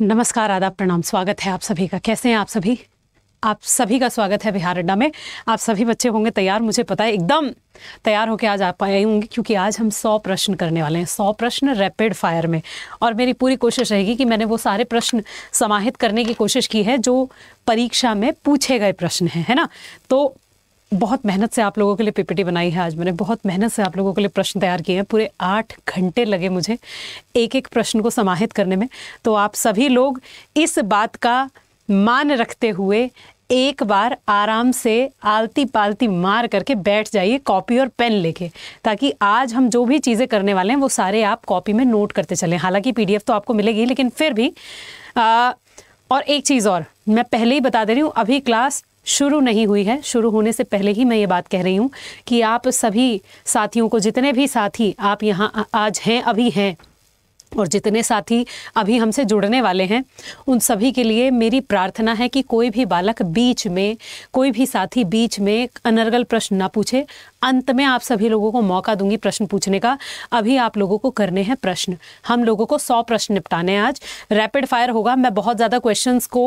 नमस्कार आदाब प्रणाम स्वागत है आप सभी का कैसे हैं आप सभी आप सभी का स्वागत है बिहार अड्डा में आप सभी बच्चे होंगे तैयार मुझे पता है एकदम तैयार होकर आज आप आए होंगे क्योंकि आज हम सौ प्रश्न करने वाले हैं सौ प्रश्न रैपिड फायर में और मेरी पूरी कोशिश रहेगी कि मैंने वो सारे प्रश्न समाहित करने की कोशिश की है जो परीक्षा में पूछे गए प्रश्न हैं है ना तो बहुत मेहनत से आप लोगों के लिए पीपीटी बनाई है आज मैंने बहुत मेहनत से आप लोगों के लिए प्रश्न तैयार किए हैं पूरे आठ घंटे लगे मुझे एक एक प्रश्न को समाहित करने में तो आप सभी लोग इस बात का मान रखते हुए एक बार आराम से आलती पालती मार करके बैठ जाइए कॉपी और पेन लेके ताकि आज हम जो भी चीज़ें करने वाले हैं वो सारे आप कॉपी में नोट करते चलें हालांकि पीडीएफ तो आपको मिलेगी लेकिन फिर भी आ, और एक चीज़ और मैं पहले ही बता दे रही हूँ अभी क्लास शुरू नहीं हुई है शुरू होने से पहले ही मैं ये बात कह रही हूँ कि आप सभी साथियों को जितने भी साथी आप यहाँ आज हैं अभी हैं और जितने साथी अभी हमसे जुड़ने वाले हैं उन सभी के लिए मेरी प्रार्थना है कि कोई भी बालक बीच में कोई भी साथी बीच में अनर्गल प्रश्न ना पूछे अंत में आप सभी लोगों को मौका दूंगी प्रश्न पूछने का अभी आप लोगों को करने हैं प्रश्न हम लोगों को सौ प्रश्न निपटाने हैं आज रैपिड फायर होगा मैं बहुत ज़्यादा क्वेश्चंस को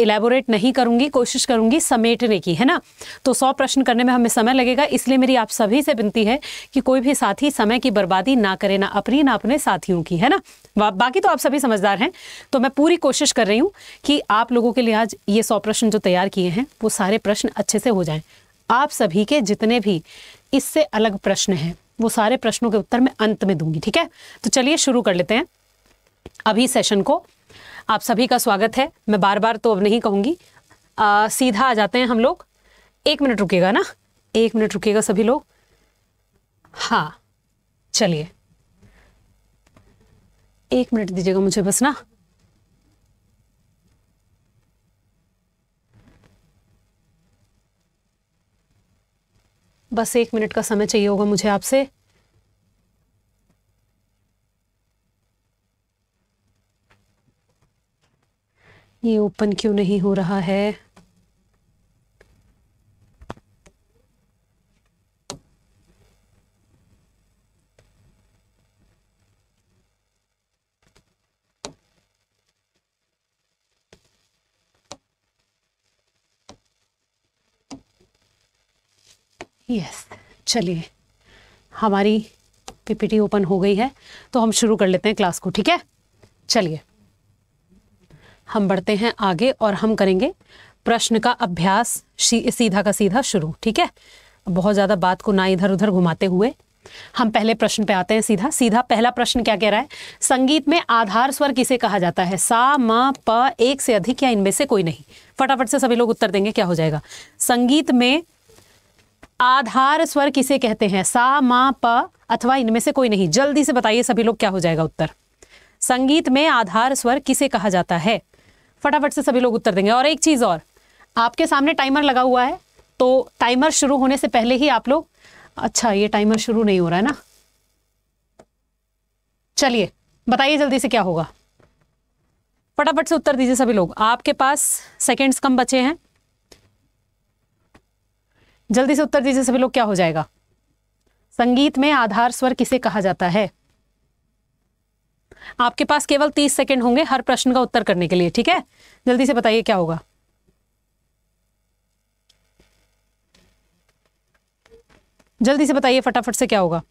इलेबोरेट नहीं करूंगी कोशिश करूंगी समेटने की है ना तो सौ प्रश्न करने में हमें समय लगेगा इसलिए मेरी आप सभी से विनती है कि कोई भी साथी समय की बर्बादी ना करे ना अपनी ना अपने साथियों की है ना बाकी तो आप सभी समझदार हैं तो मैं पूरी कोशिश कर रही हूँ कि आप लोगों के लिए आज ये सौ प्रश्न जो तैयार किए हैं वो सारे प्रश्न अच्छे से हो जाएं आप सभी के जितने भी इससे अलग प्रश्न हैं वो सारे प्रश्नों के उत्तर मैं अंत में दूंगी ठीक है तो चलिए शुरू कर लेते हैं अभी सेशन को आप सभी का स्वागत है मैं बार बार तो अब नहीं कहूँगी सीधा आ जाते हैं हम लोग एक मिनट रुकेगा ना एक मिनट रुकेगा सभी लोग हाँ चलिए एक मिनट दीजिएगा मुझे बस ना बस एक मिनट का समय चाहिए होगा मुझे आपसे ये ओपन क्यों नहीं हो रहा है यस चलिए हमारी पीपीटी ओपन हो गई है तो हम शुरू कर लेते हैं क्लास को ठीक है चलिए हम बढ़ते हैं आगे और हम करेंगे प्रश्न का अभ्यास सीधा का सीधा शुरू ठीक है बहुत ज़्यादा बात को ना इधर उधर घुमाते हुए हम पहले प्रश्न पे आते हैं सीधा सीधा पहला प्रश्न क्या कह रहा है संगीत में आधार स्वर किसे कहा जाता है सा म प एक से अधिक या इनमें से कोई नहीं फटाफट से सभी लोग उत्तर देंगे क्या हो जाएगा संगीत में आधार स्वर किसे कहते हैं सा मा प अथवा इनमें से कोई नहीं जल्दी से बताइए सभी लोग क्या हो जाएगा उत्तर संगीत में आधार स्वर किसे कहा जाता है फटाफट से सभी लोग उत्तर देंगे और एक चीज़ और आपके सामने टाइमर लगा हुआ है तो टाइमर शुरू होने से पहले ही आप लोग अच्छा ये टाइमर शुरू नहीं हो रहा है ना चलिए बताइए जल्दी से क्या होगा फटाफट से उत्तर दीजिए सभी लोग आपके पास सेकेंड्स कम बचे हैं जल्दी से उत्तर दीजिए सभी लोग क्या हो जाएगा संगीत में आधार स्वर किसे कहा जाता है आपके पास केवल तीस सेकेंड होंगे हर प्रश्न का उत्तर करने के लिए ठीक है जल्दी से बताइए क्या होगा जल्दी से बताइए फटाफट से क्या होगा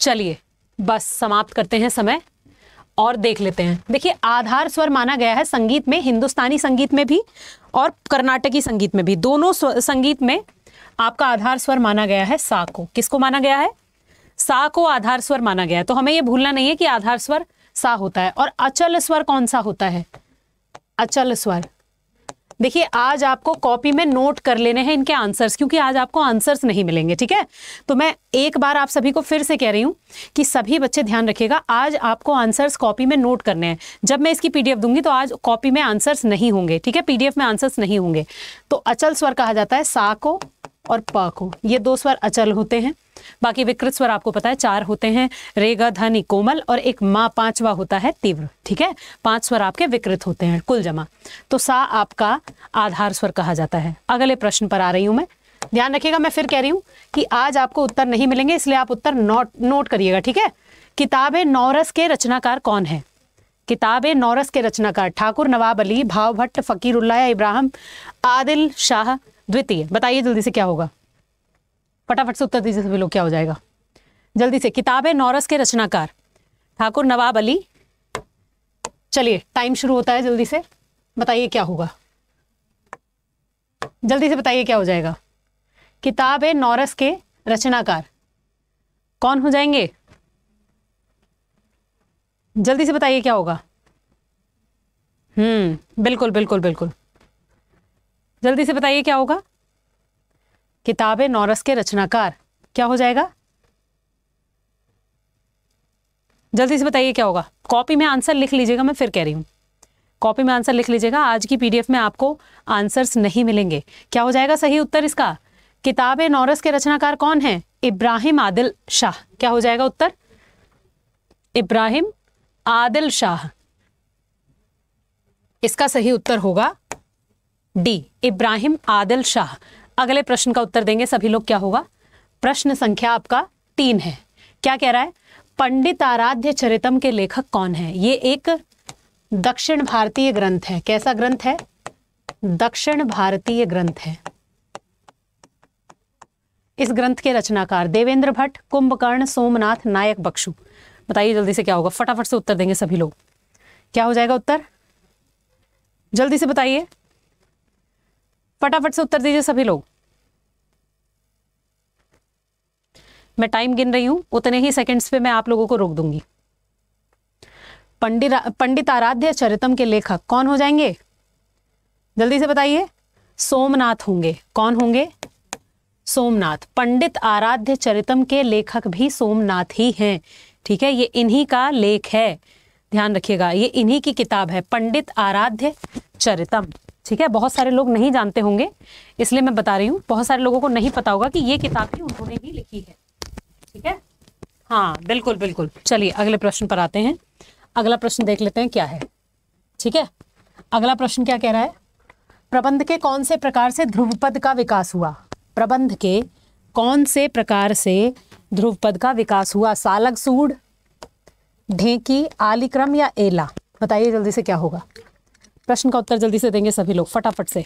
चलिए बस समाप्त करते हैं समय और देख लेते हैं देखिए आधार स्वर माना गया है संगीत में हिंदुस्तानी संगीत में भी और कर्नाटकी संगीत में भी दोनों संगीत में आपका आधार स्वर माना गया है सा को किसको माना गया है सा को आधार स्वर माना गया है तो हमें यह भूलना नहीं है कि आधार स्वर सा होता है और अचल स्वर कौन सा होता है अचल स्वर देखिए आज आपको कॉपी में नोट कर लेने हैं इनके आंसर्स क्योंकि आज आपको आंसर्स नहीं मिलेंगे ठीक है तो मैं एक बार आप सभी को फिर से कह रही हूँ कि सभी बच्चे ध्यान रखिएगा आज आपको आंसर्स कॉपी में नोट करने हैं जब मैं इसकी पीडीएफ दूंगी तो आज कॉपी में आंसर्स नहीं होंगे ठीक है पीडीएफ में आंसर्स नहीं होंगे तो अचल स्वर कहा जाता है सा को और प को ये दो स्वर अचल होते हैं बाकी विकृत स्वर आपको पता है चार होते हैं रेगा धनी कोमल और एक माँ पांचवा होता है तीव्र ठीक है पांच स्वर आपके विकृत होते हैं कुल जमा तो सा आपका आधार स्वर कहा जाता है अगले प्रश्न पर आ रही हूं मैं ध्यान रखिएगा मैं फिर कह रही हूं कि आज आपको उत्तर नहीं मिलेंगे इसलिए आप उत्तर नोट नोट करिएगा ठीक है किताब नौरस के रचनाकार कौन है किताबे नौरस के रचनाकार ठाकुर नवाब अली भाव भट्ट फ़कीरुल्ला इब्राहिम आदिल शाह द्वितीय बताइए जल्दी से क्या होगा फटाफट से उत्तर दीजिए सभी लोग क्या हो जाएगा जल्दी से किताब है नौरस के रचनाकार ठाकुर नवाब अली चलिए टाइम शुरू होता है जल्दी से बताइए क्या होगा जल्दी से बताइए क्या हो जाएगा किताब है नौरस के रचनाकार कौन हो जाएंगे जल्दी से बताइए क्या होगा हम्म बिल्कुल बिल्कुल बिल्कुल जल्दी से बताइए क्या होगा किताब नौरस के रचनाकार क्या हो जाएगा जल्दी से बताइए क्या होगा कॉपी में आंसर लिख लीजिएगा मैं फिर कह रही हूं कॉपी में आंसर लिख लीजिएगा आज की पीडीएफ में आपको आंसर्स नहीं मिलेंगे क्या हो जाएगा सही उत्तर इसका किताब नौरस के रचनाकार कौन है इब्राहिम आदिल शाह क्या हो जाएगा उत्तर इब्राहिम आदिल शाह इसका सही उत्तर होगा डी इब्राहिम आदिल शाह अगले प्रश्न का उत्तर देंगे सभी लोग क्या होगा प्रश्न संख्या आपका तीन है क्या कह रहा है पंडित आराध्य चरितम के लेखक कौन है ये एक दक्षिण भारतीय ग्रंथ है कैसा ग्रंथ है दक्षिण भारतीय ग्रंथ है इस ग्रंथ के रचनाकार देवेंद्र भट्ट कुंभकर्ण सोमनाथ नायक बक्षु बताइए जल्दी से क्या होगा फटाफट से उत्तर देंगे सभी लोग क्या हो जाएगा उत्तर जल्दी से बताइए फटाफट से उत्तर दीजिए सभी लोग मैं टाइम गिन रही हूं उतने ही सेकंड्स पे मैं आप लोगों को रोक दूंगी पंडित पंडित आराध्य चरितम के लेखक कौन हो जाएंगे जल्दी से बताइए सोमनाथ होंगे कौन होंगे सोमनाथ पंडित आराध्य चरितम के लेखक भी सोमनाथ ही हैं ठीक है ये इन्हीं का लेख है ध्यान रखिएगा ये इन्हीं की किताब है पंडित आराध्य चरितम ठीक है बहुत सारे लोग नहीं जानते होंगे इसलिए मैं बता रही हूँ बहुत सारे लोगों को नहीं पता होगा कि ये किताब भी उन्होंने ही लिखी है ठीक है हाँ बिल्कुल बिल्कुल चलिए अगले प्रश्न पर आते हैं अगला प्रश्न देख लेते हैं क्या है ठीक है अगला प्रश्न क्या कह रहा है प्रबंध के कौन से प्रकार से ध्रुवपद का विकास हुआ प्रबंध के कौन से प्रकार से ध्रुवपद का विकास हुआ सालग सूड ढेंकी आलिक्रम या एला बताइए जल्दी से क्या होगा प्रश्न का उत्तर जल्दी से देंगे सभी लोग फटाफट से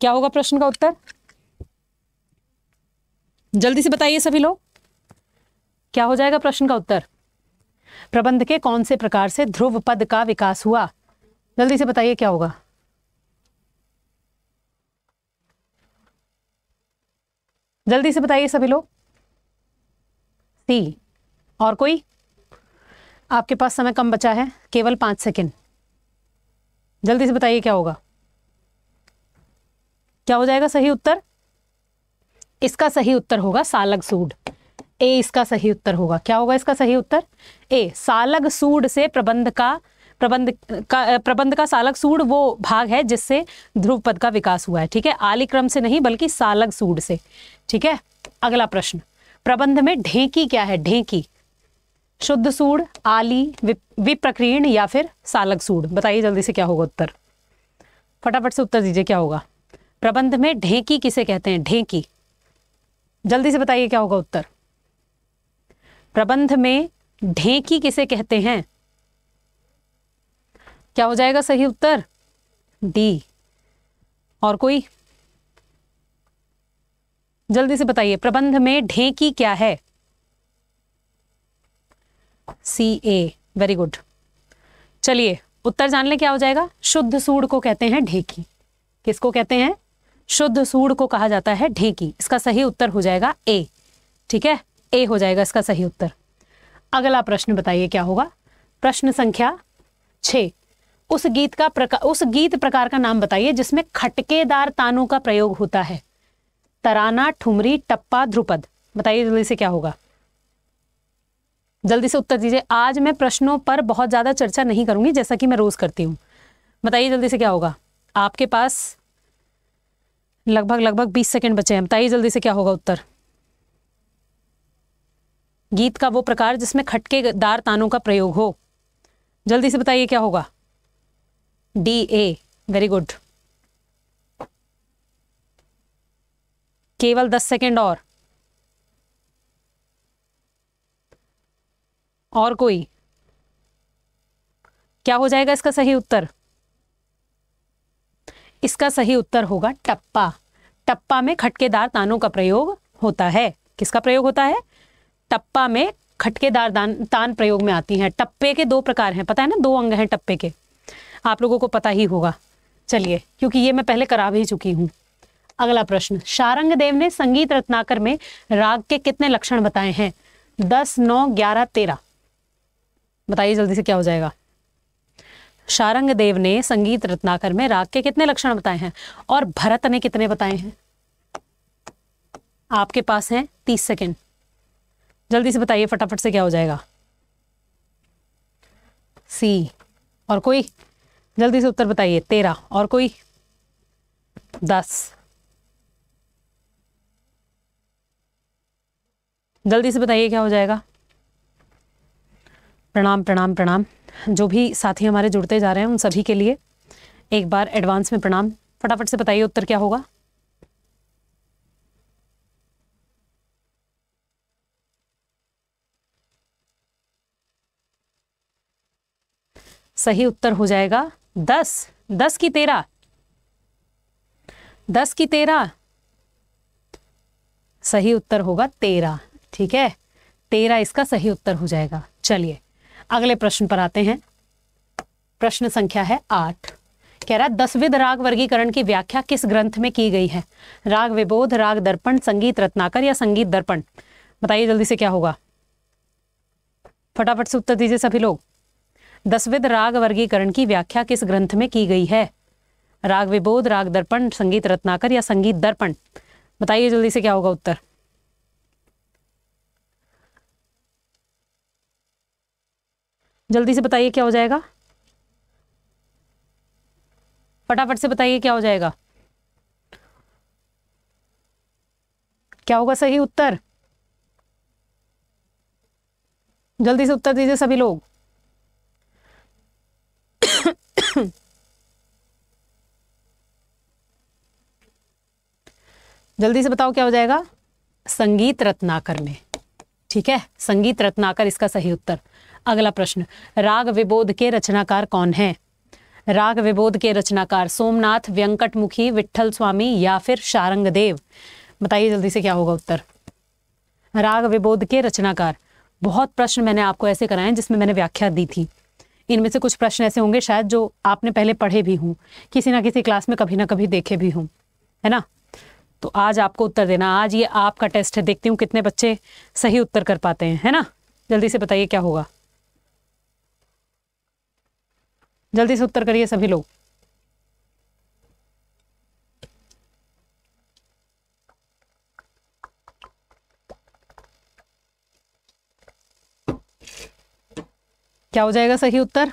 क्या होगा प्रश्न का उत्तर जल्दी से बताइए सभी लोग क्या हो जाएगा प्रश्न का उत्तर प्रबंध के कौन से प्रकार से ध्रुव पद का विकास हुआ जल्दी से बताइए क्या होगा जल्दी से बताइए सभी लोग सी और कोई आपके पास समय कम बचा है केवल पांच सेकंड जल्दी से बताइए क्या होगा क्या हो जाएगा सही उत्तर इसका सही उत्तर होगा सालग सूड ए इसका सही उत्तर होगा क्या होगा इसका सही उत्तर ए सालग सूड से प्रबंध का प्रबंध का प्रबंध का सालक सूड वो भाग है जिससे ध्रुव पद का विकास हुआ है ठीक है आलिक्रम से नहीं बल्कि सालक सूड से ठीक है अगला प्रश्न प्रबंध में ढेंकी क्या है ढेंकी शुद्ध सूड आली विप्रकीर्ण या फिर सालक सूड बताइए जल्दी से क्या होगा उत्तर फटाफट से उत्तर दीजिए क्या होगा प्रबंध में ढेंकी किसे कहते हैं ढेंकी जल्दी से बताइए क्या होगा उत्तर प्रबंध में ढेंकी किसे कहते हैं क्या हो जाएगा सही उत्तर डी और कोई जल्दी से बताइए प्रबंध में ढेंकी क्या है सी ए वेरी गुड चलिए उत्तर जान ले क्या हो जाएगा शुद्ध सूड को कहते हैं ढेकी किसको कहते हैं शुद्ध सूड को कहा जाता है ढेकी इसका सही उत्तर हो जाएगा ए ठीक है ए हो जाएगा इसका सही उत्तर अगला प्रश्न बताइए क्या होगा प्रश्न संख्या छ उस गीत का प्रकार उस गीत प्रकार का नाम बताइए जिसमें खटकेदार तानों का प्रयोग होता है तराना ठुमरी टप्पा ध्रुपद बताइए जल्दी से क्या होगा जल्दी से उत्तर दीजिए आज मैं प्रश्नों पर बहुत ज़्यादा चर्चा नहीं करूँगी जैसा कि मैं रोज़ करती हूँ बताइए जल्दी से क्या होगा आपके पास लगभग लगभग बीस सेकेंड बचे हैं बताइए जल्दी से क्या होगा उत्तर गीत का वो प्रकार जिसमें खटके दार तानों का प्रयोग हो जल्दी से बताइए क्या होगा डी ए वेरी गुड केवल दस सेकेंड और और कोई क्या हो जाएगा इसका सही उत्तर इसका सही उत्तर होगा टप्पा टप्पा में खटकेदार तानों का प्रयोग होता है किसका प्रयोग होता है टप्पा में खटकेदार दान तान प्रयोग में आती हैं टप्पे के दो प्रकार हैं पता है ना दो अंग हैं टप्पे के आप लोगों को पता ही होगा चलिए क्योंकि ये मैं पहले करा भी चुकी हूँ अगला प्रश्न शारंग देव ने संगीत रत्नाकर में राग के कितने लक्षण बताए हैं दस नौ ग्यारह तेरह बताइए जल्दी से क्या हो जाएगा शारंग देव ने संगीत रत्नाकर में राग के कितने लक्षण बताए हैं और भरत ने कितने बताए हैं आपके पास हैं तीस सेकेंड जल्दी से बताइए फटाफट से क्या हो जाएगा सी और कोई जल्दी से उत्तर बताइए तेरह और कोई दस जल्दी से बताइए क्या हो जाएगा प्रणाम प्रणाम प्रणाम जो भी साथी हमारे जुड़ते जा रहे हैं उन सभी के लिए एक बार एडवांस में प्रणाम फटाफट से बताइए उत्तर क्या होगा सही उत्तर हो जाएगा दस दस की तेरह दस की तेरह सही उत्तर होगा तेरह ठीक है तेरह इसका सही उत्तर हो जाएगा चलिए अगले प्रश्न पर आते हैं प्रश्न संख्या है आठ कह रहा है दसविध राग वर्गीकरण की व्याख्या किस ग्रंथ में की गई है राग विबोध राग दर्पण संगीत रत्नाकर या संगीत दर्पण बताइए जल्दी से क्या होगा फटाफट से उत्तर दीजिए सभी लोग दसविध राग वर्गीकरण की व्याख्या किस ग्रंथ में की गई है राग विबोध राग दर्पण संगीत रत्नाकर या संगीत दर्पण बताइए जल्दी से क्या होगा उत्तर जल्दी से बताइए क्या हो जाएगा फटाफट से बताइए क्या हो जाएगा क्या होगा सही उत्तर जल्दी से उत्तर दीजिए सभी लोग जल्दी से बताओ क्या हो जाएगा संगीत रत्नाकर में ठीक है संगीत रत्नाकर इसका सही उत्तर अगला प्रश्न राग विबोध के रचनाकार कौन है राग विबोध के रचनाकार सोमनाथ व्यंकट मुखी विठल स्वामी या फिर शारंगदेव बताइए जल्दी से क्या होगा उत्तर राग विबोध के रचनाकार बहुत प्रश्न मैंने आपको ऐसे कराए जिसमें मैंने व्याख्या दी थी इनमें से कुछ प्रश्न ऐसे होंगे शायद जो आपने पहले पढ़े भी हूं किसी ना किसी क्लास में कभी ना कभी देखे भी हूं है ना तो आज आपको उत्तर देना आज ये आपका टेस्ट है देखती हूँ कितने बच्चे सही उत्तर कर पाते हैं है ना जल्दी से बताइए क्या होगा जल्दी से उत्तर करिए सभी लोग क्या हो जाएगा सही उत्तर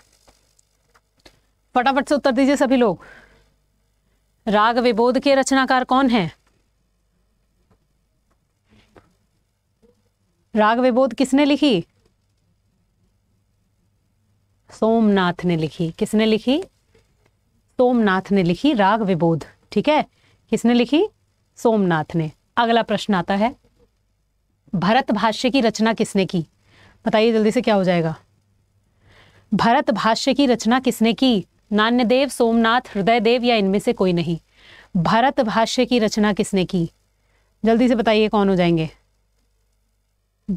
फटाफट से उत्तर दीजिए सभी लोग राग विबोध के रचनाकार कौन है राग विबोध किसने लिखी सोमनाथ ने लिखी किसने लिखी सोमनाथ ने लिखी राग विबोध ठीक है किसने लिखी सोमनाथ ने अगला प्रश्न आता है भरत भाष्य की रचना किसने की बताइए जल्दी से क्या हो जाएगा भरत भाष्य की रचना किसने की नान्यदेव सोमनाथ हृदयदेव या इनमें से कोई नहीं भरत भाष्य की रचना किसने की जल्दी से बताइए कौन हो जाएंगे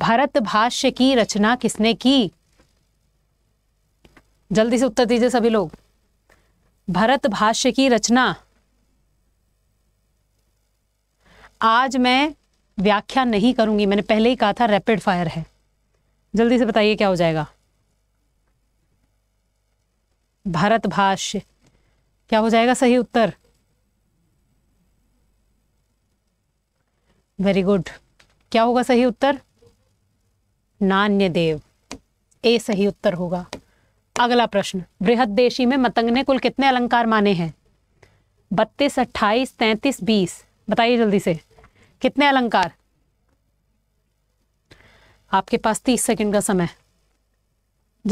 भरत भाष्य की रचना किसने की जल्दी से उत्तर दीजिए सभी लोग भरत भाष्य की रचना आज मैं व्याख्या नहीं करूंगी मैंने पहले ही कहा था रैपिड फायर है जल्दी से बताइए क्या हो जाएगा भरत भाष्य क्या हो जाएगा सही उत्तर वेरी गुड क्या होगा सही उत्तर नान्य देव ए सही उत्तर होगा अगला प्रश्न बृहद देशी में मतंग ने कुल कितने अलंकार माने हैं बत्तीस अट्ठाईस तैंतीस बीस बताइए जल्दी से कितने अलंकार आपके पास तीस सेकंड का समय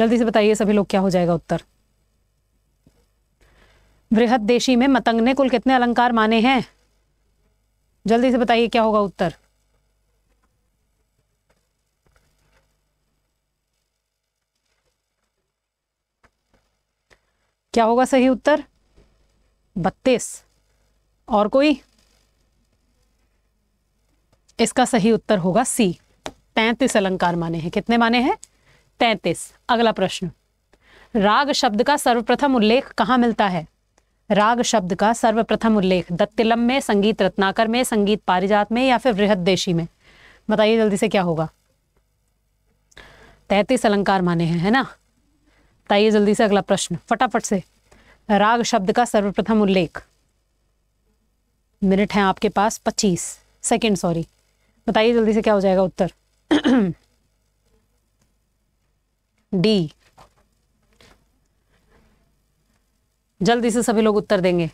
जल्दी से बताइए सभी लोग क्या हो जाएगा उत्तर बृहद देशी में मतंग ने कुल कितने अलंकार माने हैं जल्दी से बताइए क्या होगा उत्तर क्या होगा सही उत्तर बत्तीस और कोई इसका सही उत्तर होगा सी तैंतीस अलंकार माने हैं कितने माने हैं तैतीस अगला प्रश्न राग शब्द का सर्वप्रथम उल्लेख कहाँ मिलता है राग शब्द का सर्वप्रथम उल्लेख दत्तिलम में संगीत रत्नाकर में संगीत पारिजात में या फिर देशी में बताइए जल्दी से क्या होगा तैतीस अलंकार माने हैं है ना बताइए जल्दी से अगला प्रश्न फटाफट से राग शब्द का सर्वप्रथम उल्लेख मिनट है आपके पास पच्चीस सेकेंड सॉरी बताइए जल्दी से क्या हो जाएगा उत्तर डी जल्दी से सभी लोग उत्तर देंगे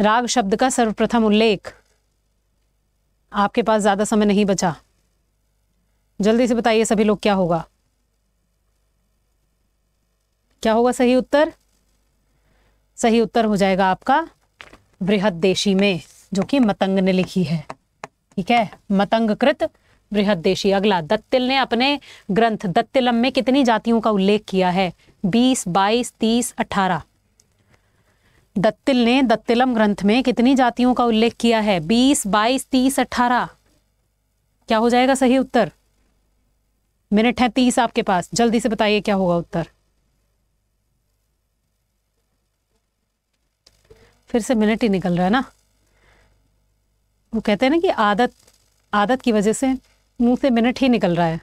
राग शब्द का सर्वप्रथम उल्लेख आपके पास ज़्यादा समय नहीं बचा जल्दी से बताइए सभी लोग क्या होगा क्या होगा सही उत्तर सही उत्तर हो जाएगा आपका बृहद देशी में जो कि मतंग ने लिखी है ठीक है मतंगकृत बृहदेशी अगला दत्तिल ने अपने ग्रंथ दत्तिलम में कितनी जातियों का उल्लेख किया है बीस बाईस तीस अठारह दत्तिल ने दत्तिलम ग्रंथ में कितनी जातियों का उल्लेख किया है बीस बाईस तीस अठारह क्या हो जाएगा सही उत्तर मिनट है तीस आपके पास जल्दी से बताइए क्या होगा उत्तर फिर से मिनट ही निकल रहा है ना वो कहते हैं ना कि आदत आदत की वजह से मुंह से मिनट ही निकल रहा है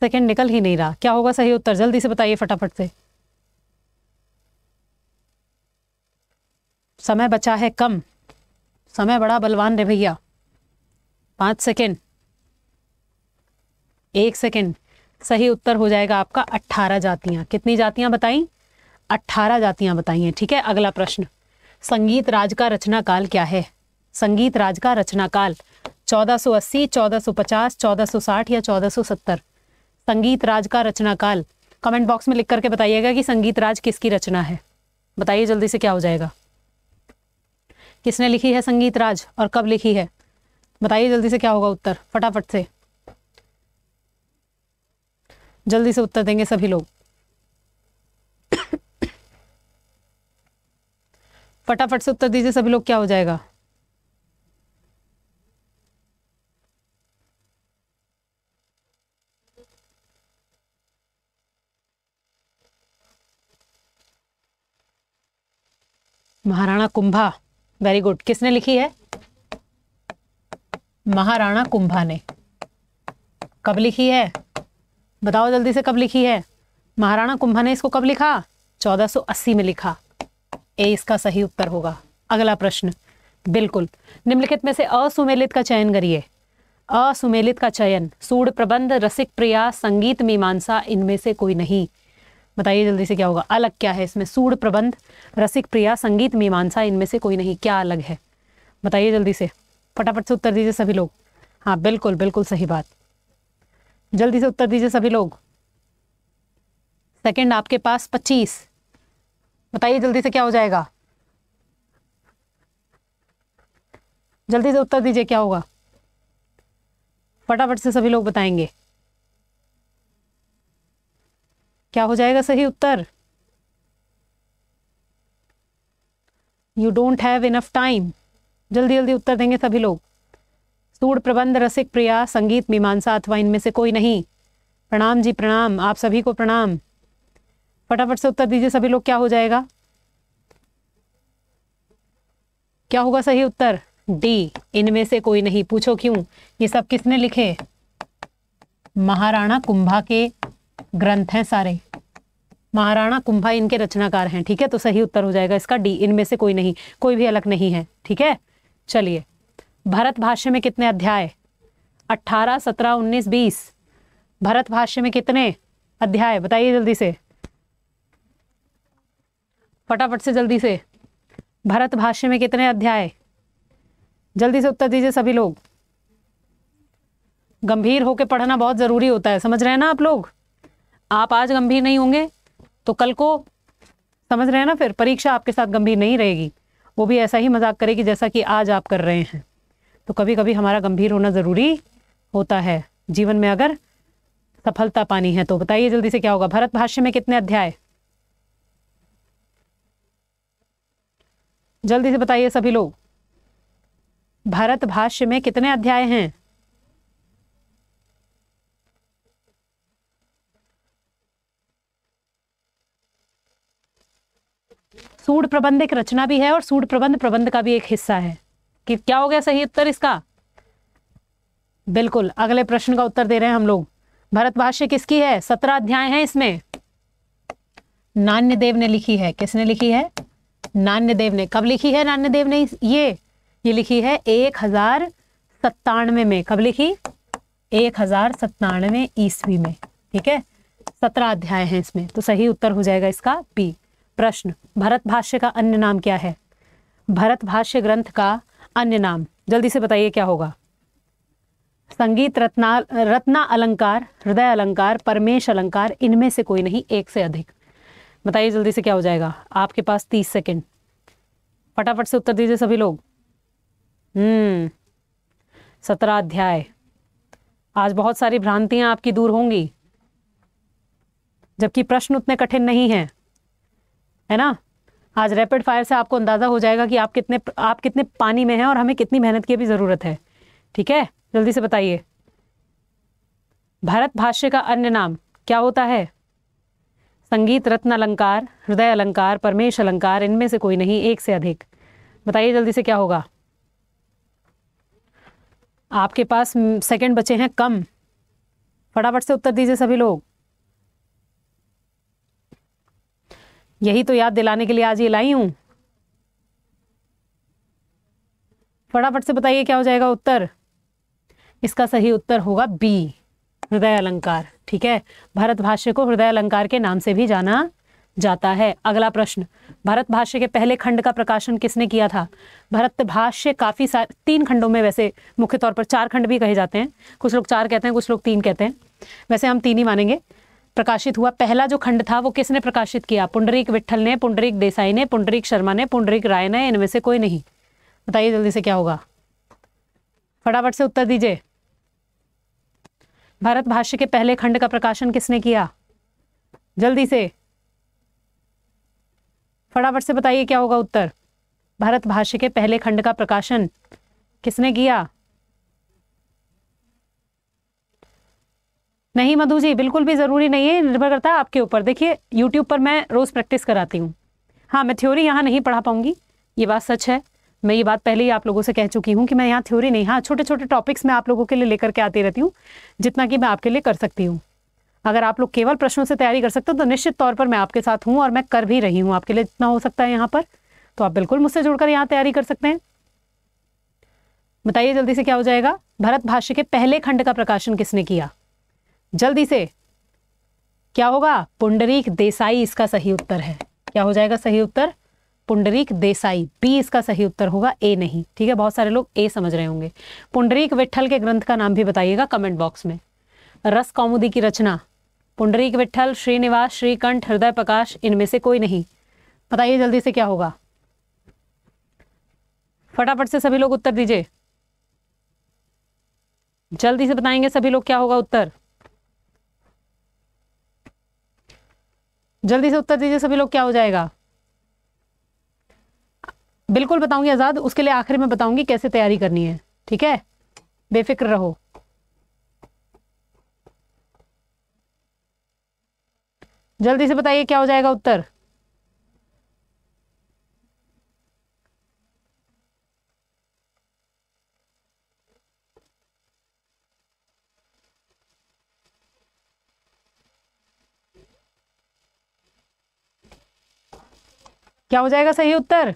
सेकंड निकल ही नहीं रहा क्या होगा सही उत्तर जल्दी से बताइए फटाफट से समय बचा है कम समय बड़ा बलवान रे भैया पाँच सेकेंड एक सेकेंड सही उत्तर हो जाएगा आपका अट्ठारह जातियाँ कितनी जातियाँ बताई अट्ठारह जातियाँ बताई हैं ठीक है अगला प्रश्न संगीत राज का रचना काल क्या है संगीत राज का रचना काल 1480, 1450, 1460 या 1470 संगीत राज का रचना काल कमेंट बॉक्स में लिख करके बताइएगा कि संगीत राज किसकी रचना है बताइए जल्दी से क्या हो जाएगा किसने लिखी है संगीत राज और कब लिखी है बताइए जल्दी से क्या होगा उत्तर फटाफट से जल्दी से उत्तर देंगे सभी लोग फटाफट से उत्तर दीजिए सभी लोग क्या हो जाएगा महाराणा कुंभा वेरी गुड किसने लिखी है महाराणा कुंभा ने कब लिखी है बताओ जल्दी से कब लिखी है महाराणा कुंभा ने इसको कब लिखा 1480 में लिखा ए इसका सही उत्तर होगा अगला प्रश्न बिल्कुल निम्नलिखित में से असुमेलित का चयन करिए असुमेलित का चयन सूड प्रबंध रसिक प्रयास संगीत मीमांसा इनमें से कोई नहीं बताइए जल्दी से क्या होगा अलग क्या है इसमें सूड प्रबंध रसिक प्रिया संगीत मीमांसा इनमें से कोई नहीं क्या अलग है बताइए जल्दी से फटाफट से उत्तर दीजिए सभी लोग हाँ बिल्कुल बिल्कुल सही बात जल्दी से उत्तर दीजिए सभी लोग सेकंड आपके पास पच्चीस बताइए जल्दी से क्या हो जाएगा जल्दी से उत्तर दीजिए क्या होगा फटाफट से सभी लोग बताएंगे क्या हो जाएगा सही उत्तर you don't have enough time जल्दी जल्दी उत्तर देंगे सभी लोग सूड प्रबंध रसिक प्रिया संगीत मीमांसा अथवा इनमें से कोई नहीं प्रणाम जी प्रणाम आप सभी को प्रणाम फटाफट से उत्तर दीजिए सभी लोग क्या हो जाएगा क्या होगा सही उत्तर डी इनमें से कोई नहीं पूछो क्यों ये सब किसने लिखे महाराणा कुंभा के ग्रंथ हैं सारे महाराणा कुंभा इनके रचनाकार हैं ठीक है तो सही उत्तर हो जाएगा इसका डी इनमें से कोई नहीं कोई भी अलग नहीं है ठीक है चलिए भरत भाष्य में कितने अध्याय अट्ठारह सत्रह उन्नीस बीस भरत भाष्य में कितने अध्याय बताइए जल्दी से फटाफट से जल्दी से भरत भाष्य में कितने अध्याय जल्दी से उत्तर दीजिए सभी लोग गंभीर होकर पढ़ना बहुत ज़रूरी होता है समझ रहे हैं ना आप लोग आप आज गंभीर नहीं होंगे तो कल को समझ रहे हैं ना फिर परीक्षा आपके साथ गंभीर नहीं रहेगी वो भी ऐसा ही मजाक करेगी जैसा कि आज आप कर रहे हैं तो कभी कभी हमारा गंभीर होना ज़रूरी होता है जीवन में अगर सफलता पानी है तो बताइए जल्दी से क्या होगा भरत भाष्य में कितने अध्याय जल्दी से बताइए सभी लोग भारत भाष्य में कितने अध्याय हैं सूड प्रबंध एक रचना भी है और सूड प्रबंध प्रबंध का भी एक हिस्सा है कि क्या हो गया सही उत्तर इसका बिल्कुल अगले प्रश्न का उत्तर दे रहे हैं हम लोग भरत भाष्य किसकी है सत्रह अध्याय हैं इसमें नान्य देव ने लिखी है किसने लिखी है नान्यदेव ने कब लिखी है नान्यदेव ने ये ये लिखी है एक हजार सत्तानवे में कब लिखी एक हजार सत्तानवे ईस्वी में ठीक है सत्रह अध्याय हैं इसमें तो सही उत्तर हो जाएगा इसका बी प्रश्न भरत भाष्य का अन्य नाम क्या है भरत भाष्य ग्रंथ का अन्य नाम जल्दी से बताइए क्या होगा संगीत रत्ना रत्ना अलंकार हृदय अलंकार परमेश अलंकार इनमें से कोई नहीं एक से अधिक बताइए जल्दी से क्या हो जाएगा आपके पास तीस सेकेंड फटाफट से उत्तर दीजिए सभी लोग हम्म सत्रह अध्याय आज बहुत सारी भ्रांतियां आपकी दूर होंगी जबकि प्रश्न उतने कठिन नहीं हैं है ना आज रैपिड फायर से आपको अंदाज़ा हो जाएगा कि आप कितने आप कितने पानी में हैं और हमें कितनी मेहनत की भी ज़रूरत है ठीक है जल्दी से बताइए भारत भाष्य का अन्य नाम क्या होता है संगीत रत्न अलंकार हृदय अलंकार परमेश अलंकार इनमें से कोई नहीं एक से अधिक बताइए जल्दी से क्या होगा आपके पास सेकंड बचे हैं कम फटाफट से उत्तर दीजिए सभी लोग यही तो याद दिलाने के लिए आज ये लाई हूं फटाफट से बताइए क्या हो जाएगा उत्तर इसका सही उत्तर होगा बी हृदय अलंकार ठीक है भारत भाष्य को हृदय अलंकार के नाम से भी जाना जाता है अगला प्रश्न भारत भाष्य के पहले खंड का प्रकाशन किसने किया था भरत भाष्य काफ़ी सारे तीन खंडों में वैसे मुख्य तौर पर चार खंड भी कहे जाते हैं कुछ लोग चार कहते हैं कुछ लोग तीन कहते हैं वैसे हम तीन ही मानेंगे प्रकाशित हुआ पहला जो खंड था वो किसने प्रकाशित किया पुंडरीक विठल ने पुंडरीक देसाई ने पुंडरीक शर्मा ने पुंडरीक राय ने इनमें से कोई नहीं बताइए जल्दी से क्या होगा फटाफट से उत्तर दीजिए भारत भाष्य के पहले खंड का प्रकाशन किसने किया जल्दी से फटाफट से बताइए क्या होगा उत्तर भारत भाष्य के पहले खंड का प्रकाशन किसने किया नहीं मधु जी बिल्कुल भी ज़रूरी नहीं है निर्भर करता है आपके ऊपर देखिए यूट्यूब पर मैं रोज़ प्रैक्टिस कराती हूँ हाँ मैं थ्योरी यहाँ नहीं पढ़ा पाऊंगी ये बात सच है मैं ये बात पहले ही आप लोगों से कह चुकी हूँ कि मैं यहाँ थ्योरी नहीं हाँ छोटे छोटे टॉपिक्स मैं आप लोगों के लिए लेकर के आती रहती हूँ जितना कि मैं आपके लिए कर सकती हूँ अगर आप लोग केवल प्रश्नों से तैयारी कर सकते हो तो निश्चित तौर पर मैं आपके साथ हूँ और मैं कर भी रही हूँ आपके लिए जितना हो सकता है यहाँ पर तो आप बिल्कुल मुझसे जुड़कर यहाँ तैयारी कर सकते हैं बताइए जल्दी से क्या हो जाएगा भरत भाष्य के पहले खंड का प्रकाशन किसने किया जल्दी से क्या होगा पुंडरीक देसाई इसका सही उत्तर है क्या हो जाएगा सही उत्तर पुंडरीक देसाई बी इसका सही उत्तर होगा ए नहीं ठीक है बहुत सारे लोग ए समझ रहे होंगे पुंडरीक विठल के ग्रंथ का नाम भी बताइएगा कमेंट बॉक्स में रस कौमुदी की रचना पुंडरीक विठल श्रीनिवास श्रीकंठ हृदय प्रकाश इनमें से कोई नहीं बताइए जल्दी से क्या होगा फटाफट से सभी लोग उत्तर दीजिए जल्दी से बताएंगे सभी लोग क्या होगा उत्तर जल्दी से उत्तर दीजिए सभी लोग क्या हो जाएगा बिल्कुल बताऊंगी आज़ाद उसके लिए आखिर में बताऊंगी कैसे तैयारी करनी है ठीक है बेफिक्र रहो जल्दी से बताइए क्या हो जाएगा उत्तर क्या हो जाएगा सही उत्तर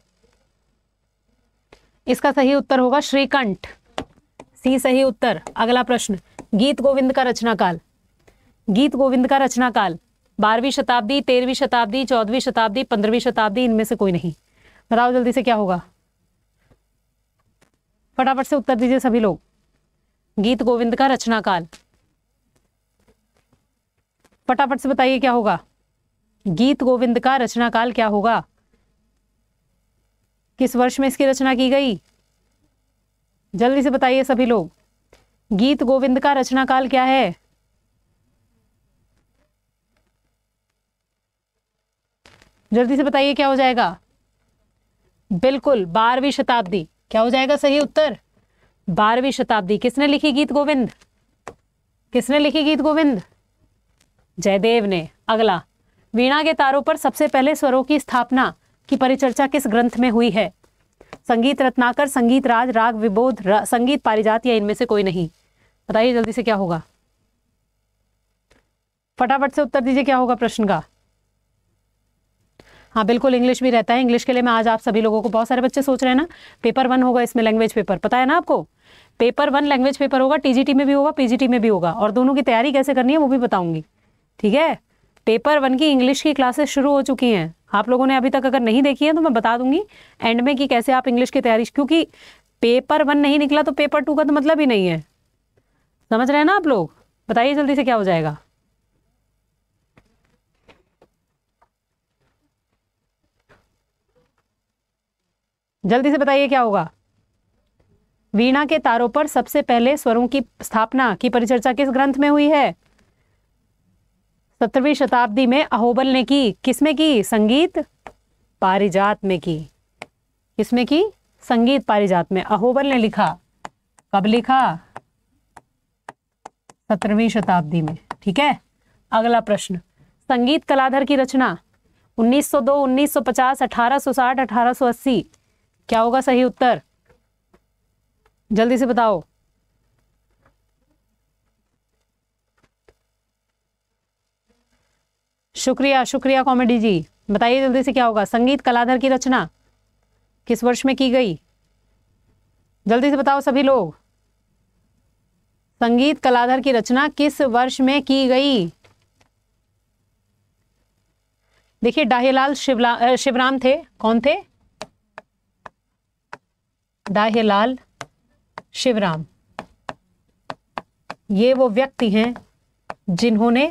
इसका सही उत्तर होगा श्रीकंठ सी सही उत्तर अगला प्रश्न गीत गोविंद का रचनाकाल गीत गोविंद का रचनाकाल बारहवीं शताब्दी तेरहवीं शताब्दी चौदहवीं शताब्दी पंद्रहवीं शताब्दी इनमें से कोई नहीं बताओ जल्दी से क्या होगा फटाफट से उत्तर दीजिए सभी लोग गीत गोविंद का रचनाकाल फटाफट से बताइए क्या होगा गीत गोविंद का रचनाकाल क्या होगा किस वर्ष में इसकी रचना की गई जल्दी से बताइए सभी लोग गीत गोविंद का रचना काल क्या है जल्दी से बताइए क्या हो जाएगा बिल्कुल बारहवीं शताब्दी क्या हो जाएगा सही उत्तर बारहवीं शताब्दी किसने लिखी गीत गोविंद किसने लिखी गीत गोविंद जयदेव ने अगला वीणा के तारों पर सबसे पहले स्वरों की स्थापना की परिचर्चा किस ग्रंथ में हुई है संगीत रत्नाकर संगीत राज राग विबोध रा, संगीत पारिजात या इनमें से कोई नहीं बताइए जल्दी से क्या होगा फटाफट से उत्तर दीजिए क्या होगा प्रश्न का हाँ बिल्कुल इंग्लिश भी रहता है इंग्लिश के लिए मैं आज आप सभी लोगों को बहुत सारे बच्चे सोच रहे हैं ना पेपर वन होगा इसमें लैंग्वेज पेपर पता है ना आपको पेपर वन लैंग्वेज पेपर होगा टीजीटी में भी होगा पीजीटी में भी होगा और दोनों की तैयारी कैसे करनी है वो भी बताऊंगी ठीक है पेपर वन की इंग्लिश की क्लासेस शुरू हो चुकी हैं आप लोगों ने अभी तक अगर नहीं देखी है तो मैं बता दूंगी एंड में कि कैसे आप इंग्लिश की तैयारी क्योंकि पेपर वन नहीं निकला तो पेपर टू का तो मतलब ही नहीं है समझ रहे हैं ना आप लोग बताइए जल्दी से क्या हो जाएगा जल्दी से बताइए क्या होगा वीणा के तारों पर सबसे पहले स्वरों की स्थापना की परिचर्चा किस ग्रंथ में हुई है सत्रहवीं शताब्दी में अहोबल ने की किसमें की संगीत पारिजात में की किसमें की संगीत पारिजात में अहोबल ने लिखा कब लिखा सत्रहवीं शताब्दी में ठीक है अगला प्रश्न संगीत कलाधर की रचना 1902, 1950, 1860, 1880 क्या होगा सही उत्तर जल्दी से बताओ शुक्रिया शुक्रिया कॉमेडी जी बताइए जल्दी से क्या होगा संगीत कलाधर की रचना किस वर्ष में की गई जल्दी से बताओ सभी लोग संगीत कलाधर की रचना किस वर्ष में की गई देखिए डाहेलाल शिवला शिवराम थे कौन थे डाहेलाल शिवराम ये वो व्यक्ति हैं जिन्होंने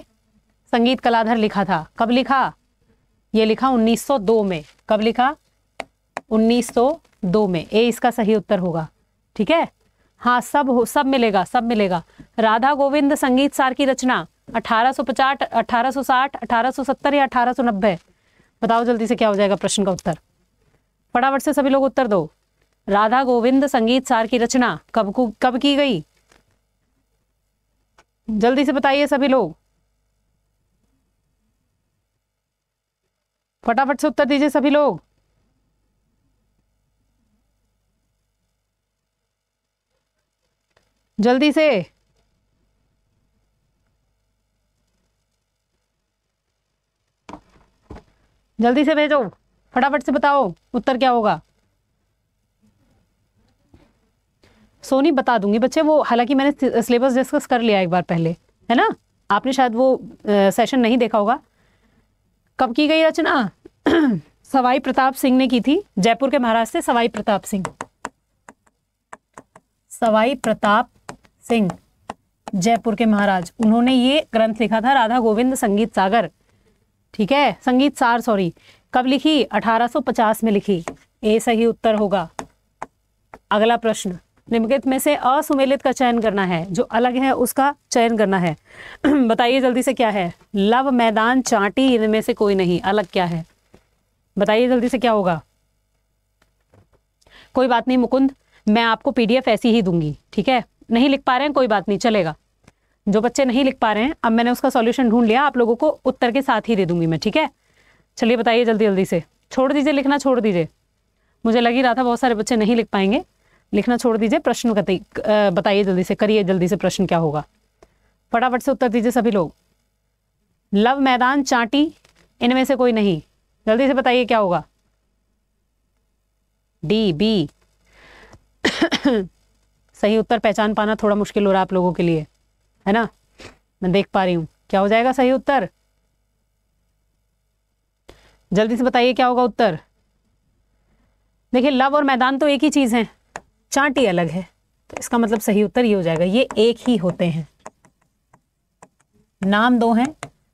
संगीत कलाधर लिखा था कब लिखा ये लिखा 1902 में कब लिखा 1902 में ए इसका सही उत्तर होगा ठीक है हाँ सब हो सब मिलेगा सब मिलेगा राधा गोविंद संगीत सार की रचना 1850 1860 1870 या 1890 बताओ जल्दी से क्या हो जाएगा प्रश्न का उत्तर फटाफट से सभी लोग उत्तर दो राधा गोविंद संगीत सार की रचना कब को कब की गई जल्दी से बताइए सभी लोग फटाफट से उत्तर दीजिए सभी लोग जल्दी से जल्दी से भेजो फटाफट से बताओ उत्तर क्या होगा सोनी बता दूंगी बच्चे वो हालांकि मैंने सिलेबस डिस्कस कर लिया एक बार पहले है ना आपने शायद वो सेशन नहीं देखा होगा कब की गई रचना सवाई प्रताप सिंह ने की थी जयपुर के महाराज थे सवाई प्रताप सिंह सवाई प्रताप सिंह जयपुर के महाराज उन्होंने ये ग्रंथ लिखा था राधा गोविंद संगीत सागर ठीक है संगीत सार सॉरी कब लिखी 1850 में लिखी ए सही उत्तर होगा अगला प्रश्न निम्नलिखित में से असुमेलित का चयन करना है जो अलग है उसका चयन करना है बताइए जल्दी से क्या है लव मैदान चाटी इनमें से कोई नहीं अलग क्या है बताइए जल्दी से क्या होगा कोई बात नहीं मुकुंद मैं आपको पीडीएफ ऐसी ही दूंगी ठीक है नहीं लिख पा रहे हैं कोई बात नहीं चलेगा जो बच्चे नहीं लिख पा रहे हैं अब मैंने उसका सॉल्यूशन ढूंढ लिया आप लोगों को उत्तर के साथ ही दे दूंगी मैं ठीक है चलिए बताइए जल्दी जल्दी से छोड़ दीजिए लिखना छोड़ दीजिए मुझे लग ही रहा था बहुत सारे बच्चे नहीं लिख पाएंगे लिखना छोड़ दीजिए प्रश्न बताइए जल्दी से करिए जल्दी से प्रश्न क्या होगा फटाफट से उत्तर दीजिए सभी लोग लव मैदान चाटी इनमें से कोई नहीं जल्दी से बताइए क्या होगा डी बी सही उत्तर पहचान पाना थोड़ा मुश्किल हो रहा है आप लोगों के लिए है ना मैं देख पा रही हूँ क्या हो जाएगा सही उत्तर जल्दी से बताइए क्या होगा उत्तर देखिए लव और मैदान तो एक ही चीज़ है चांटी अलग है तो इसका मतलब सही उत्तर ये हो जाएगा ये एक ही होते हैं नाम दो हैं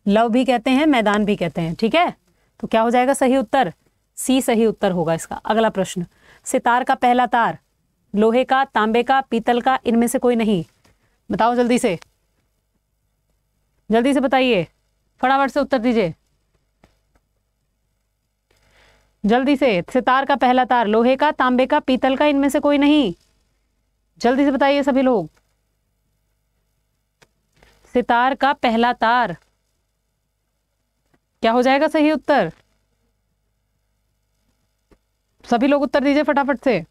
लव भी कहते हैं मैदान भी कहते हैं ठीक है तो क्या हो जाएगा सही उत्तर सी सही उत्तर होगा इसका अगला प्रश्न सितार का पहला तार लोहे का तांबे का पीतल का इनमें से कोई नहीं बताओ जल्दी से जल्दी से बताइए फटाफट से उत्तर दीजिए जल्दी से सितार का पहला तार लोहे का तांबे का पीतल का इनमें से कोई नहीं जल्दी से बताइए सभी लोग सितार का पहला तार क्या हो जाएगा सही उत्तर सभी लोग उत्तर दीजिए फटाफट से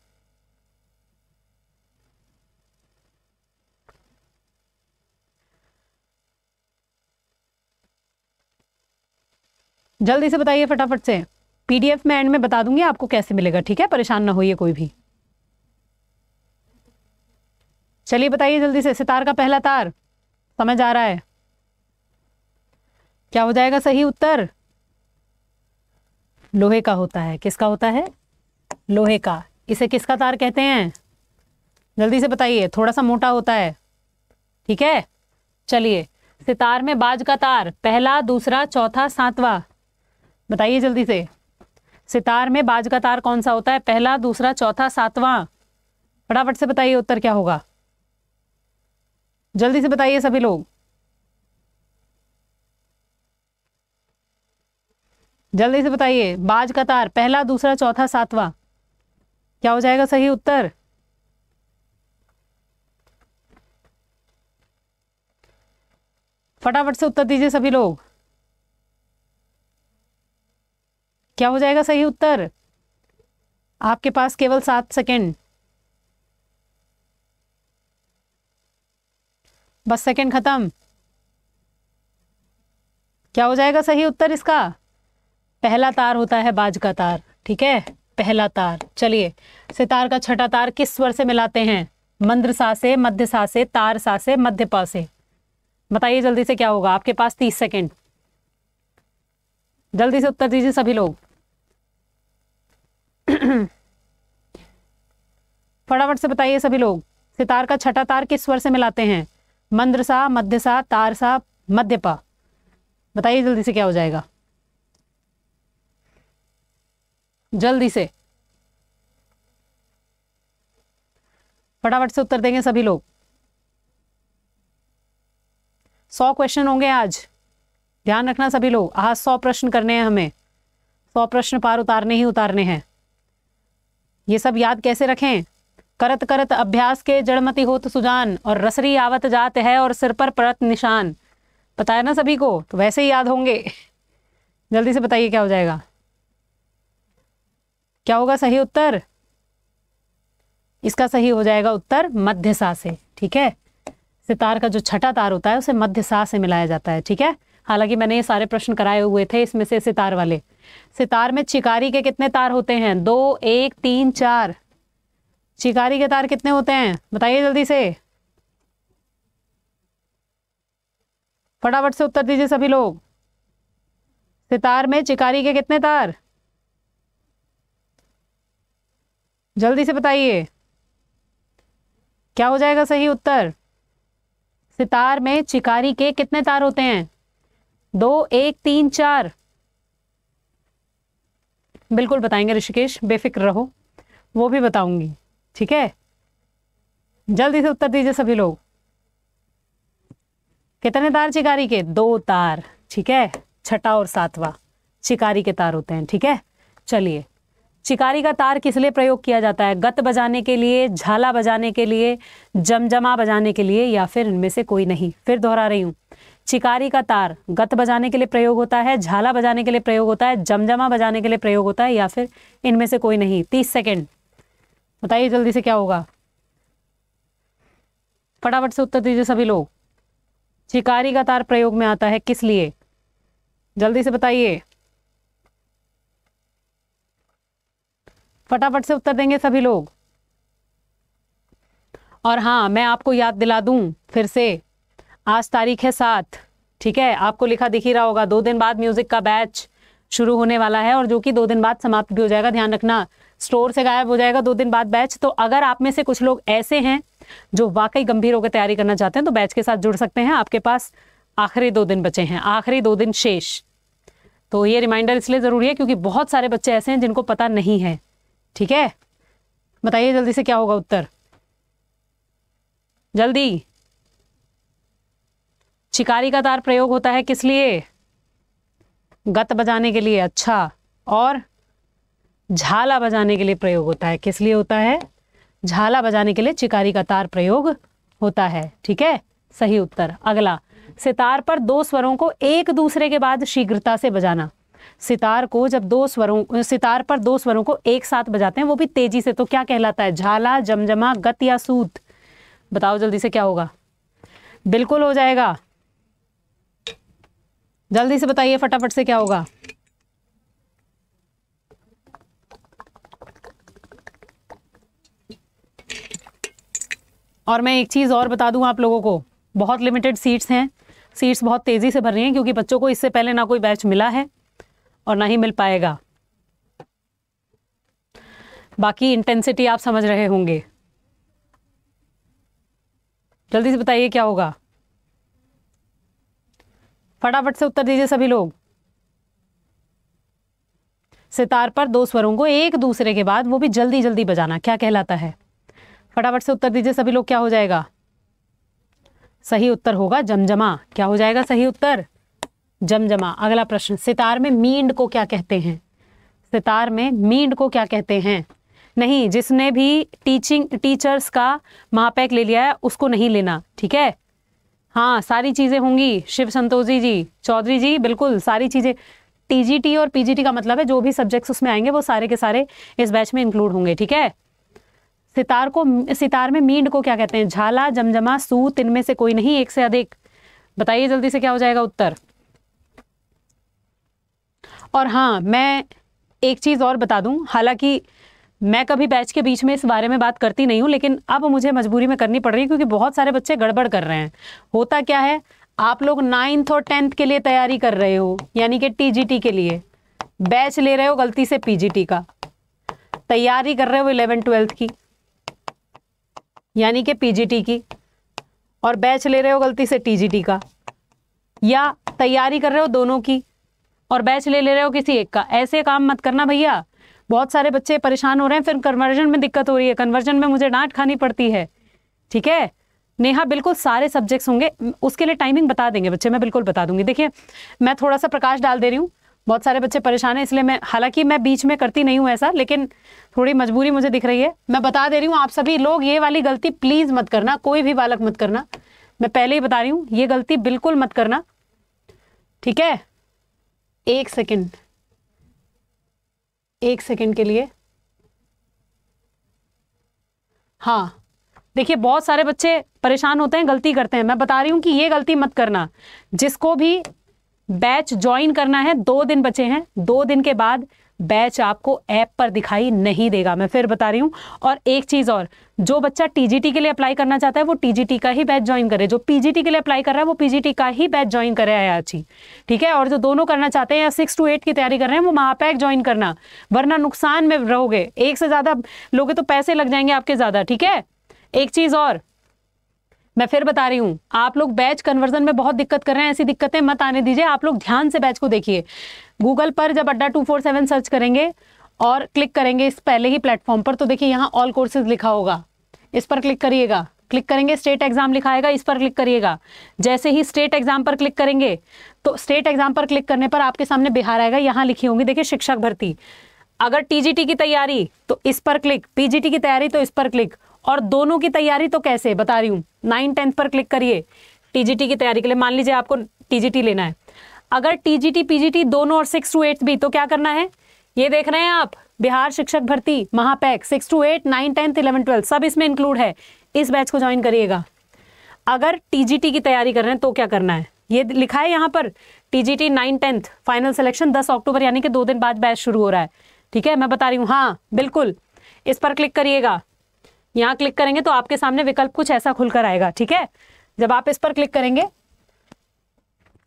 जल्दी से बताइए फटाफट से पीडीएफ में एंड में बता दूंगी आपको कैसे मिलेगा ठीक है परेशान ना होइए कोई भी चलिए बताइए जल्दी से सितार का पहला तार समझ आ रहा है क्या हो जाएगा सही उत्तर लोहे का होता है किसका होता है लोहे का इसे किसका तार कहते हैं जल्दी से बताइए थोड़ा सा मोटा होता है ठीक है चलिए सितार में बाज का तार पहला दूसरा चौथा सातवां बताइए जल्दी से सितार में बाज का तार कौन सा होता है पहला दूसरा चौथा सातवां फटाफट से बताइए उत्तर क्या होगा जल्दी से बताइए सभी लोग जल्दी से बताइए बाज का तार पहला दूसरा चौथा सातवां क्या हो जाएगा सही उत्तर फटाफट से उत्तर दीजिए सभी लोग क्या हो जाएगा सही उत्तर आपके पास केवल सात सेकेंड बस सेकेंड खत्म क्या हो जाएगा सही उत्तर इसका पहला तार होता है बाज का तार ठीक है पहला तार चलिए सितार का छठा तार किस स्वर से मिलाते हैं मंद्र सा से मध्य सा से तार सा से मध्य पा से बताइए जल्दी से क्या होगा आपके पास तीस सेकेंड जल्दी से उत्तर दीजिए सभी लोग फटाफट से बताइए सभी लोग सितार का छठा तार किस स्वर से मिलाते हैं मंद्र सा मध्य सा तार सा मध्यपा बताइए जल्दी से क्या हो जाएगा जल्दी से फटाफट से उत्तर देंगे सभी लोग सौ क्वेश्चन होंगे आज ध्यान रखना सभी लोग आज सौ प्रश्न करने हैं हमें सौ प्रश्न पार उतारने ही उतारने हैं ये सब याद कैसे रखें करत करत अभ्यास के जड़मती होत सुजान और रसरी आवत जात है और सिर पर परत निशान पता है ना सभी को तो वैसे ही याद होंगे जल्दी से बताइए क्या हो जाएगा क्या होगा सही उत्तर इसका सही हो जाएगा उत्तर मध्य सा से ठीक है सितार का जो छठा तार होता है उसे मध्य सा से मिलाया जाता है ठीक है हालांकि मैंने ये सारे प्रश्न कराए हुए थे इसमें से सितार वाले सितार में चिकारी के कितने तार होते हैं दो एक तीन चार चिकारी के तार कितने होते हैं बताइए जल्दी से फटाफट से उत्तर दीजिए सभी लोग सितार में चिकारी के कितने तार जल्दी से बताइए क्या हो जाएगा सही उत्तर सितार में चिकारी के कितने तार होते हैं दो एक तीन चार बिल्कुल बताएंगे ऋषिकेश बेफिक्र रहो वो भी बताऊंगी ठीक है जल्दी से उत्तर दीजिए सभी लोग कितने तार चिकारी के दो तार ठीक है छठा और सातवा चिकारी के तार होते हैं ठीक है चलिए चिकारी का तार किस लिए प्रयोग किया जाता है गत बजाने के लिए झाला बजाने के लिए जमजमा बजाने के लिए या फिर इनमें से कोई नहीं फिर दोहरा रही हूं चिकारी का तार गत बजाने के लिए प्रयोग होता है झाला बजाने के लिए प्रयोग होता है जमजमा बजाने के लिए प्रयोग होता है या फिर इनमें से कोई नहीं तीस सेकेंड बताइए जल्दी से क्या होगा फटाफट से उत्तर दीजिए सभी लोग चिकारी का तार प्रयोग में आता है किस लिए जल्दी से बताइए फटाफट से उत्तर देंगे सभी लोग और हाँ मैं आपको याद दिला दूं फिर से आज तारीख है सात ठीक है आपको लिखा दिख ही रहा होगा दो दिन बाद म्यूजिक का बैच शुरू होने वाला है और जो कि दो दिन बाद समाप्त भी हो जाएगा ध्यान रखना स्टोर से गायब हो जाएगा दो दिन बाद बैच तो अगर आप में से कुछ लोग ऐसे हैं जो वाकई गंभीर होकर तैयारी करना चाहते हैं तो बैच के साथ जुड़ सकते हैं आपके पास आखिरी दो दिन बचे हैं आखिरी दो दिन शेष तो ये रिमाइंडर इसलिए ज़रूरी है क्योंकि बहुत सारे बच्चे ऐसे हैं जिनको पता नहीं है ठीक है बताइए जल्दी से क्या होगा उत्तर जल्दी चिकारी का तार प्रयोग होता है किस लिए गत बजाने के लिए अच्छा और झाला बजाने के लिए प्रयोग होता है किस लिए होता है झाला बजाने के लिए चिकारी का तार प्रयोग होता है ठीक है सही उत्तर अगला सितार पर दो स्वरों को एक दूसरे के बाद शीघ्रता से बजाना सितार को जब दो स्वरों सितार पर दो स्वरों को एक साथ बजाते हैं वो भी तेजी से तो क्या कहलाता है झाला जमजमा गत या सूत बताओ जल्दी से क्या होगा बिल्कुल हो जाएगा जल्दी से बताइए फटाफट से क्या होगा और मैं एक चीज़ और बता दूं आप लोगों को बहुत लिमिटेड सीट्स हैं सीट्स बहुत तेज़ी से भर रही हैं क्योंकि बच्चों को इससे पहले ना कोई बैच मिला है और ना ही मिल पाएगा बाकी इंटेंसिटी आप समझ रहे होंगे जल्दी से बताइए क्या होगा फटाफट से उत्तर दीजिए सभी लोग सितार पर दो स्वरों को एक दूसरे के बाद वो भी जल्दी जल्दी बजाना क्या कहलाता है फटाफट से उत्तर दीजिए सभी लोग क्या हो जाएगा सही उत्तर होगा जमजमा क्या हो जाएगा सही उत्तर जमजमा अगला प्रश्न सितार में मींड को क्या कहते हैं सितार में मींड को क्या कहते हैं नहीं जिसने भी टीचिंग टीचर्स का महापैक ले लिया है उसको नहीं लेना ठीक है हाँ सारी चीज़ें होंगी शिव संतोषी जी चौधरी जी बिल्कुल सारी चीज़ें टीजीटी और पीजीटी का मतलब है जो भी सब्जेक्ट्स उसमें आएंगे वो सारे के सारे इस बैच में इंक्लूड होंगे ठीक है सितार को सितार में मींड को क्या कहते हैं झाला जमजमा सूत इनमें से कोई नहीं एक से अधिक बताइए जल्दी से क्या हो जाएगा उत्तर और हाँ मैं एक चीज़ और बता दूं हालांकि मैं कभी बैच के बीच में इस बारे में बात करती नहीं हूँ लेकिन अब मुझे मजबूरी में करनी पड़ रही है क्योंकि बहुत सारे बच्चे गड़बड़ कर रहे हैं होता क्या है आप लोग नाइन्थ और टेंथ के लिए तैयारी कर रहे हो यानी कि टीजीटी के लिए बैच ले रहे हो गलती से पीजीटी का तैयारी कर रहे हो इलेवन ट्वेल्थ की यानी कि पीजीटी की और बैच ले रहे हो गलती से टीजीटी का या तैयारी कर रहे हो दोनों की और बैच ले ले रहे हो किसी एक का ऐसे काम मत करना भैया बहुत सारे बच्चे परेशान हो रहे हैं फिर कन्वर्जन में दिक्कत हो रही है कन्वर्जन में मुझे डांट खानी पड़ती है ठीक है नेहा बिल्कुल सारे सब्जेक्ट्स होंगे उसके लिए टाइमिंग बता देंगे बच्चे मैं बिल्कुल बता दूंगी देखिए मैं थोड़ा सा प्रकाश डाल दे रही हूँ बहुत सारे बच्चे परेशान हैं इसलिए मैं हालांकि मैं बीच में करती नहीं हूँ ऐसा लेकिन थोड़ी मजबूरी मुझे दिख रही है मैं बता दे रही हूँ आप सभी लोग ये वाली गलती प्लीज़ मत करना कोई भी बालक मत करना मैं पहले ही बता रही हूँ ये गलती बिल्कुल मत करना ठीक है एक सेकेंड एक सेकेंड के लिए हाँ देखिए बहुत सारे बच्चे परेशान होते हैं गलती करते हैं मैं बता रही हूं कि ये गलती मत करना जिसको भी बैच ज्वाइन करना है दो दिन बचे हैं दो दिन के बाद बैच आपको ऐप पर दिखाई नहीं देगा मैं फिर बता रही हूँ और एक चीज़ और जो बच्चा टीजीटी के लिए अप्लाई करना चाहता है वो टीजीटी का ही बैच ज्वाइन करे जो पीजीटी के लिए अप्लाई कर रहा है वो पीजीटी का ही बैच ज्वाइन करे अच्छी ठीक है और जो दोनों करना चाहते हैं या सिक्स टू एट की तैयारी कर रहे हैं वो महापैक ज्वाइन करना वरना नुकसान में रहोगे एक से ज़्यादा लोगे तो पैसे लग जाएंगे आपके ज़्यादा ठीक है एक चीज़ और मैं फिर बता रही हूँ आप लोग बैच कन्वर्जन में बहुत दिक्कत कर रहे हैं ऐसी दिक्कतें मत आने दीजिए आप लोग ध्यान से बैच को देखिए गूगल पर जब अड्डा टू फोर सेवन सर्च करेंगे और क्लिक करेंगे इस पहले ही प्लेटफॉर्म पर तो देखिए यहाँ ऑल कोर्सेज लिखा होगा इस पर क्लिक करिएगा क्लिक करेंगे स्टेट एग्जाम लिखाएगा इस पर क्लिक करिएगा जैसे ही स्टेट एग्जाम पर क्लिक करेंगे तो स्टेट एग्जाम पर क्लिक करने पर आपके सामने बिहार आएगा यहाँ लिखी होंगी देखिए शिक्षक भर्ती अगर टीजीटी की तैयारी तो इस पर क्लिक पीजीटी की तैयारी तो इस पर क्लिक और दोनों की तैयारी तो कैसे बता रही हूँ नाइन टेंथ पर क्लिक करिए टीजीटी की तैयारी के लिए मान लीजिए आपको टीजीटी लेना है अगर टीजीटी पीजीटी दोनों और सिक्स टू एट भी तो क्या करना है ये देख रहे हैं आप बिहार शिक्षक भर्ती महापैक six two eight nine tenth eleven twelfth सब इसमें इंक्लूड है इस बैच को ज्वाइन करिएगा अगर टीजीटी की तैयारी कर रहे हैं तो क्या करना है ये लिखा है यहाँ पर TGT nine tenth final selection दस अक्टूबर यानी कि दो दिन बाद बैच शुरू हो रहा है ठीक है मैं बता रही हूँ हाँ बिल्कुल इस पर क्लिक करिएगा यहाँ क्लिक करेंगे तो आपके सामने विकल्प कुछ ऐसा खुलकर आएगा ठीक है जब आप इस पर क्लिक करेंगे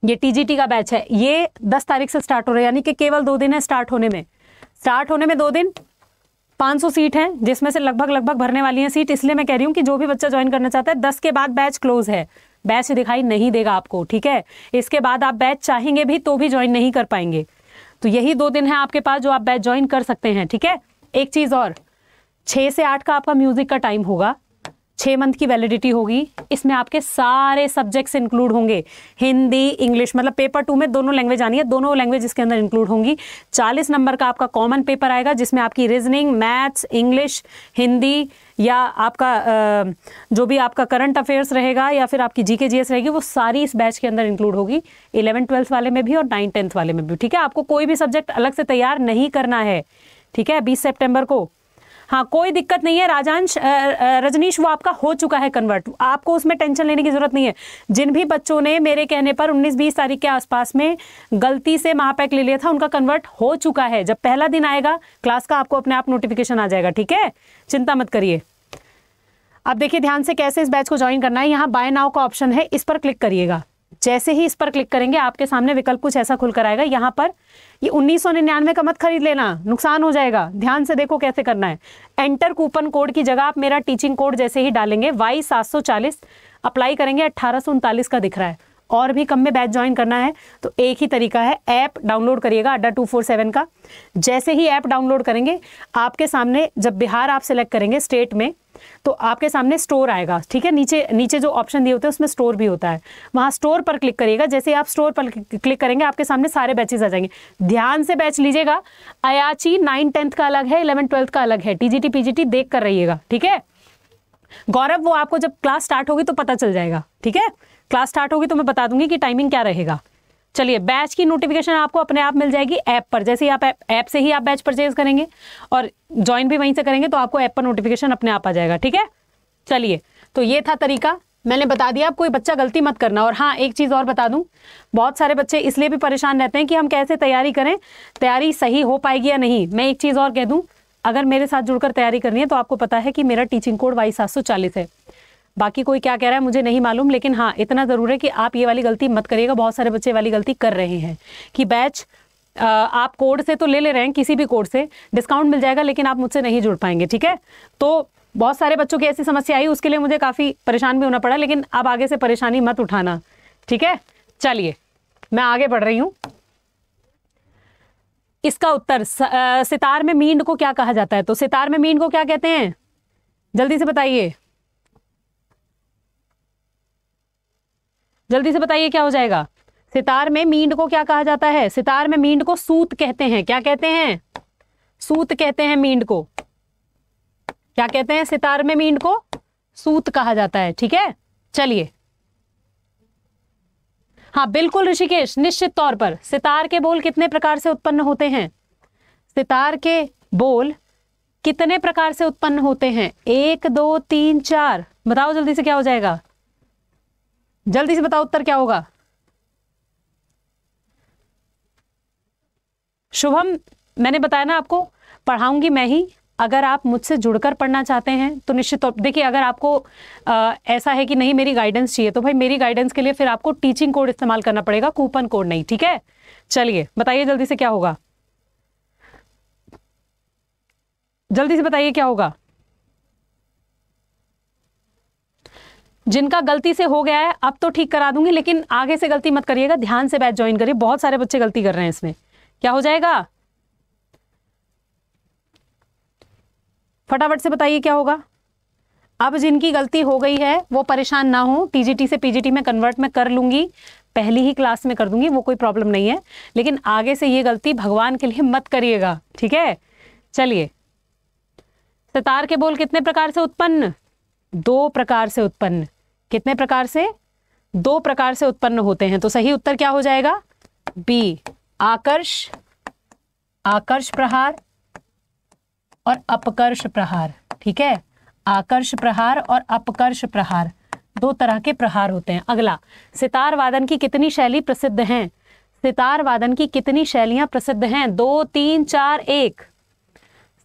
ये टीजीटी का बैच है ये दस तारीख से स्टार्ट हो रहा है यानी कि केवल दो दिन है स्टार्ट होने में स्टार्ट होने में दो दिन 500 सीट हैं जिसमें से लगभग लगभग भरने वाली हैं सीट इसलिए मैं कह रही हूँ कि जो भी बच्चा ज्वाइन करना चाहता है दस के बाद बैच क्लोज है बैच दिखाई नहीं देगा आपको ठीक है इसके बाद आप बैच चाहेंगे भी तो भी ज्वाइन नहीं कर पाएंगे तो यही दो दिन है आपके पास जो आप बैच ज्वाइन कर सकते हैं ठीक है एक चीज़ और छः से आठ का आपका म्यूज़िक का टाइम होगा छः मंथ की वैलिडिटी होगी इसमें आपके सारे सब्जेक्ट्स इंक्लूड होंगे हिंदी इंग्लिश मतलब पेपर टू में दोनों लैंग्वेज आनी है दोनों लैंग्वेज इसके अंदर इंक्लूड होंगी चालीस नंबर का आपका कॉमन पेपर आएगा जिसमें आपकी रीजनिंग मैथ्स इंग्लिश हिंदी या आपका जो भी आपका करंट अफेयर्स रहेगा या फिर आपकी जीके के रहेगी वो सारी इस बैच के अंदर इंक्लूड होगी इलेवन ट्वेल्थ वाले में भी और नाइन टेंथ वाले में भी ठीक है आपको कोई भी सब्जेक्ट अलग से तैयार नहीं करना है ठीक है बीस सेप्टेम्बर को हाँ कोई दिक्कत नहीं है राजांश रजनीश वो आपका हो चुका है कन्वर्ट आपको उसमें टेंशन लेने की ज़रूरत नहीं है जिन भी बच्चों ने मेरे कहने पर उन्नीस बीस तारीख के आसपास में गलती से महापैक ले लिया था उनका कन्वर्ट हो चुका है जब पहला दिन आएगा क्लास का आपको अपने आप नोटिफिकेशन आ जाएगा ठीक है चिंता मत करिए अब देखिए ध्यान से कैसे इस बैच को ज्वाइन करना है यहाँ बाय नाव का ऑप्शन है इस पर क्लिक करिएगा जैसे ही इस पर क्लिक करेंगे आपके सामने विकल्प कुछ ऐसा खुलकर आएगा यहाँ पर ये उन्नीस सौ निन्यानवे का मत खरीद लेना नुकसान हो जाएगा ध्यान से देखो कैसे करना है एंटर कूपन कोड की जगह आप मेरा टीचिंग कोड जैसे ही डालेंगे वाई सात सौ चालीस अप्लाई करेंगे अट्ठारह सौ उनतालीस का दिख रहा है और भी कम में बैच ज्वाइन करना है तो एक ही तरीका है ऐप डाउनलोड करिएगा अड्डा टू फोर सेवन का जैसे ही ऐप डाउनलोड करेंगे आपके सामने जब बिहार आप सेलेक्ट करेंगे स्टेट में तो आपके सामने स्टोर आएगा ठीक है नीचे नीचे जो ऑप्शन दिए होते हैं उसमें स्टोर भी होता है वहाँ स्टोर पर क्लिक करिएगा जैसे आप स्टोर पर क्लिक करेंगे आपके सामने सारे बैचेज आ जाएंगे ध्यान से बैच लीजिएगा अयाची नाइन टेंथ का अलग है इलेवन ट्वेल्थ का अलग है टीजीटी पीजीटी देख कर रहिएगा ठीक है गौरव वो आपको जब क्लास स्टार्ट होगी तो पता चल जाएगा ठीक है क्लास स्टार्ट होगी तो मैं बता दूंगी कि टाइमिंग क्या रहेगा चलिए बैच की नोटिफिकेशन आपको अपने आप मिल जाएगी ऐप पर जैसे ही आप ऐप से ही आप बैच परचेज करेंगे और ज्वाइन भी वहीं से करेंगे तो आपको ऐप पर नोटिफिकेशन अपने आप आ जाएगा ठीक है चलिए तो ये था तरीका मैंने बता दिया आप कोई बच्चा गलती मत करना और हाँ एक चीज़ और बता दूँ बहुत सारे बच्चे इसलिए भी परेशान रहते हैं कि हम कैसे तैयारी करें तैयारी सही हो पाएगी या नहीं मैं एक चीज़ और कह दूँ अगर मेरे साथ जुड़कर तैयारी करनी है तो आपको पता है कि मेरा टीचिंग कोड वाई सात है बाकी कोई क्या कह रहा है मुझे नहीं मालूम लेकिन हाँ इतना ज़रूर है कि आप ये वाली गलती मत करिएगा बहुत सारे बच्चे वाली गलती कर रहे हैं कि बैच आप कोड से तो ले ले रहे हैं किसी भी कोड से डिस्काउंट मिल जाएगा लेकिन आप मुझसे नहीं जुड़ पाएंगे ठीक है तो बहुत सारे बच्चों की ऐसी समस्या आई उसके लिए मुझे काफ़ी परेशान भी होना पड़ा लेकिन आप आगे से परेशानी मत उठाना ठीक है चलिए मैं आगे बढ़ रही हूँ इसका उत्तर सितार में मींड को क्या कहा जाता है तो सितार में मींड को क्या कहते हैं जल्दी से बताइए जल्दी से बताइए क्या हो जाएगा सितार में मींड को क्या कहा जाता है सितार में मींड को सूत कहते हैं क्या कहते हैं सूत कहते हैं मींड को क्या कहते हैं सितार में मींड को सूत कहा जाता है ठीक है चलिए हाँ बिल्कुल ऋषिकेश निश्चित तौर पर सितार के बोल कितने प्रकार से उत्पन्न होते हैं सितार के बोल कितने प्रकार से उत्पन्न होते हैं एक दो तीन चार बताओ जल्दी से क्या हो जाएगा जल्दी से बताओ उत्तर क्या होगा शुभम मैंने बताया ना आपको पढ़ाऊंगी मैं ही अगर आप मुझसे जुड़कर पढ़ना चाहते हैं तो निश्चित तौर देखिए अगर आपको आ, ऐसा है कि नहीं मेरी गाइडेंस चाहिए तो भाई मेरी गाइडेंस के लिए फिर आपको टीचिंग कोड इस्तेमाल करना पड़ेगा कूपन कोड नहीं ठीक है चलिए बताइए जल्दी से क्या होगा जल्दी से बताइए क्या होगा जिनका गलती से हो गया है अब तो ठीक करा दूंगी लेकिन आगे से गलती मत करिएगा ध्यान से बैच ज्वाइन करिए बहुत सारे बच्चे गलती कर रहे हैं इसमें क्या हो जाएगा फटाफट से बताइए क्या होगा अब जिनकी गलती हो गई है वो परेशान ना हो टीजीटी से पीजीटी में कन्वर्ट में कर लूंगी पहली ही क्लास में कर दूंगी वो कोई प्रॉब्लम नहीं है लेकिन आगे से ये गलती भगवान के लिए मत करिएगा ठीक है चलिए सतार के बोल कितने प्रकार से उत्पन्न दो प्रकार से उत्पन्न कितने प्रकार से दो प्रकार से उत्पन्न होते हैं तो सही उत्तर क्या हो जाएगा बी आकर्ष आकर्ष प्रहार और अपकर्ष प्रहार ठीक है आकर्ष प्रहार और अपकर्ष प्रहार दो तरह के प्रहार होते हैं अगला सितार वादन की कितनी शैली प्रसिद्ध हैं सितार वादन की कितनी शैलियां प्रसिद्ध हैं दो तीन चार एक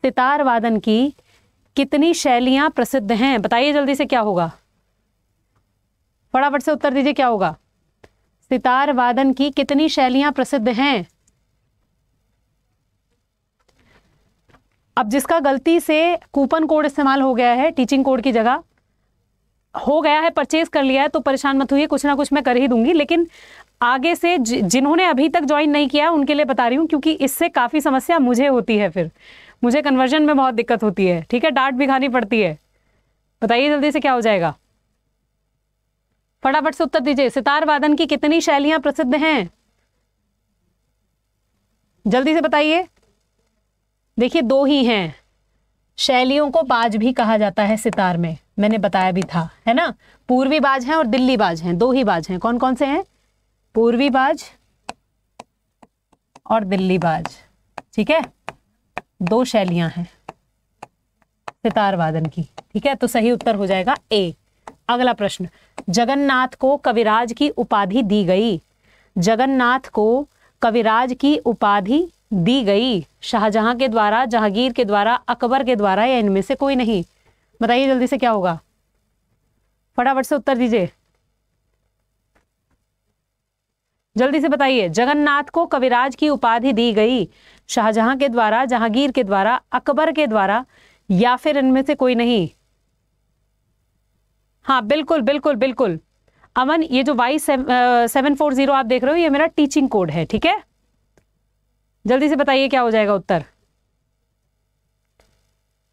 सितार वादन की कितनी शैलियां प्रसिद्ध हैं बताइए जल्दी से क्या होगा फटाफट से उत्तर दीजिए क्या होगा सितार वादन की कितनी शैलियां प्रसिद्ध हैं अब जिसका गलती से कूपन कोड इस्तेमाल हो गया है टीचिंग कोड की जगह हो गया है परचेज कर लिया है तो परेशान मत हुई कुछ ना कुछ मैं कर ही दूंगी लेकिन आगे से जिन्होंने अभी तक ज्वाइन नहीं किया उनके लिए बता रही हूँ क्योंकि इससे काफ़ी समस्या मुझे होती है फिर मुझे कन्वर्जन में बहुत दिक्कत होती है ठीक है डांट भी खानी पड़ती है बताइए जल्दी से क्या हो जाएगा फटाफट से उत्तर दीजिए सितार वादन की कितनी शैलियां प्रसिद्ध हैं जल्दी से बताइए देखिए दो ही हैं शैलियों को बाज भी कहा जाता है सितार में मैंने बताया भी था है ना पूर्वी बाज हैं और दिल्ली बाज हैं दो ही बाज हैं कौन कौन से हैं पूर्वी बाज और दिल्ली बाज ठीक है दो शैलियां हैं सितार वादन की ठीक है तो सही उत्तर हो जाएगा ए अगला प्रश्न जगन्नाथ को कविराज की उपाधि दी गई जगन्नाथ को कविराज की उपाधि दी गई शाहजहां के द्वारा जहांगीर के द्वारा अकबर के द्वारा या इनमें से कोई नहीं बताइए जल्दी से क्या होगा फटाफट से उत्तर दीजिए जल्दी से बताइए जगन्नाथ को कविराज की उपाधि दी गई शाहजहां के द्वारा जहांगीर के द्वारा अकबर के द्वारा या फिर इनमें से कोई नहीं हाँ बिल्कुल बिल्कुल बिल्कुल अमन ये जो वाई सेवन फोर जीरो आप देख रहे हो ये मेरा टीचिंग कोड है ठीक है जल्दी से बताइए क्या हो जाएगा उत्तर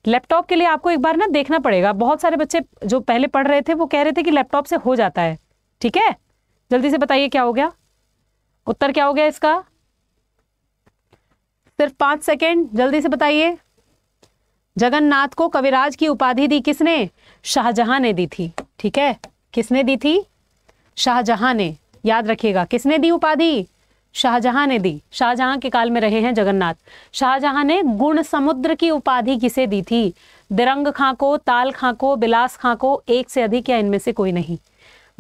लैपटॉप के लिए आपको एक बार ना देखना पड़ेगा बहुत सारे बच्चे जो पहले पढ़ रहे थे वो कह रहे थे कि लैपटॉप से हो जाता है ठीक है जल्दी से बताइए क्या हो गया उत्तर क्या हो गया इसका सिर्फ पांच सेकेंड जल्दी से बताइए जगन्नाथ को कविराज की उपाधि दी किसने शाहजहां ने दी थी ठीक है किसने दी थी शाहजहां ने याद रखिएगा किसने दी उपाधि शाहजहां ने दी शाहजहां के काल में रहे हैं जगन्नाथ शाहजहां ने गुण समुद्र की उपाधि किसे दी थी दिरंग खां को ताल खां को बिलास खां को एक से अधिक या इनमें से कोई नहीं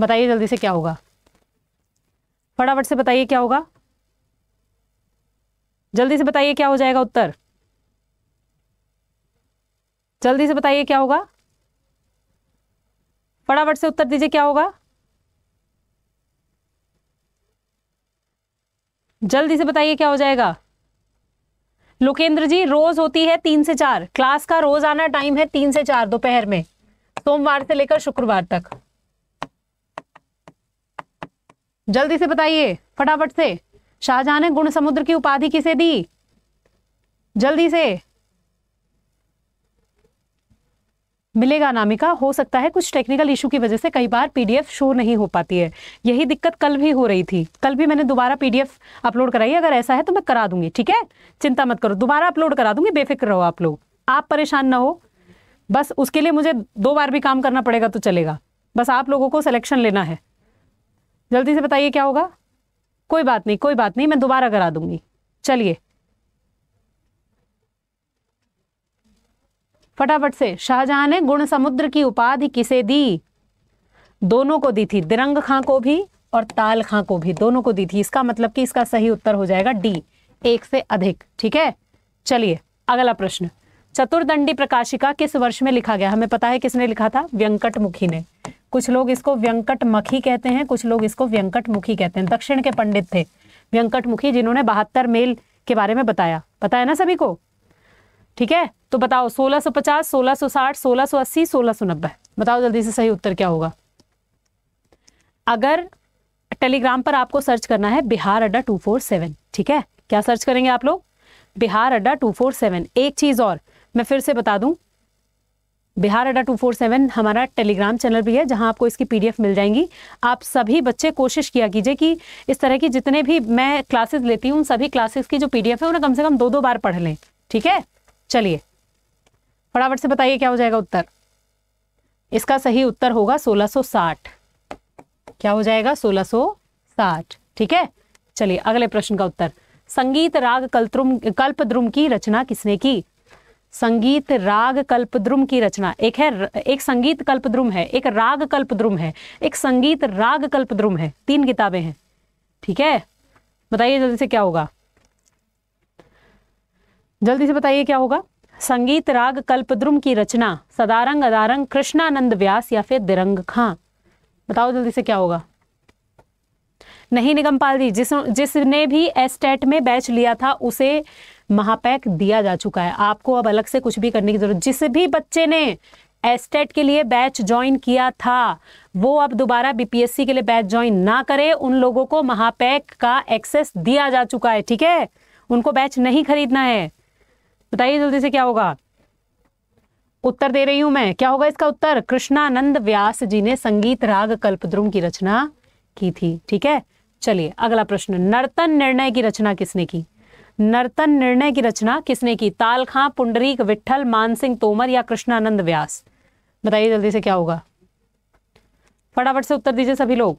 बताइए जल्दी से क्या होगा फटाफट से बताइए क्या होगा जल्दी से बताइए क्या हो जाएगा उत्तर जल्दी से बताइए क्या होगा फटाफट से उत्तर दीजिए क्या होगा जल्दी से बताइए क्या हो जाएगा लोकेंद्र जी रोज होती है तीन से चार क्लास का रोज आना टाइम है तीन से चार दोपहर में सोमवार से लेकर शुक्रवार तक जल्दी से बताइए फटाफट से शाहजहां ने गुण समुद्र की उपाधि किसे दी जल्दी से मिलेगा नामिका हो सकता है कुछ टेक्निकल इशू की वजह से कई बार पीडीएफ शो नहीं हो पाती है यही दिक्कत कल भी हो रही थी कल भी मैंने दोबारा पीडीएफ अपलोड कराई अगर ऐसा है तो मैं करा दूंगी ठीक है चिंता मत करो दोबारा अपलोड करा दूंगी बेफिक्र रहो आप लोग आप परेशान ना हो बस उसके लिए मुझे दो बार भी काम करना पड़ेगा तो चलेगा बस आप लोगों को सिलेक्शन लेना है जल्दी से बताइए क्या होगा कोई बात नहीं कोई बात नहीं मैं दोबारा करा दूंगी चलिए फटाफट से शाहजहां ने गुण समुद्र की उपाधि किसे दी दोनों को दी थी दिरंग खां को भी और ताल खां को भी दोनों को दी थी इसका मतलब कि इसका सही उत्तर हो जाएगा डी एक से अधिक ठीक है चलिए अगला प्रश्न चतुर्दंडी प्रकाशिका किस वर्ष में लिखा गया हमें पता है किसने लिखा था व्यंकट मुखी ने कुछ लोग इसको व्यंकट मखी कहते हैं कुछ लोग इसको व्यंकट मुखी कहते हैं दक्षिण के पंडित थे व्यंकट मुखी जिन्होंने बहत्तर मेल के बारे में बताया पता है ना सभी को ठीक है तो बताओ 1650, 1660, 1680, 1690 बताओ जल्दी से सही उत्तर क्या होगा अगर टेलीग्राम पर आपको सर्च करना है बिहार अड्डा 247 ठीक है क्या सर्च करेंगे आप लोग बिहार अड्डा 247 एक चीज़ और मैं फिर से बता दूं बिहार अड्डा 247 हमारा टेलीग्राम चैनल भी है जहां आपको इसकी पीडीएफ मिल जाएंगी आप सभी बच्चे कोशिश किया कीजिए कि इस तरह की जितने भी मैं क्लासेस लेती हूँ उन सभी क्लासेस की जो पीडीएफ है उन्हें कम से कम दो दो बार पढ़ लें ठीक है चलिए फटाफट से बताइए क्या हो जाएगा उत्तर इसका सही उत्तर होगा 1660 क्या हो जाएगा 1660 ठीक है चलिए अगले प्रश्न का उत्तर संगीत राग कल्प्रुम कल्पद्रुम की रचना किसने की संगीत राग कल्पद्रुम की रचना एक है एक संगीत कल्पद्रुम है एक राग कल्पद्रुम है एक संगीत राग कल्पद्रुम है तीन किताबें हैं ठीक है बताइए जल्दी से क्या होगा जल्दी से बताइए क्या होगा संगीत राग कल्पद्रुम की रचना सदारंग अदारंग कृष्णानंद व्यास या फिर दिरंग खां बताओ जल्दी से क्या होगा नहीं निगम पाल जी जिस जिसने भी एस्टेट में बैच लिया था उसे महापैक दिया जा चुका है आपको अब अलग से कुछ भी करने की जरूरत जिस भी बच्चे ने एस्टेट के लिए बैच ज्वाइन किया था वो अब दोबारा बीपीएससी के लिए बैच ज्वाइन ना करे उन लोगों को महापैक का एक्सेस दिया जा चुका है ठीक है उनको बैच नहीं खरीदना है बताइए जल्दी से क्या होगा उत्तर दे रही हूं मैं क्या होगा इसका उत्तर कृष्णानंद व्यास जी ने संगीत राग कल्पद्रुम की रचना की थी ठीक है चलिए अगला प्रश्न नर्तन निर्णय की रचना किसने की नर्तन निर्णय की रचना किसने की तालखा पुंडरीक विठल मानसिंह तोमर या कृष्णानंद व्यास बताइए जल्दी से क्या होगा फटाफट से उत्तर दीजिए सभी लोग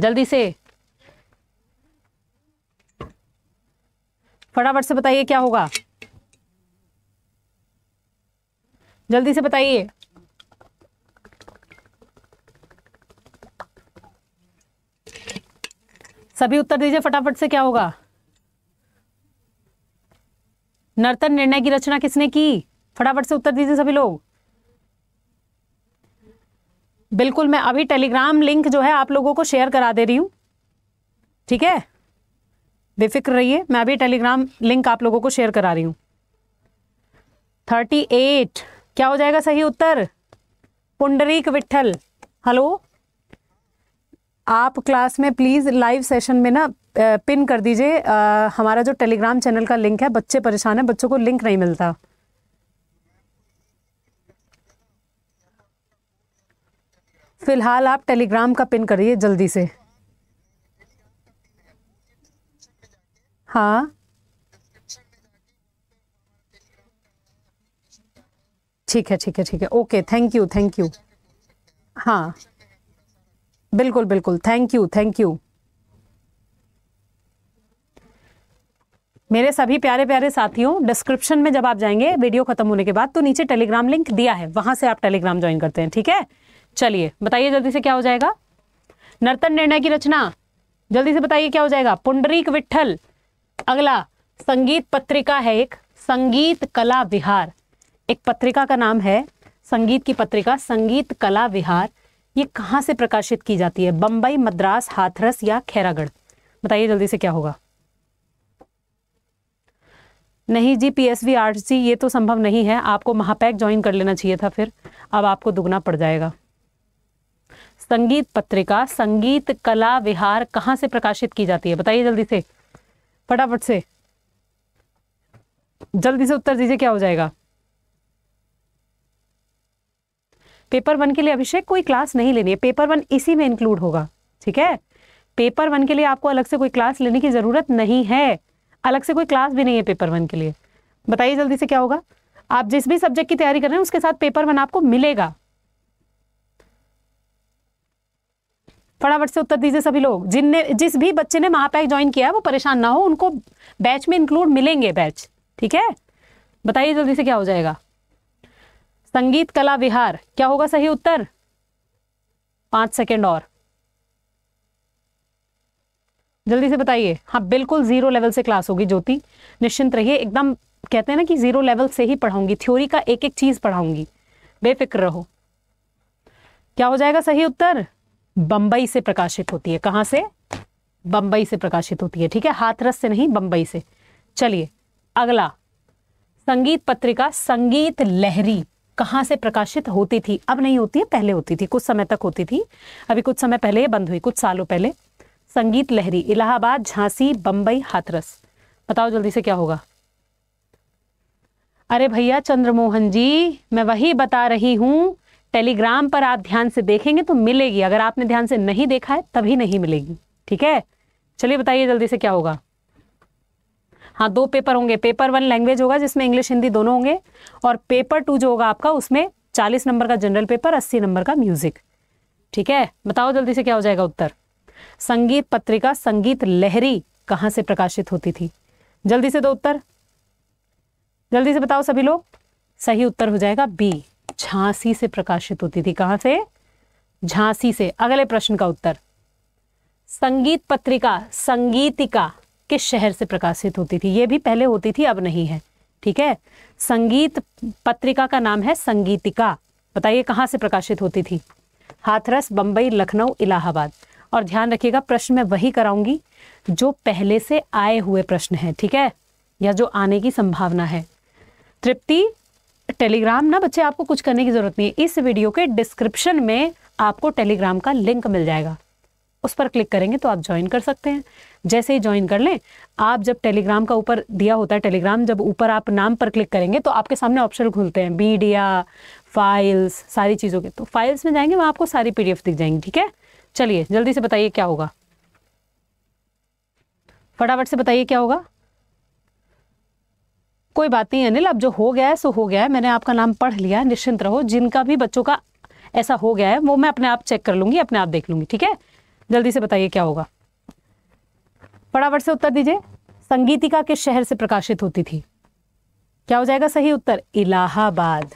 जल्दी से फटाफट से बताइए क्या होगा जल्दी से बताइए सभी उत्तर दीजिए फटाफट से क्या होगा नर्तन निर्णय की रचना किसने की फटाफट से उत्तर दीजिए सभी लोग बिल्कुल मैं अभी टेलीग्राम लिंक जो है आप लोगों को शेयर करा दे रही हूं ठीक है बेफिक्र रहिए मैं अभी टेलीग्राम लिंक आप लोगों को शेयर करा रही हूँ थर्टी एट क्या हो जाएगा सही उत्तर पुंडरीक विठल हेलो आप क्लास में प्लीज़ लाइव सेशन में ना पिन कर दीजिए हमारा जो टेलीग्राम चैनल का लिंक है बच्चे परेशान है बच्चों को लिंक नहीं मिलता फिलहाल आप टेलीग्राम का पिन करिए जल्दी से हाँ ठीक है ठीक है ठीक है okay thank you thank you हाँ बिल्कुल बिल्कुल थैंक यू थैंक यू मेरे सभी प्यारे प्यारे साथियों डिस्क्रिप्शन में जब आप जाएंगे वीडियो खत्म होने के बाद तो नीचे टेलीग्राम लिंक दिया है वहां से आप टेलीग्राम ज्वाइन करते हैं ठीक है चलिए बताइए जल्दी से क्या हो जाएगा नर्तन निर्णय की रचना जल्दी से बताइए क्या हो जाएगा पुंडरीक विठल अगला संगीत पत्रिका है एक संगीत कला विहार एक पत्रिका का नाम है संगीत की पत्रिका संगीत कला विहार ये कहाँ से प्रकाशित की जाती है बम्बई मद्रास हाथरस या खैरागढ़ बताइए जल्दी से क्या होगा नहीं जी पीएसवी आर्ट्स जी ये तो संभव नहीं है आपको महापैक ज्वाइन कर लेना चाहिए था फिर अब आपको दुगना पड़ जाएगा संगीत पत्रिका संगीत कला विहार कहाँ से प्रकाशित की जाती है बताइए जल्दी से फटाफट से जल्दी से उत्तर दीजिए क्या हो जाएगा पेपर वन के लिए अभिषेक कोई क्लास नहीं लेनी है पेपर वन इसी में इंक्लूड होगा ठीक है पेपर वन के लिए आपको अलग से कोई क्लास लेने की ज़रूरत नहीं है अलग से कोई क्लास भी नहीं है पेपर वन के लिए बताइए जल्दी से क्या होगा आप जिस भी सब्जेक्ट की तैयारी कर रहे हैं उसके साथ पेपर वन आपको मिलेगा फटाफट से उत्तर दीजिए सभी लोग जिनने जिस भी बच्चे ने महापैक ज्वाइन किया है वो परेशान ना हो उनको बैच में इंक्लूड मिलेंगे बैच ठीक है बताइए जल्दी से क्या हो जाएगा संगीत कला विहार क्या होगा सही उत्तर पांच सेकेंड और जल्दी से बताइए हाँ बिल्कुल जीरो लेवल से क्लास होगी ज्योति निश्चिंत रहिए एकदम कहते हैं ना कि जीरो लेवल से ही पढ़ाऊंगी थ्योरी का एक एक चीज़ पढ़ाऊंगी बेफिक्र रहो क्या हो जाएगा सही उत्तर बंबई से प्रकाशित होती है कहां से बंबई से प्रकाशित होती है ठीक है हाथरस से नहीं बंबई से चलिए अगला संगीत पत्रिका संगीत लहरी कहां से प्रकाशित होती थी अब नहीं होती है पहले होती थी कुछ समय तक होती थी अभी कुछ समय पहले बंद हुई कुछ सालों पहले संगीत लहरी इलाहाबाद झांसी बंबई हाथरस बताओ जल्दी से क्या होगा अरे भैया चंद्रमोहन जी मैं वही बता रही हूं टेलीग्राम पर आप ध्यान से देखेंगे तो मिलेगी अगर आपने ध्यान से नहीं देखा है तभी नहीं मिलेगी ठीक है चलिए बताइए जल्दी से क्या होगा हाँ दो पेपर होंगे पेपर वन लैंग्वेज होगा जिसमें इंग्लिश हिंदी दोनों होंगे और पेपर टू जो होगा आपका उसमें चालीस नंबर का जनरल पेपर अस्सी नंबर का म्यूजिक ठीक है बताओ जल्दी से क्या हो जाएगा उत्तर संगीत पत्रिका संगीत लहरी कहाँ से प्रकाशित होती थी जल्दी से दो उत्तर जल्दी से बताओ सभी लोग सही उत्तर हो जाएगा बी झांसी से प्रकाशित होती थी कहां से झांसी से अगले प्रश्न का उत्तर संगीत पत्रिका संगीतिका किस शहर से प्रकाशित होती थी ये भी पहले होती थी अब नहीं है ठीक है संगीत पत्रिका का नाम है संगीतिका बताइए कहां से प्रकाशित होती थी हाथरस बंबई लखनऊ इलाहाबाद और ध्यान रखिएगा प्रश्न मैं वही कराऊंगी जो पहले से आए हुए प्रश्न है ठीक है या जो आने की संभावना है तृप्ति टेलीग्राम ना बच्चे आपको कुछ करने की ज़रूरत नहीं है इस वीडियो के डिस्क्रिप्शन में आपको टेलीग्राम का लिंक मिल जाएगा उस पर क्लिक करेंगे तो आप ज्वाइन कर सकते हैं जैसे ही ज्वाइन कर लें आप जब टेलीग्राम का ऊपर दिया होता है टेलीग्राम जब ऊपर आप नाम पर क्लिक करेंगे तो आपके सामने ऑप्शन खुलते हैं मीडिया फाइल्स सारी चीज़ों के तो फाइल्स में जाएंगे वहाँ आपको सारी पी दिख जाएंगी ठीक है चलिए जल्दी से बताइए क्या होगा फटाफट से बताइए क्या होगा कोई बात नहीं अनिल अब जो हो गया है सो हो गया है मैंने आपका नाम पढ़ लिया निश्चिंत रहो जिनका भी बच्चों का ऐसा हो गया है वो मैं अपने आप चेक कर लूंगी अपने आप देख लूंगी ठीक है जल्दी से बताइए क्या होगा फटाफट से उत्तर दीजिए संगीतिका किस शहर से प्रकाशित होती थी क्या हो जाएगा सही उत्तर इलाहाबाद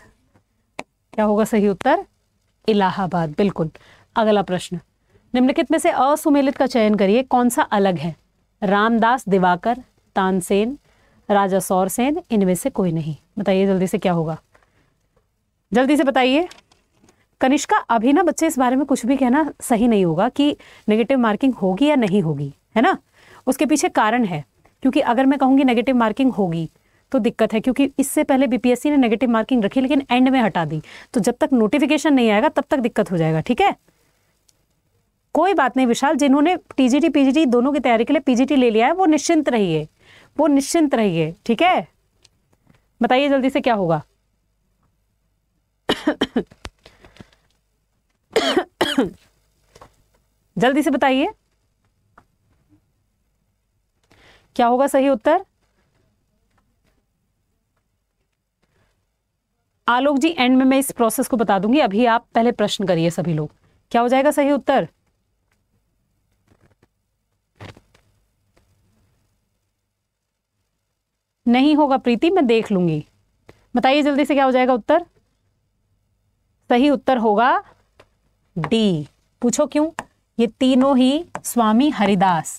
क्या होगा सही उत्तर इलाहाबाद बिल्कुल अगला प्रश्न निम्नलिखित में से असुमेलित का चयन करिए कौन सा अलग है रामदास दिवाकर तानसेन राजा सौर सेन इनमें से कोई नहीं बताइए जल्दी से क्या होगा जल्दी से बताइए कनिष्का अभी ना बच्चे इस बारे में कुछ भी कहना सही नहीं होगा कि नेगेटिव मार्किंग होगी या नहीं होगी है ना उसके पीछे कारण है क्योंकि अगर मैं कहूँगी नेगेटिव मार्किंग होगी तो दिक्कत है क्योंकि इससे पहले बीपीएससी ने नेगेटिव मार्किंग रखी लेकिन एंड में हटा दी तो जब तक नोटिफिकेशन नहीं आएगा तब तक दिक्कत हो जाएगा ठीक है कोई बात नहीं विशाल जिन्होंने टीजीटी पीजीटी दोनों की तैयारी के लिए पीजीटी ले लिया है वो निश्चिंत रहिए वो निश्चिंत रहिए ठीक है बताइए जल्दी से क्या होगा जल्दी से बताइए क्या होगा सही उत्तर आलोक जी एंड में मैं इस प्रोसेस को बता दूंगी अभी आप पहले प्रश्न करिए सभी लोग क्या हो जाएगा सही उत्तर नहीं होगा प्रीति मैं देख लूंगी बताइए जल्दी से क्या हो जाएगा उत्तर सही उत्तर होगा डी पूछो क्यों ये तीनों ही स्वामी हरिदास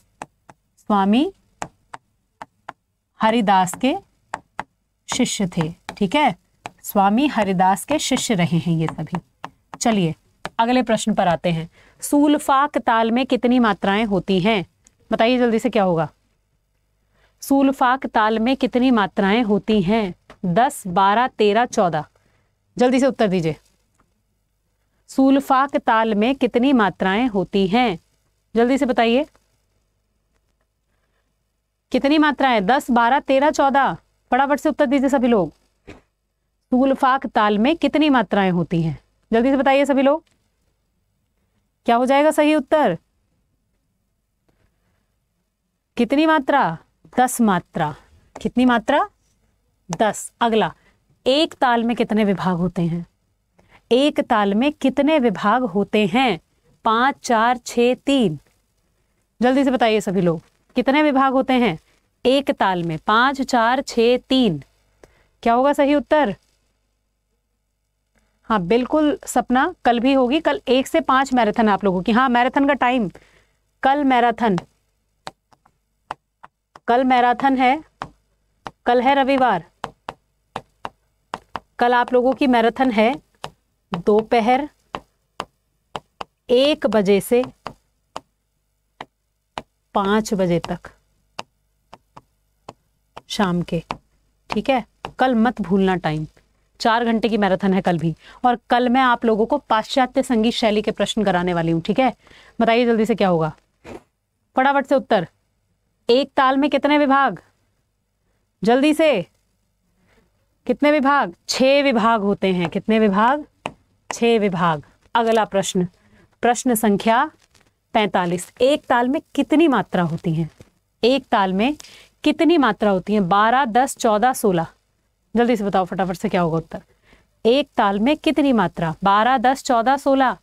स्वामी हरिदास के शिष्य थे ठीक है स्वामी हरिदास के शिष्य रहे हैं ये सभी चलिए अगले प्रश्न पर आते हैं सूलफाक ताल में कितनी मात्राएं होती हैं बताइए जल्दी से क्या होगा सुलफाक ताल में कितनी मात्राएं होती हैं दस बारह तेरह चौदह जल्दी से उत्तर दीजिए सुलफाक ताल में कितनी मात्राएं होती हैं जल्दी से बताइए कितनी मात्राएं दस बारह तेरह चौदह फटाफट से उत्तर दीजिए सभी लोग सुलफाक ताल में कितनी मात्राएं होती हैं जल्दी से बताइए सभी लोग क्या हो जाएगा सही उत्तर कितनी मात्रा दस मात्रा कितनी मात्रा दस अगला एक ताल में कितने विभाग होते हैं एक ताल में कितने विभाग होते हैं पांच चार छ तीन जल्दी से बताइए सभी लोग कितने विभाग होते हैं एक ताल में पांच चार छ तीन क्या होगा सही उत्तर हाँ बिल्कुल सपना कल भी होगी कल एक से पांच मैराथन आप लोगों की हाँ मैराथन का टाइम कल मैराथन कल मैराथन है कल है रविवार कल आप लोगों की मैराथन है दोपहर एक बजे से पाँच बजे तक शाम के ठीक है कल मत भूलना टाइम चार घंटे की मैराथन है कल भी और कल मैं आप लोगों को पाश्चात्य संगीत शैली के प्रश्न कराने वाली हूँ ठीक है बताइए जल्दी से क्या होगा फटाफट से उत्तर एक ताल में कितने विभाग जल्दी से कितने विभाग छ विभाग होते हैं कितने विभाग छ विभाग अगला प्रश्न प्रश्न संख्या पैंतालीस एक ताल में कितनी मात्रा होती है एक ताल में कितनी मात्रा होती है बारह दस चौदह सोलह जल्दी से बताओ फटाफट से क्या होगा उत्तर एक ताल में कितनी मात्रा बारह दस चौदह सोलह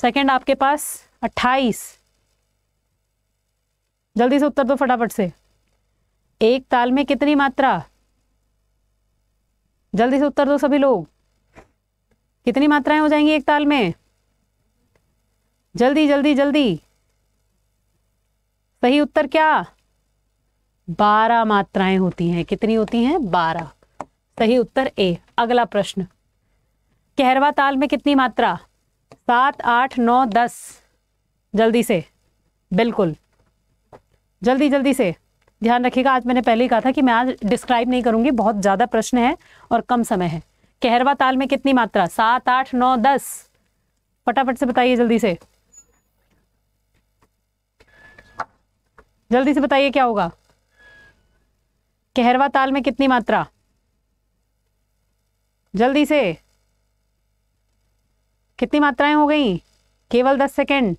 सेकेंड आपके पास अट्ठाईस जल्दी से उत्तर दो फटाफट से एक ताल में कितनी मात्रा जल्दी से उत्तर दो सभी लोग कितनी मात्राएं हो जाएंगी एक ताल में जल्दी जल्दी जल्दी सही उत्तर क्या बारह मात्राएं होती हैं कितनी होती हैं बारह सही उत्तर ए अगला प्रश्न कहरवा ताल में कितनी मात्रा सात आठ नौ दस जल्दी से बिल्कुल जल्दी जल्दी से ध्यान रखिएगा आज मैंने पहले ही कहा था कि मैं आज डिस्क्राइब नहीं करूंगी बहुत ज़्यादा प्रश्न है और कम समय है कहरवा ताल में कितनी मात्रा सात आठ नौ दस फटाफट से बताइए जल्दी से जल्दी से बताइए क्या होगा कहरवा ताल में कितनी मात्रा जल्दी से कितनी मात्राएं हो गई केवल दस सेकेंड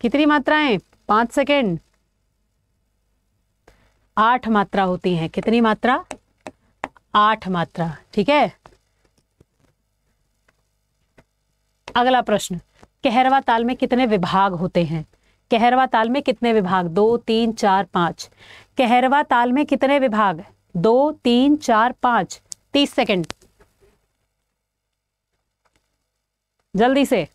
कितनी मात्राएं पांच सेकेंड आठ मात्रा होती है कितनी मात्रा आठ मात्रा ठीक है अगला प्रश्न कहरवा ताल में कितने विभाग होते हैं कहरवा ताल में कितने विभाग दो तीन चार पांच कहरवा ताल में कितने विभाग दो तीन चार पांच तीस सेकंड जल्दी से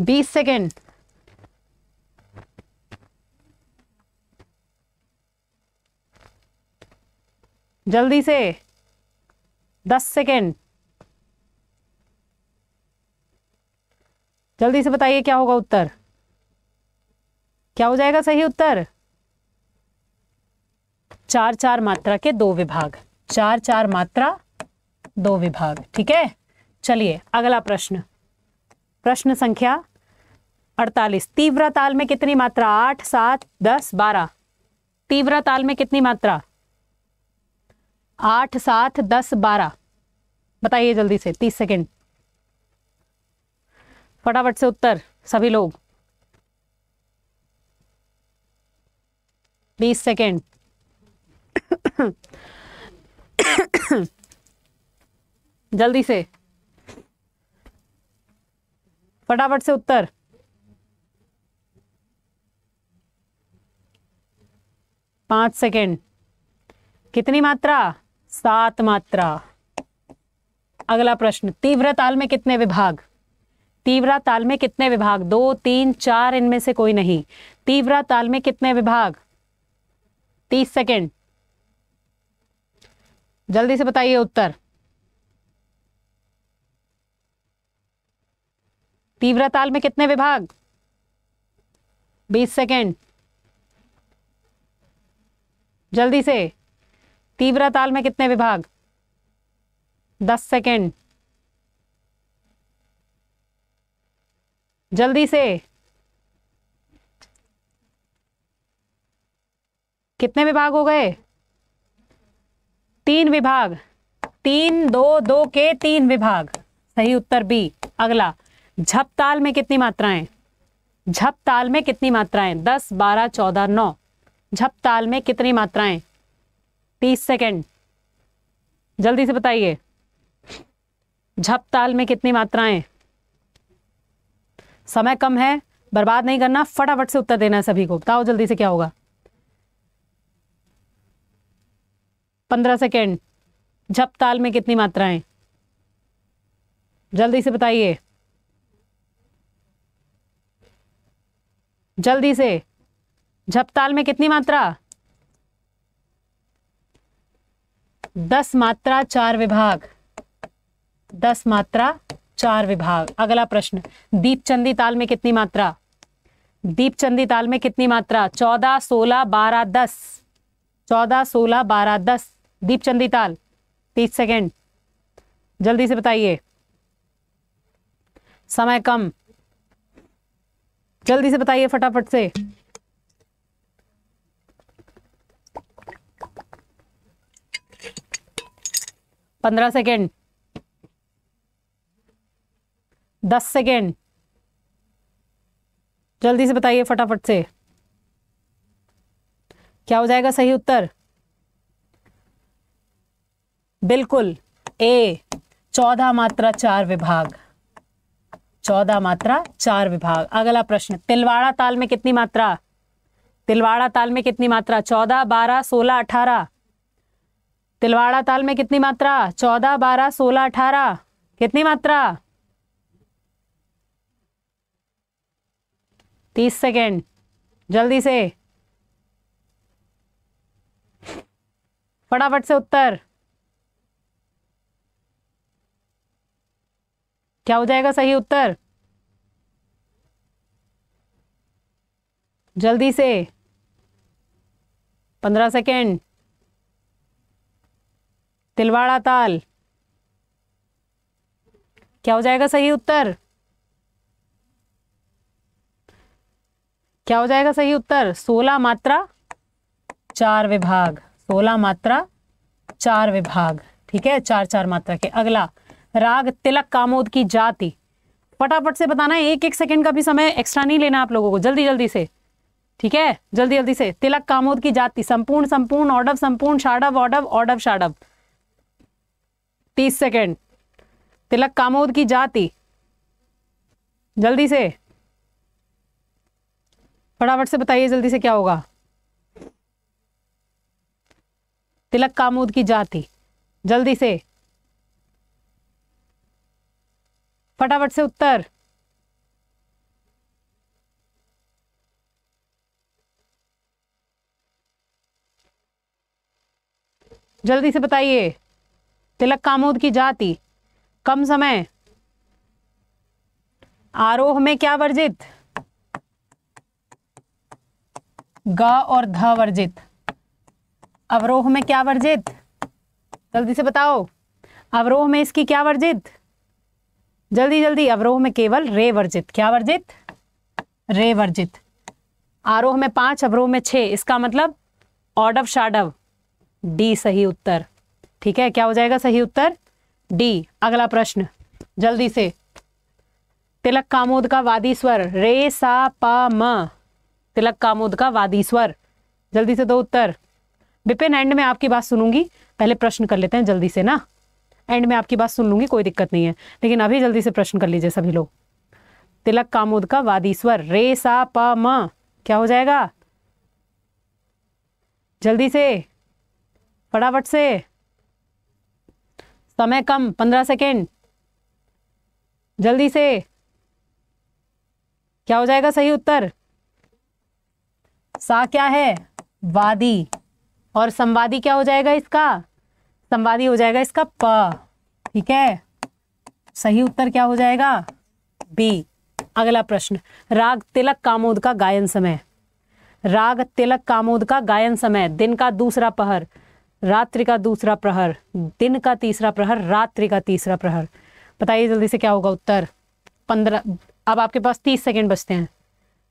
बीस सेकेंड जल्दी से दस सेकेंड जल्दी से बताइए क्या होगा उत्तर क्या हो जाएगा सही उत्तर चार चार मात्रा के दो विभाग चार चार मात्रा दो विभाग ठीक है चलिए अगला प्रश्न प्रश्न संख्या अड़तालीस तीव्र ताल में कितनी मात्रा आठ सात दस बारह तीव्र ताल में कितनी मात्रा आठ सात दस बारह बताइए जल्दी से तीस सेकेंड फटाफट से उत्तर सभी लोग बीस सेकेंड जल्दी से फटाफट से उत्तर पांच सेकेंड कितनी मात्रा सात मात्रा अगला प्रश्न तीव्र ताल में कितने विभाग तीव्र ताल में कितने विभाग दो तीन चार इनमें से कोई नहीं तीव्र ताल में कितने विभाग तीस सेकेंड जल्दी से बताइए उत्तर तीव्र ताल में कितने विभाग बीस सेकेंड जल्दी से तीव्र ताल में कितने विभाग दस सेकेंड जल्दी से कितने विभाग हो गए तीन विभाग तीन दो दो के तीन विभाग सही उत्तर बी अगला झप ताल में कितनी मात्राएं झप ताल में कितनी मात्राएं दस बारह चौदह नौ झप ताल में कितनी मात्राएं तीस सेकेंड जल्दी से बताइए झप ताल में कितनी मात्राएं समय कम है बर्बाद नहीं करना फटाफट से उत्तर देना है सभी को बताओ जल्दी से क्या होगा पंद्रह सेकेंड झप ताल में कितनी मात्राएं जल्दी से बताइए जल्दी से झपताल में कितनी मात्रा दस मात्रा चार विभाग दस मात्रा चार विभाग अगला प्रश्न दीपचंदी ताल में कितनी मात्रा दीपचंदी ताल में कितनी मात्रा चौदह सोलह बारह दस चौदह सोलह बारह दस दीपचंदी ताल तीस सेकेंड जल्दी से बताइए समय कम जल्दी से बताइए फटाफट से पंद्रह सेकेंड दस सेकेंड जल्दी से बताइए फटाफट से क्या हो जाएगा सही उत्तर बिल्कुल ए चौदह मात्रा चार विभाग चौदह मात्रा चार विभाग अगला प्रश्न तिलवाड़ा ताल में कितनी मात्रा तिलवाड़ा ताल में कितनी मात्रा चौदह बारह सोलह अठारह तिलवाड़ा ताल में कितनी मात्रा चौदह बारह सोलह अठारह कितनी मात्रा तीस सेकेंड जल्दी से फटाफट से उत्तर क्या हो जाएगा सही उत्तर जल्दी से पंद्रह सेकेंड तिलवाड़ा ताल क्या हो जाएगा सही उत्तर क्या हो जाएगा सही उत्तर सोलह मात्रा चार विभाग सोलह मात्रा चार विभाग ठीक है चार चार मात्रा के अगला राग तिलक कामोद की जाति फटाफट से बताना है एक एक सेकंड का भी समय एक्स्ट्रा नहीं लेना आप लोगों को जल्दी जल्दी से ठीक है जल्दी जल्दी से तिलक कामोद की जाति संपूर्ण संपूर्ण ऑडव संपूर्ण शाडव ऑडव ऑडव शाडव तीस सेकेंड तिलक कामोद की जाति जल्दी से फटाफट से बताइए जल्दी से क्या होगा तिलक कामोद की जाति जल्दी से फटाफट से उत्तर जल्दी से बताइए तिलक कामोद की जाति कम समय आरोह में क्या वर्जित ग और ध वर्जित अवरोह में क्या वर्जित जल्दी से बताओ अवरोह में इसकी क्या वर्जित जल्दी जल्दी अवरोह में केवल रे वर्जित क्या वर्जित रे वर्जित आरोह में पांच अवरोह में छह इसका मतलब ऑडव शाडव डी सही उत्तर ठीक है क्या हो जाएगा सही उत्तर डी अगला प्रश्न जल्दी से तिलक कामोद का वादी स्वर रे सा पा म तिलक कामोद का वादी स्वर जल्दी से दो उत्तर बिपिन एंड में आपकी बात सुनूंगी पहले प्रश्न कर लेते हैं जल्दी से ना एंड में आपकी बात सुन लूंगी कोई दिक्कत नहीं है लेकिन अभी जल्दी से प्रश्न कर लीजिए सभी लोग तिलक कामोद का वादीश्वर रे सा प म क्या हो जाएगा जल्दी से फटाफट से समय कम पंद्रह सेकेंड जल्दी से क्या हो जाएगा सही उत्तर सा क्या है वादी और संवादी क्या हो जाएगा इसका संवादी हो जाएगा इसका प ठीक है सही उत्तर क्या हो जाएगा बी अगला प्रश्न राग तिलक कामोद का गायन समय राग तिलक कामोद का गायन समय दिन का दूसरा पहर रात्रि का दूसरा प्रहर दिन का तीसरा प्रहर रात्रि का तीसरा प्रहर बताइए जल्दी से क्या होगा उत्तर पंद्रह अब आपके पास तीस सेकेंड बचते हैं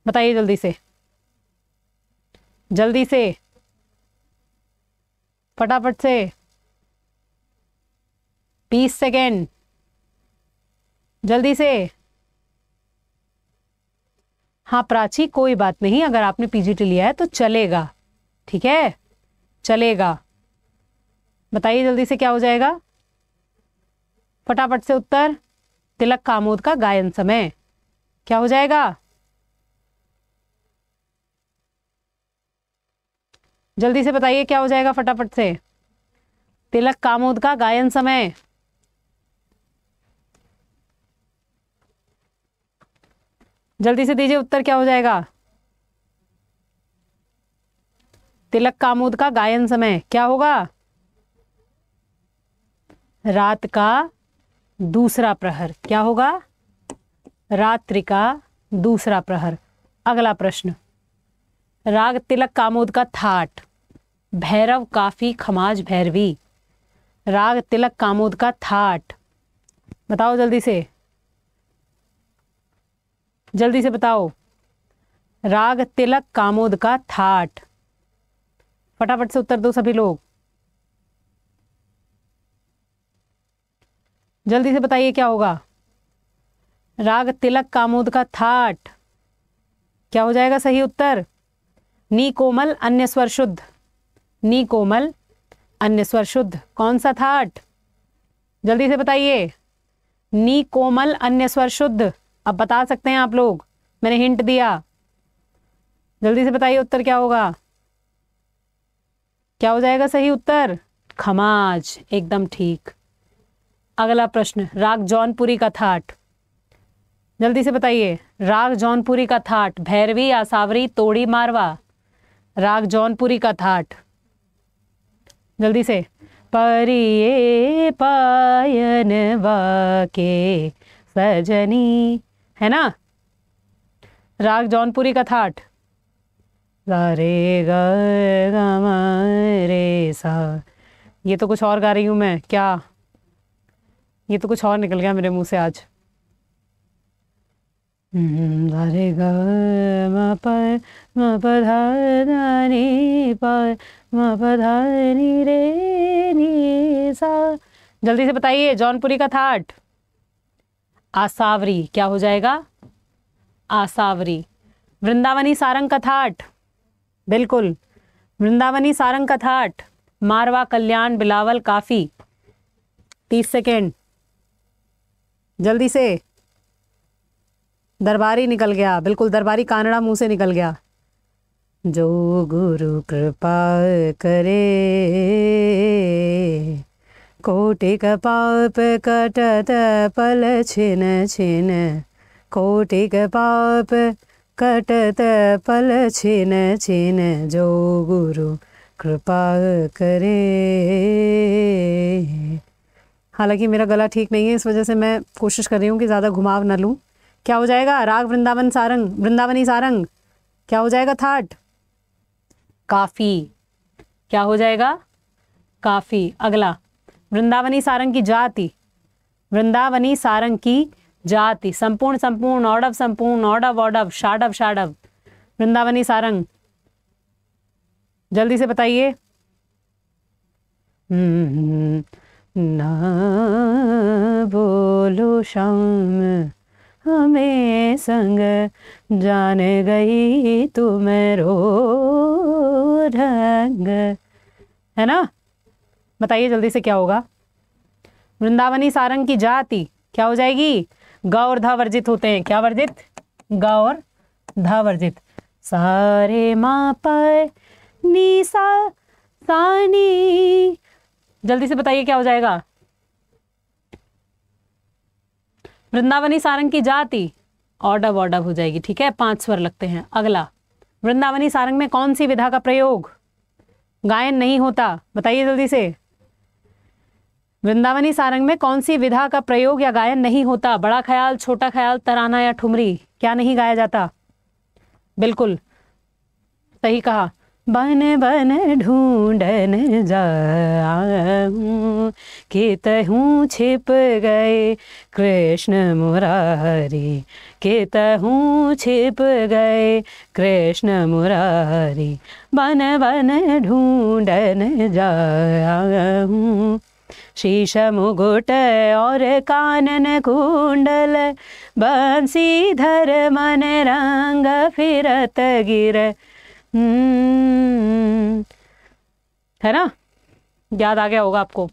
बताइए जल्दी से जल्दी से फटाफट से बीस सेकेंड जल्दी से हाँ प्राची कोई बात नहीं अगर आपने पीजीटी लिया है तो चलेगा ठीक है चलेगा बताइए जल्दी से क्या हो जाएगा फटाफट से उत्तर तिलक कामोद का गायन समय क्या हो जाएगा जल्दी से बताइए क्या हो जाएगा फटाफट से तिलक कामोद का गायन समय जल्दी से दीजिए उत्तर क्या हो जाएगा तिलक कामोद का गायन समय क्या होगा रात का दूसरा प्रहर क्या होगा रात्रि का दूसरा प्रहर अगला प्रश्न राग तिलक कामोद का थाट भैरव काफ़ी खमाज भैरवी राग तिलक कामोद का थाट बताओ जल्दी से जल्दी से बताओ राग तिलक कामोद का थाट फटाफट से उत्तर दो सभी लोग जल्दी से बताइए क्या होगा राग तिलक कामोद का थाट क्या हो जाएगा सही उत्तर नी कोमल अन्य स्वर शुद्ध नी कोमल अन्य स्वर शुद्ध कौन सा थाट जल्दी से बताइए नी कोमल अन्य स्वर शुद्ध अब बता सकते हैं आप लोग मैंने हिंट दिया जल्दी से बताइए उत्तर क्या होगा क्या हो जाएगा सही उत्तर खमाज एकदम ठीक अगला प्रश्न राग जौनपुरी का थाट जल्दी से बताइए राग जौनपुरी का थाट भैरवी या सावरी तोड़ी मारवा राग जौनपुरी का थाट जल्दी से ए पायन वाके सजनी है ना राग जौनपुरी का थाट रे गे रे सा ये तो कुछ और गा रही हूँ मैं क्या ये तो कुछ और निकल गया मेरे मुंह से आज रे गी पधा नी रे नी सा जल्दी से बताइए जौनपुरी का थाट आसावरी क्या हो जाएगा आसावरी वृंदावनी सारंग कथाट बिल्कुल वृंदावनी सारंग कथाट मारवा कल्याण बिलावल काफ़ी तीस सेकेंड जल्दी से दरबारी निकल गया बिल्कुल दरबारी कानड़ा मुंह से निकल गया जो गुरु कृपा करे कोटिक पाप कटत पल छिन छिन कोटिक पाप कटत पल छिन छिन जो गुरु कृपा करे हालांकि मेरा गला ठीक नहीं है इस वजह से मैं कोशिश कर रही हूँ कि ज़्यादा घुमाव ना लूँ क्या हो जाएगा राग वृंदावन सारंग वृंदावनी सारंग क्या हो जाएगा थाट काफ़ी क्या हो जाएगा काफ़ी अगला वृंदावनी सारंग की जाति वृंदावनी सारंग की जाति संपूर्ण संपूर्ण औडव संपूर्ण औडव औडव शाडव शाडव वृंदावनी सारंग जल्दी से बताइए ना बोलो शाम हमें संग जाने गई तुम रो रंग है ना बताइए जल्दी से क्या होगा वृंदावनी सारंग की जाति क्या हो जाएगी ग और वर्जित होते हैं क्या वर्जित ग और वर्जित सारे माँ नी सा सानी जल्दी से बताइए क्या हो जाएगा वृंदावनी सारंग की जाति ऑडब ऑडब हो जाएगी ठीक है पांच स्वर लगते हैं अगला वृंदावनी सारंग में कौन सी विधा का प्रयोग गायन नहीं होता बताइए जल्दी से वृंदावनी सारंग में कौन सी विधा का प्रयोग या गायन नहीं होता बड़ा ख्याल छोटा ख्याल तराना या ठुमरी क्या नहीं गाया जाता बिल्कुल सही कहा बन बन ढूंढने जा छिप गए कृष्ण मुरारी के तहूँ छिप गए कृष्ण मुरारी बन बन ढूंढने जा शीश मुगुट और कानन कुंडल बंसी धर मन रंग फिरत गिर हम्म। है ना याद आ गया होगा आपको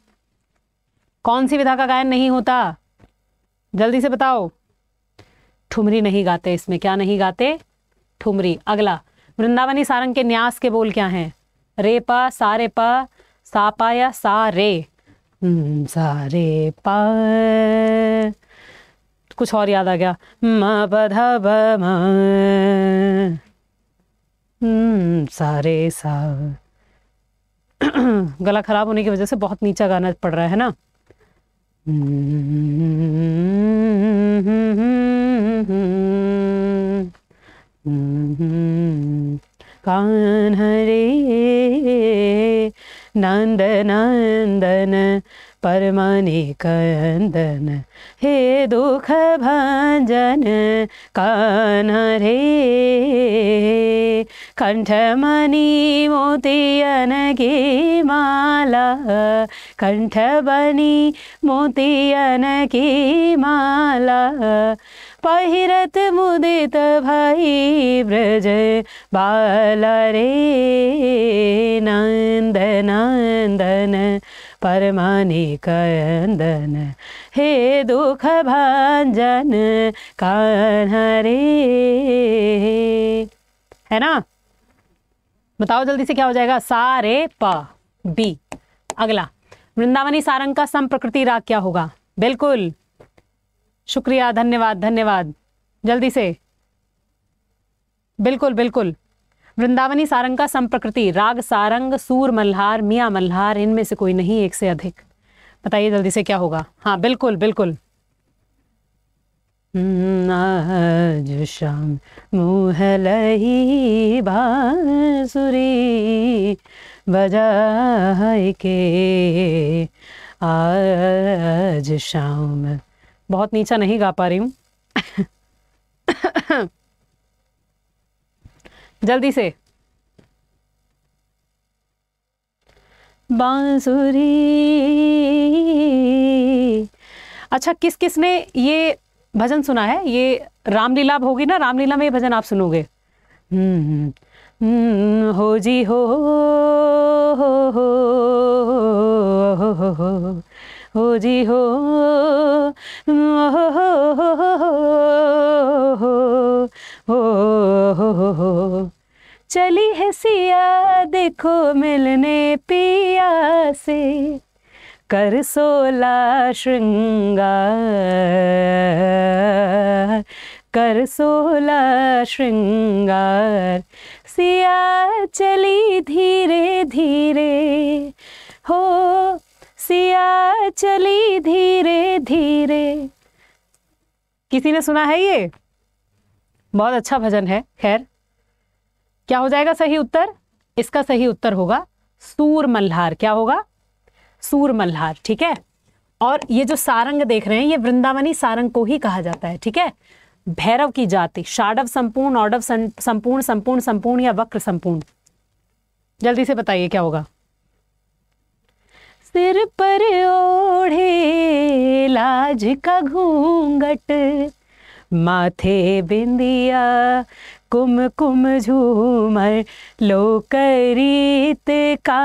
कौन सी विधा का गायन नहीं होता जल्दी से बताओ ठुमरी नहीं गाते इसमें क्या नहीं गाते ठुमरी अगला वृंदावनी सारंग के न्यास के बोल क्या हैं रे पा सारे पा सा या सा रे सारे पा कुछ और याद आ गया म बधा ब सारे सा गला खराब होने की वजह से बहुत नीचा गाना पड़ रहा है ना कान हरे नंद नंदन परमनिकंदन हे दुख भंजन कान रे कंठमणि मोतियन की माला कंठबनी मोतियन की माला पहिरत मुदित भाई ब्रज बाल रे नंद नंदन कंदन हे दुख कान रे है ना बताओ जल्दी से क्या हो जाएगा सारे प बी अगला वृंदावनी सारंग का सम प्रकृति राग क्या होगा बिल्कुल शुक्रिया धन्यवाद धन्यवाद जल्दी से बिल्कुल बिल्कुल वृंदावनी सारंग का संप्रकृति राग सारंग सूर मल्हार मियाँ मल्हार इनमें से कोई नहीं एक से अधिक बताइए जल्दी से क्या होगा हाँ बिल्कुल बिल्कुल जुशाम बांसुरी बजाए के आज शाम बहुत नीचा नहीं गा पा रही हूँ जल्दी से बांसुरी अच्छा किस किस ने ये भजन सुना है ये रामलीला होगी ना रामलीला में ये भजन आप सुनोगे हम्म जी हो जी हो हो हो हो हो हो जी हो चली है सिया देखो मिलने पिया से कर सोला श्रृंगार कर सोला श्रृंगार सिया चली धीरे धीरे हो सिया चली धीरे धीरे किसी ने सुना है ये बहुत अच्छा भजन है खैर क्या हो जाएगा सही उत्तर इसका सही उत्तर होगा सूर मल्हार क्या होगा सूर मल्हार ठीक है और ये जो सारंग देख रहे हैं ये वृंदावनी सारंग को ही कहा जाता है ठीक है भैरव की जाति शाडव संपूर्ण औडव संपूर्ण संपूर्ण संपूर्ण या वक्र संपूर्ण जल्दी से बताइए क्या होगा सिर पर ओढ़े लाज का घूंघट माथे बिंदिया कुम कुम झूमर लोकरीत का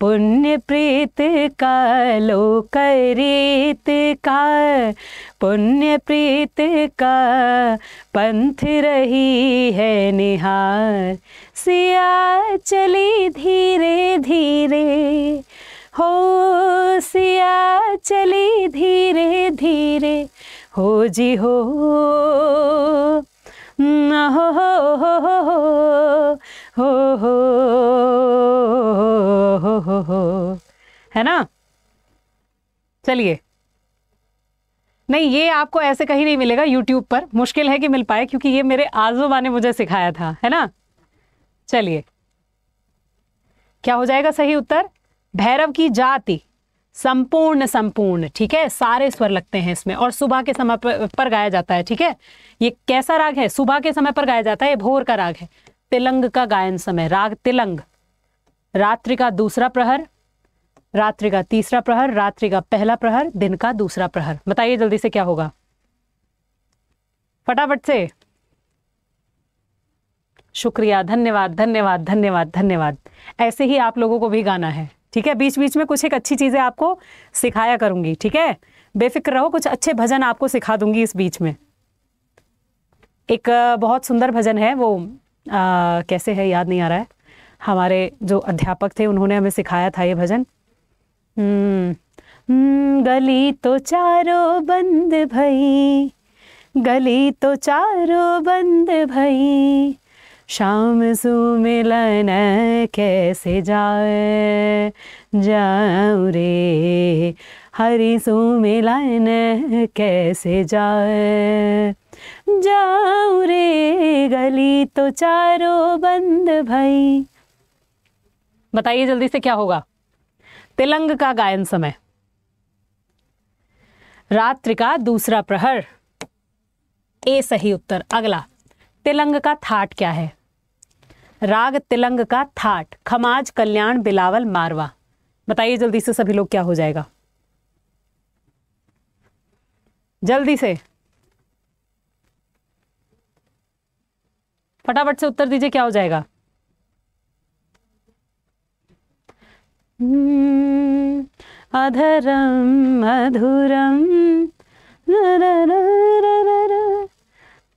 पुण्य प्रीत का लोकरीत का पुण्य प्रीत का पंथ रही है निहार सिया चली धीरे धीरे हो सिया चली धीरे धीरे हो जी हो हो हो हो हो हो हो हो है ना चलिए नहीं ये आपको ऐसे कहीं नहीं मिलेगा यूट्यूब पर मुश्किल है कि मिल पाए क्योंकि ये मेरे आजोबा ने मुझे सिखाया था है ना चलिए क्या हो जाएगा सही उत्तर भैरव की जाति संपूर्ण संपूर्ण ठीक है सारे स्वर लगते हैं इसमें और सुबह के समय पर गाया जाता है ठीक है ये कैसा राग है सुबह के समय पर गाया जाता है ये भोर का राग है तिलंग का गायन समय राग तिलंग रात्रि का दूसरा प्रहर रात्रि का तीसरा प्रहर रात्रि का पहला प्रहर दिन का दूसरा प्रहर बताइए जल्दी से क्या होगा फटाफट से शुक्रिया धन्यवाद धन्यवाद धन्यवाद धन्यवाद ऐसे ही आप लोगों को भी गाना है ठीक है बीच बीच में कुछ एक अच्छी चीज़ें आपको सिखाया करूँगी ठीक है बेफिक्र रहो कुछ अच्छे भजन आपको सिखा दूंगी इस बीच में एक बहुत सुंदर भजन है वो आ, कैसे है याद नहीं आ रहा है हमारे जो अध्यापक थे उन्होंने हमें सिखाया था ये भजन हम्म, हम्म, गली तो चारों बंद भई गली तो चारों बंद भई शाम सुमिलन कैसे जाए जाऊँ रे हरी सुमिलन कैसे जाए जाऊँ रे गली तो चारों बंद भई बताइए जल्दी से क्या होगा तिलंग का गायन समय रात्रि का दूसरा प्रहर ए सही उत्तर अगला तिलंग का थाट क्या है राग तिलंग का थाट खमाज कल्याण बिलावल मारवा बताइए जल्दी से सभी लोग क्या हो जाएगा जल्दी से फटाफट से उत्तर दीजिए क्या हो जाएगा हम्म, अधरम अधुरम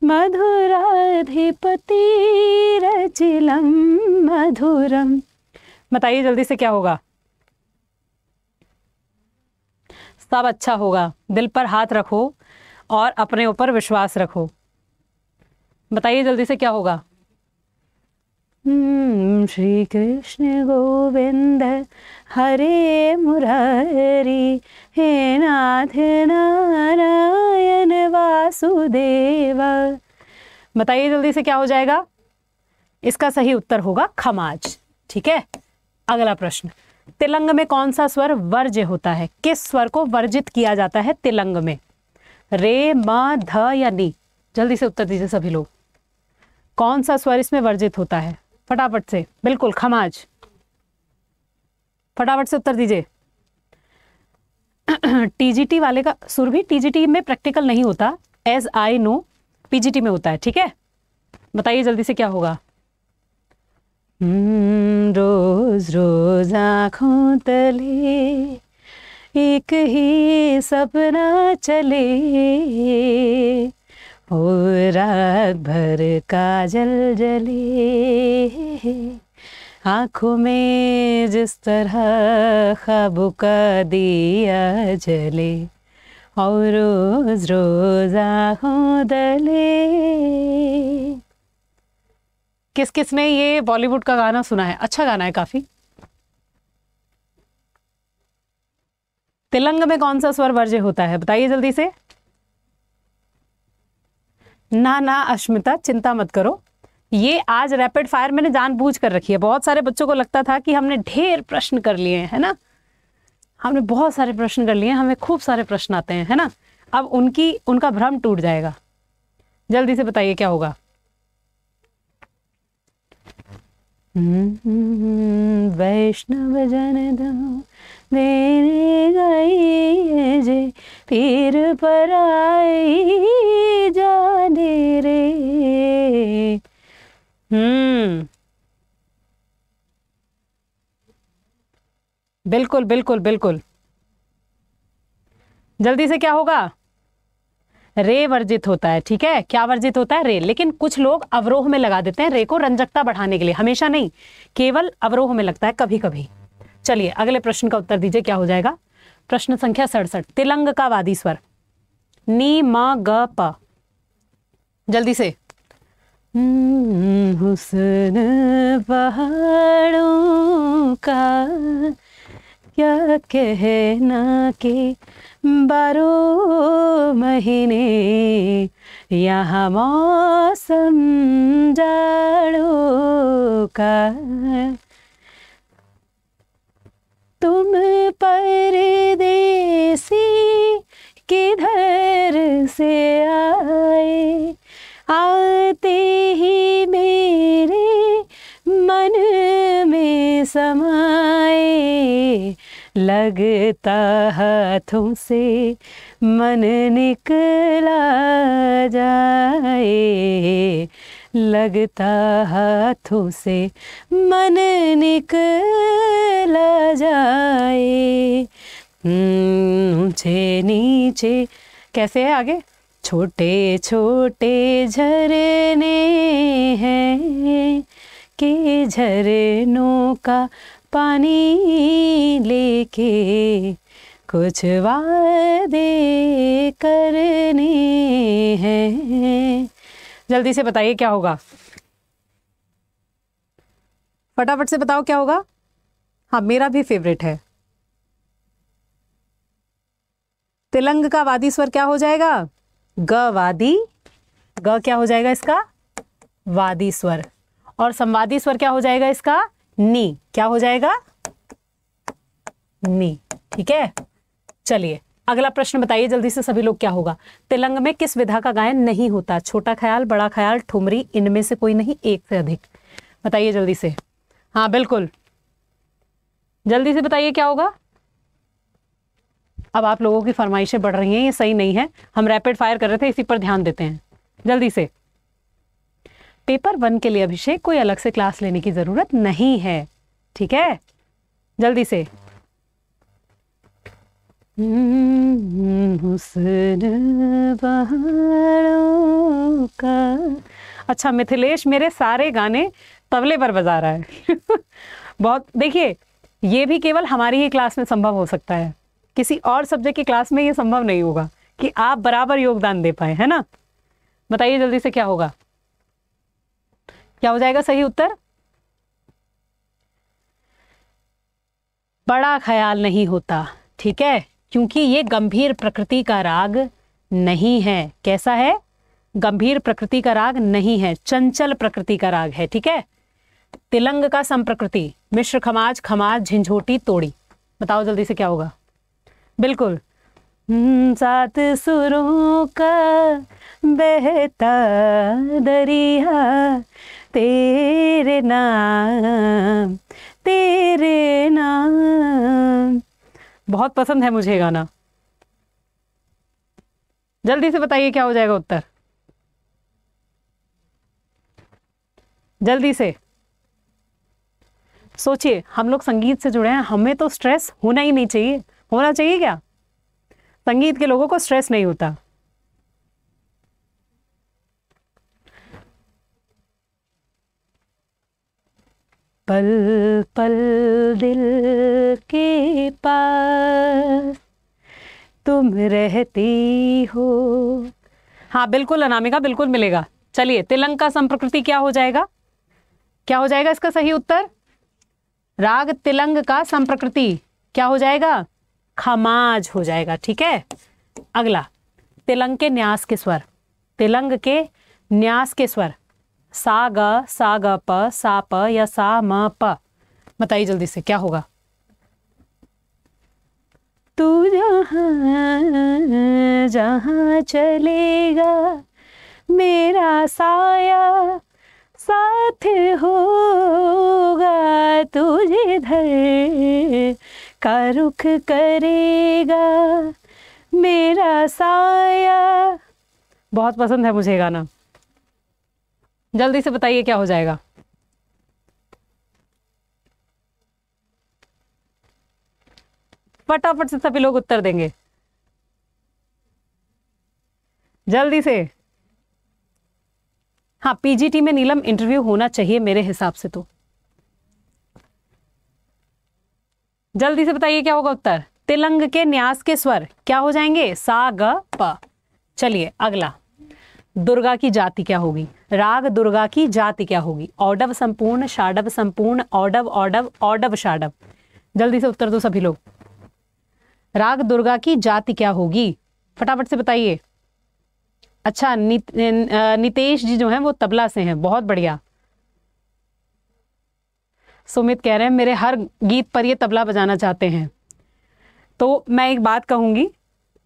मधुराधिपति रचिलम मधुरम बताइए जल्दी से क्या होगा सब अच्छा होगा दिल पर हाथ रखो और अपने ऊपर विश्वास रखो बताइए जल्दी से क्या होगा हम्म, कृष्ण गोविंद हरे मुरारी हे नाथ नारायण वासुदेव बताइए जल्दी से क्या हो जाएगा इसका सही उत्तर होगा खमाज ठीक है अगला प्रश्न तिलंग में कौन सा स्वर वर्ज्य होता है किस स्वर को वर्जित किया जाता है तिलंग में रे म ध या नी जल्दी से उत्तर दीजिए सभी लोग कौन सा स्वर इसमें वर्जित होता है फटाफट से बिल्कुल खमाज फटाफट से उत्तर दीजिए टीजीटी वाले का सुर भी टीजीटी में प्रैक्टिकल नहीं होता एज आई नो पीजीटी में होता है ठीक है बताइए जल्दी से क्या होगा हम्म, रोज रोज आंखों तले एक ही सपना चले ओ रात भर का जल जले आंखों में जिस तरह ख्वाब का दिया जले और रोज रोज आहों दले किस किस ने ये बॉलीवुड का गाना सुना है अच्छा गाना है काफ़ी तिलंग में कौन सा स्वर वर्ज्य होता है बताइए जल्दी से ना ना अश्मिता चिंता मत करो ये आज रैपिड फायर मैंने जानबूझ कर रखी है बहुत सारे बच्चों को लगता था कि हमने ढेर प्रश्न कर लिए हैं है ना हमने बहुत सारे प्रश्न कर लिए हैं हमें खूब सारे प्रश्न आते हैं है ना अब उनकी उनका भ्रम टूट जाएगा जल्दी से बताइए क्या होगा हम्म, हम्म, हम्म, वैष्णव जन देने गई है जे फिर पर आई जाने रे हम्म बिल्कुल बिल्कुल बिल्कुल जल्दी से क्या होगा रे वर्जित होता है ठीक है क्या वर्जित होता है रे लेकिन कुछ लोग अवरोह में लगा देते हैं रे को रंजकता बढ़ाने के लिए हमेशा नहीं केवल अवरोह में लगता है कभी कभी चलिए अगले प्रश्न का उत्तर दीजिए क्या हो जाएगा प्रश्न संख्या सड़सठ तिलंग का वादी स्वर नी म ग प जल्दी से हुसन पहाड़ों का क्या कहना के बारो महीने यहाँ मौसम जाड़ों का तुम पर देसी किधर से आए आते ही मेरे मन में समाए लगता हाथों से मन निकला जा लगता हाथों से मन निकला जाए हम्म, ऊंचे नीचे कैसे है आगे छोटे छोटे झरने हैं के झरनों का पानी लेके कुछ वादे करने हैं जल्दी से बताइए क्या होगा फटाफट से बताओ क्या होगा हाँ मेरा भी फेवरेट है तिलंग का वादी स्वर क्या हो जाएगा ग वादी ग क्या हो जाएगा इसका वादी स्वर और संवादी स्वर क्या हो जाएगा इसका नी क्या हो जाएगा नी ठीक है चलिए अगला प्रश्न बताइए जल्दी से सभी लोग क्या होगा तिलंग में किस विधा का गायन नहीं होता छोटा ख्याल बड़ा ख्याल ठुमरी इनमें से कोई नहीं एक से अधिक बताइए जल्दी से हाँ बिल्कुल जल्दी से बताइए क्या होगा अब आप लोगों की फरमाइशें बढ़ रही हैं ये सही नहीं है हम रैपिड फायर कर रहे थे इसी पर ध्यान देते हैं जल्दी से पेपर वन के लिए अभिषेक कोई अलग से क्लास लेने की ज़रूरत नहीं है ठीक है जल्दी से का अच्छा मिथिलेश मेरे सारे गाने तबले पर बजा रहा है बहुत देखिए ये भी केवल हमारी ही क्लास में संभव हो सकता है किसी और सब्जेक्ट की क्लास में ये संभव नहीं होगा कि आप बराबर योगदान दे पाए है ना बताइए जल्दी से क्या होगा क्या हो जाएगा सही उत्तर बड़ा ख्याल नहीं होता ठीक है क्योंकि ये गंभीर प्रकृति का राग नहीं है कैसा है गंभीर प्रकृति का राग नहीं है चंचल प्रकृति का राग है ठीक है तिलंग का संप्रकृति मिश्र खमाज खमाज झिंझोटी तोड़ी बताओ जल्दी से क्या होगा बिल्कुल हम्म, सात सुरों का बहता दरिया तेरे नाम तेरे नाम बहुत पसंद है मुझे गाना जल्दी से बताइए क्या हो जाएगा उत्तर जल्दी से सोचिए हम लोग संगीत से जुड़े हैं हमें तो स्ट्रेस होना ही नहीं चाहिए होना चाहिए क्या संगीत के लोगों को स्ट्रेस नहीं होता पल पल दिल के पास तुम रहती हो हाँ बिल्कुल अनामिका बिल्कुल मिलेगा चलिए तिलंग का संप्रकृति क्या हो जाएगा क्या हो जाएगा इसका सही उत्तर राग तिलंग का संप्रकृति क्या हो जाएगा खमाज हो जाएगा ठीक है अगला तिलंग के न्यास के स्वर तिलंग के न्यास के स्वर सा ग सा ग प सा प या सा म प बताइए जल्दी से क्या होगा तू जहाँ चलेगा मेरा साया साथ होगा तुझे धर का रुख करेगा मेरा साया बहुत पसंद है मुझे गाना जल्दी से बताइए क्या हो जाएगा फटाफट से सभी लोग उत्तर देंगे जल्दी से हाँ पीजीटी में नीलम इंटरव्यू होना चाहिए मेरे हिसाब से तो जल्दी से बताइए क्या होगा उत्तर तिलंग के न्यास के स्वर क्या हो जाएंगे सा ग प चलिए अगला दुर्गा की जाति क्या होगी राग दुर्गा की जाति क्या होगी औडव संपूर्ण शाडव संपूर्ण औडव औडव औडव शाडव जल्दी से उत्तर दो सभी लोग राग दुर्गा की जाति क्या होगी फटाफट से बताइए अच्छा नि, नितेश जी जो हैं वो तबला से हैं बहुत बढ़िया सुमित कह रहे हैं मेरे हर गीत पर ये तबला बजाना चाहते हैं तो मैं एक बात कहूंगी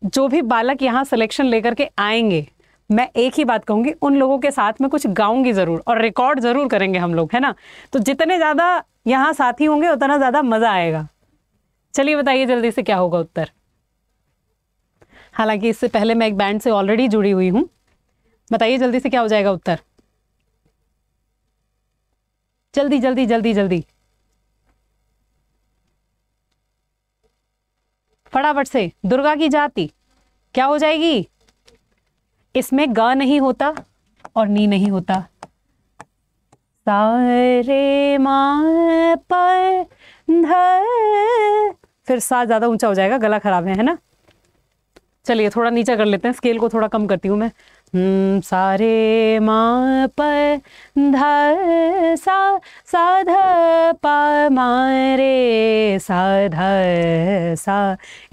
जो भी बालक यहाँ सिलेक्शन लेकर के आएंगे मैं एक ही बात कहूंगी उन लोगों के साथ में कुछ गाऊंगी ज़रूर और रिकॉर्ड ज़रूर करेंगे हम लोग है ना तो जितने ज़्यादा यहाँ साथी होंगे उतना ज़्यादा मज़ा आएगा चलिए बताइए जल्दी से क्या होगा उत्तर हालांकि इससे पहले मैं एक बैंड से ऑलरेडी जुड़ी हुई हूँ बताइए जल्दी से क्या हो जाएगा उत्तर जल्दी जल्दी जल्दी जल्दी फटाफट से दुर्गा की जाति क्या हो जाएगी इसमें ग नहीं होता और नी नहीं होता सारे रे मा ध फिर सा ज़्यादा ऊंचा हो जाएगा गला खराब है है ना चलिए थोड़ा नीचा कर लेते हैं स्केल को थोड़ा कम करती हूँ मैं सारे मा प ध सा साध प मारे साध सा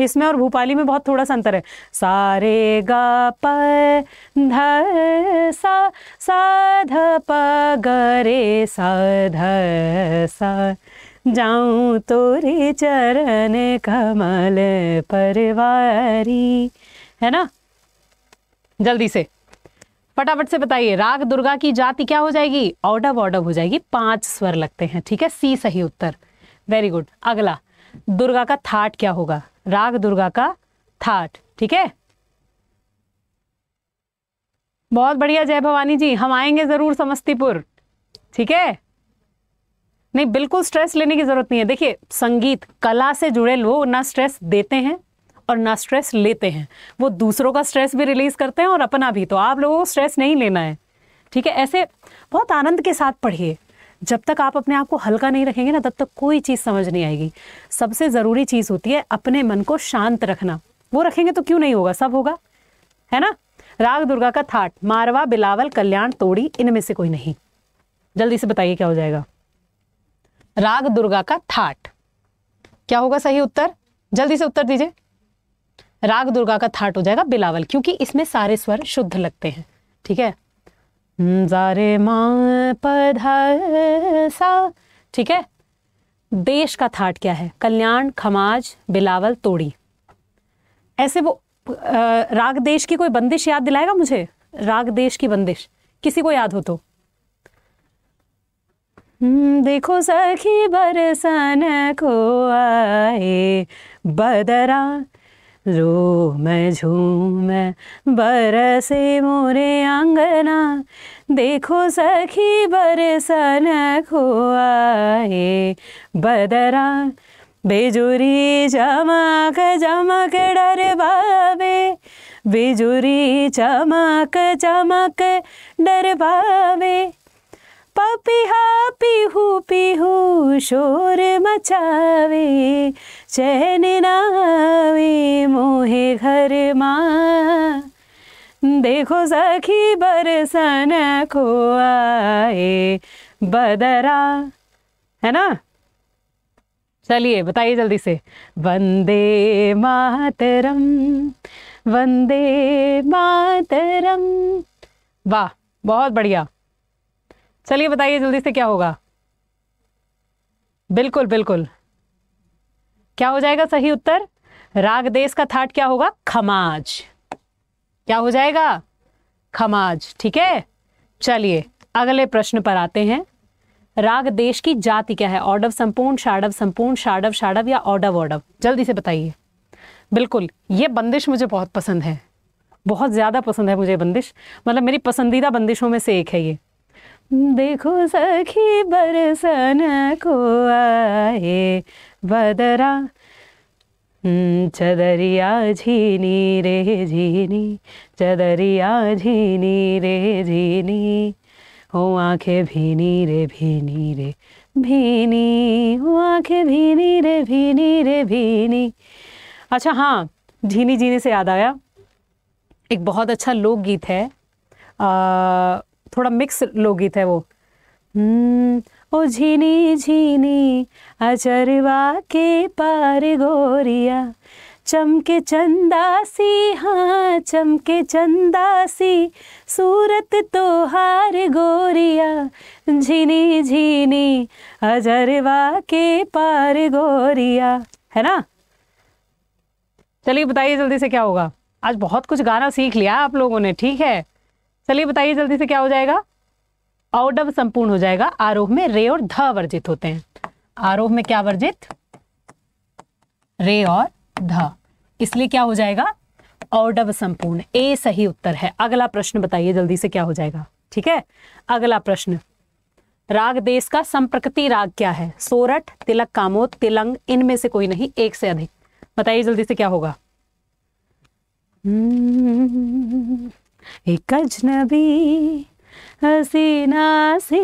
इसमें और भूपाली में बहुत थोड़ा सा अंतर है सारे गा प ध सा साध प ग रे सा सा जाऊं तोरे चरण कमल परवारी है ना जल्दी से फटाफट से बताइए राग दुर्गा की जाति क्या हो जाएगी औडब औडब हो जाएगी पांच स्वर लगते हैं ठीक है सी सही उत्तर वेरी गुड अगला दुर्गा का थाट क्या होगा राग दुर्गा का थाट ठीक है बहुत बढ़िया जय भवानी जी हम आएंगे जरूर समस्तीपुर ठीक है नहीं बिल्कुल स्ट्रेस लेने की जरूरत नहीं है देखिए संगीत कला से जुड़े लोग ना स्ट्रेस देते हैं और ना स्ट्रेस लेते हैं वो दूसरों का स्ट्रेस भी रिलीज़ करते हैं और अपना भी तो आप लोगों को स्ट्रेस नहीं लेना है ठीक है ऐसे बहुत आनंद के साथ पढ़िए जब तक आप अपने आप को हल्का नहीं रखेंगे ना तब तक कोई चीज़ समझ नहीं आएगी सबसे ज़रूरी चीज़ होती है अपने मन को शांत रखना वो रखेंगे तो क्यों नहीं होगा सब होगा है ना राग दुर्गा का थाट मारवा बिलावल कल्याण तोड़ी इनमें से कोई नहीं जल्दी से बताइए क्या हो जाएगा राग दुर्गा का थाट क्या होगा सही उत्तर जल्दी से उत्तर दीजिए राग दुर्गा का थाट हो जाएगा बिलावल क्योंकि इसमें सारे स्वर शुद्ध लगते हैं ठीक है जारे सा ठीक है देश का थाट क्या है कल्याण खमाज बिलावल तोड़ी ऐसे वो राग देश की कोई बंदिश याद दिलाएगा मुझे राग देश की बंदिश किसी को याद हो तो हम्म, देखो सखी बरसन को आए बदरा रो झूम झूम बरसे मोरे आंगना देखो सखी बरसन खोआए बदरा बेजुरी चमक चमक डर बाबे बेजुरी चमक चमक डर बाबे पपिहा पीहू पीहू शोर मचावे चैन नावे मोहे घर माँ देखो सखी बरसन को आए बदरा है ना चलिए बताइए जल्दी से वंदे मातरम वंदे मातरम वाह बहुत बढ़िया चलिए बताइए जल्दी से क्या होगा बिल्कुल बिल्कुल क्या हो जाएगा सही उत्तर राग देश का थाट क्या होगा खमाज क्या हो जाएगा खमाज ठीक है चलिए अगले प्रश्न पर आते हैं राग देश की जाति क्या है ऑडव संपूर्ण शाडव संपूर्ण शाडव शाडव या ऑडव ऑडव जल्दी से बताइए बिल्कुल ये बंदिश मुझे बहुत पसंद है बहुत ज़्यादा पसंद है मुझे बंदिश मतलब मेरी पसंदीदा बंदिशों में से एक है ये देखो सखी बरसन को आए बदरा हम्म, चदरिया झीनी रे झीनी चदरिया झीनी रे झीनी हो आंखें भीनी रे भीनी रे भीनी हो आंखें भीनी रे भीनी रे भीनी अच्छा हाँ झीनी झीनी से याद आया एक बहुत अच्छा लोकगीत है आ, थोड़ा मिक्स लोकगीत है वो हम्म, ओ झीनी झीनी अचरवा के पार गोरिया चमके चंदा सी हाँ चमके चंदा सी सूरत तो हार गोरिया झीनी झीनी अजरवा के पार गोरिया है ना चलिए बताइए जल्दी से क्या होगा आज बहुत कुछ गाना सीख लिया आप लोगों ने ठीक है चलिए बताइए जल्दी से क्या हो जाएगा औडव संपूर्ण हो जाएगा आरोह में रे और ध वर्जित होते हैं आरोह में क्या वर्जित रे और ध इसलिए क्या हो जाएगा औडव संपूर्ण ए सही उत्तर है अगला प्रश्न बताइए जल्दी से क्या हो जाएगा ठीक है अगला प्रश्न राग देश का संप्रकृति राग क्या है सोरठ तिलक कामोद तिलंग इनमें से कोई नहीं एक से अधिक बताइए जल्दी से क्या होगा hmm. एक अजनबी हसीना से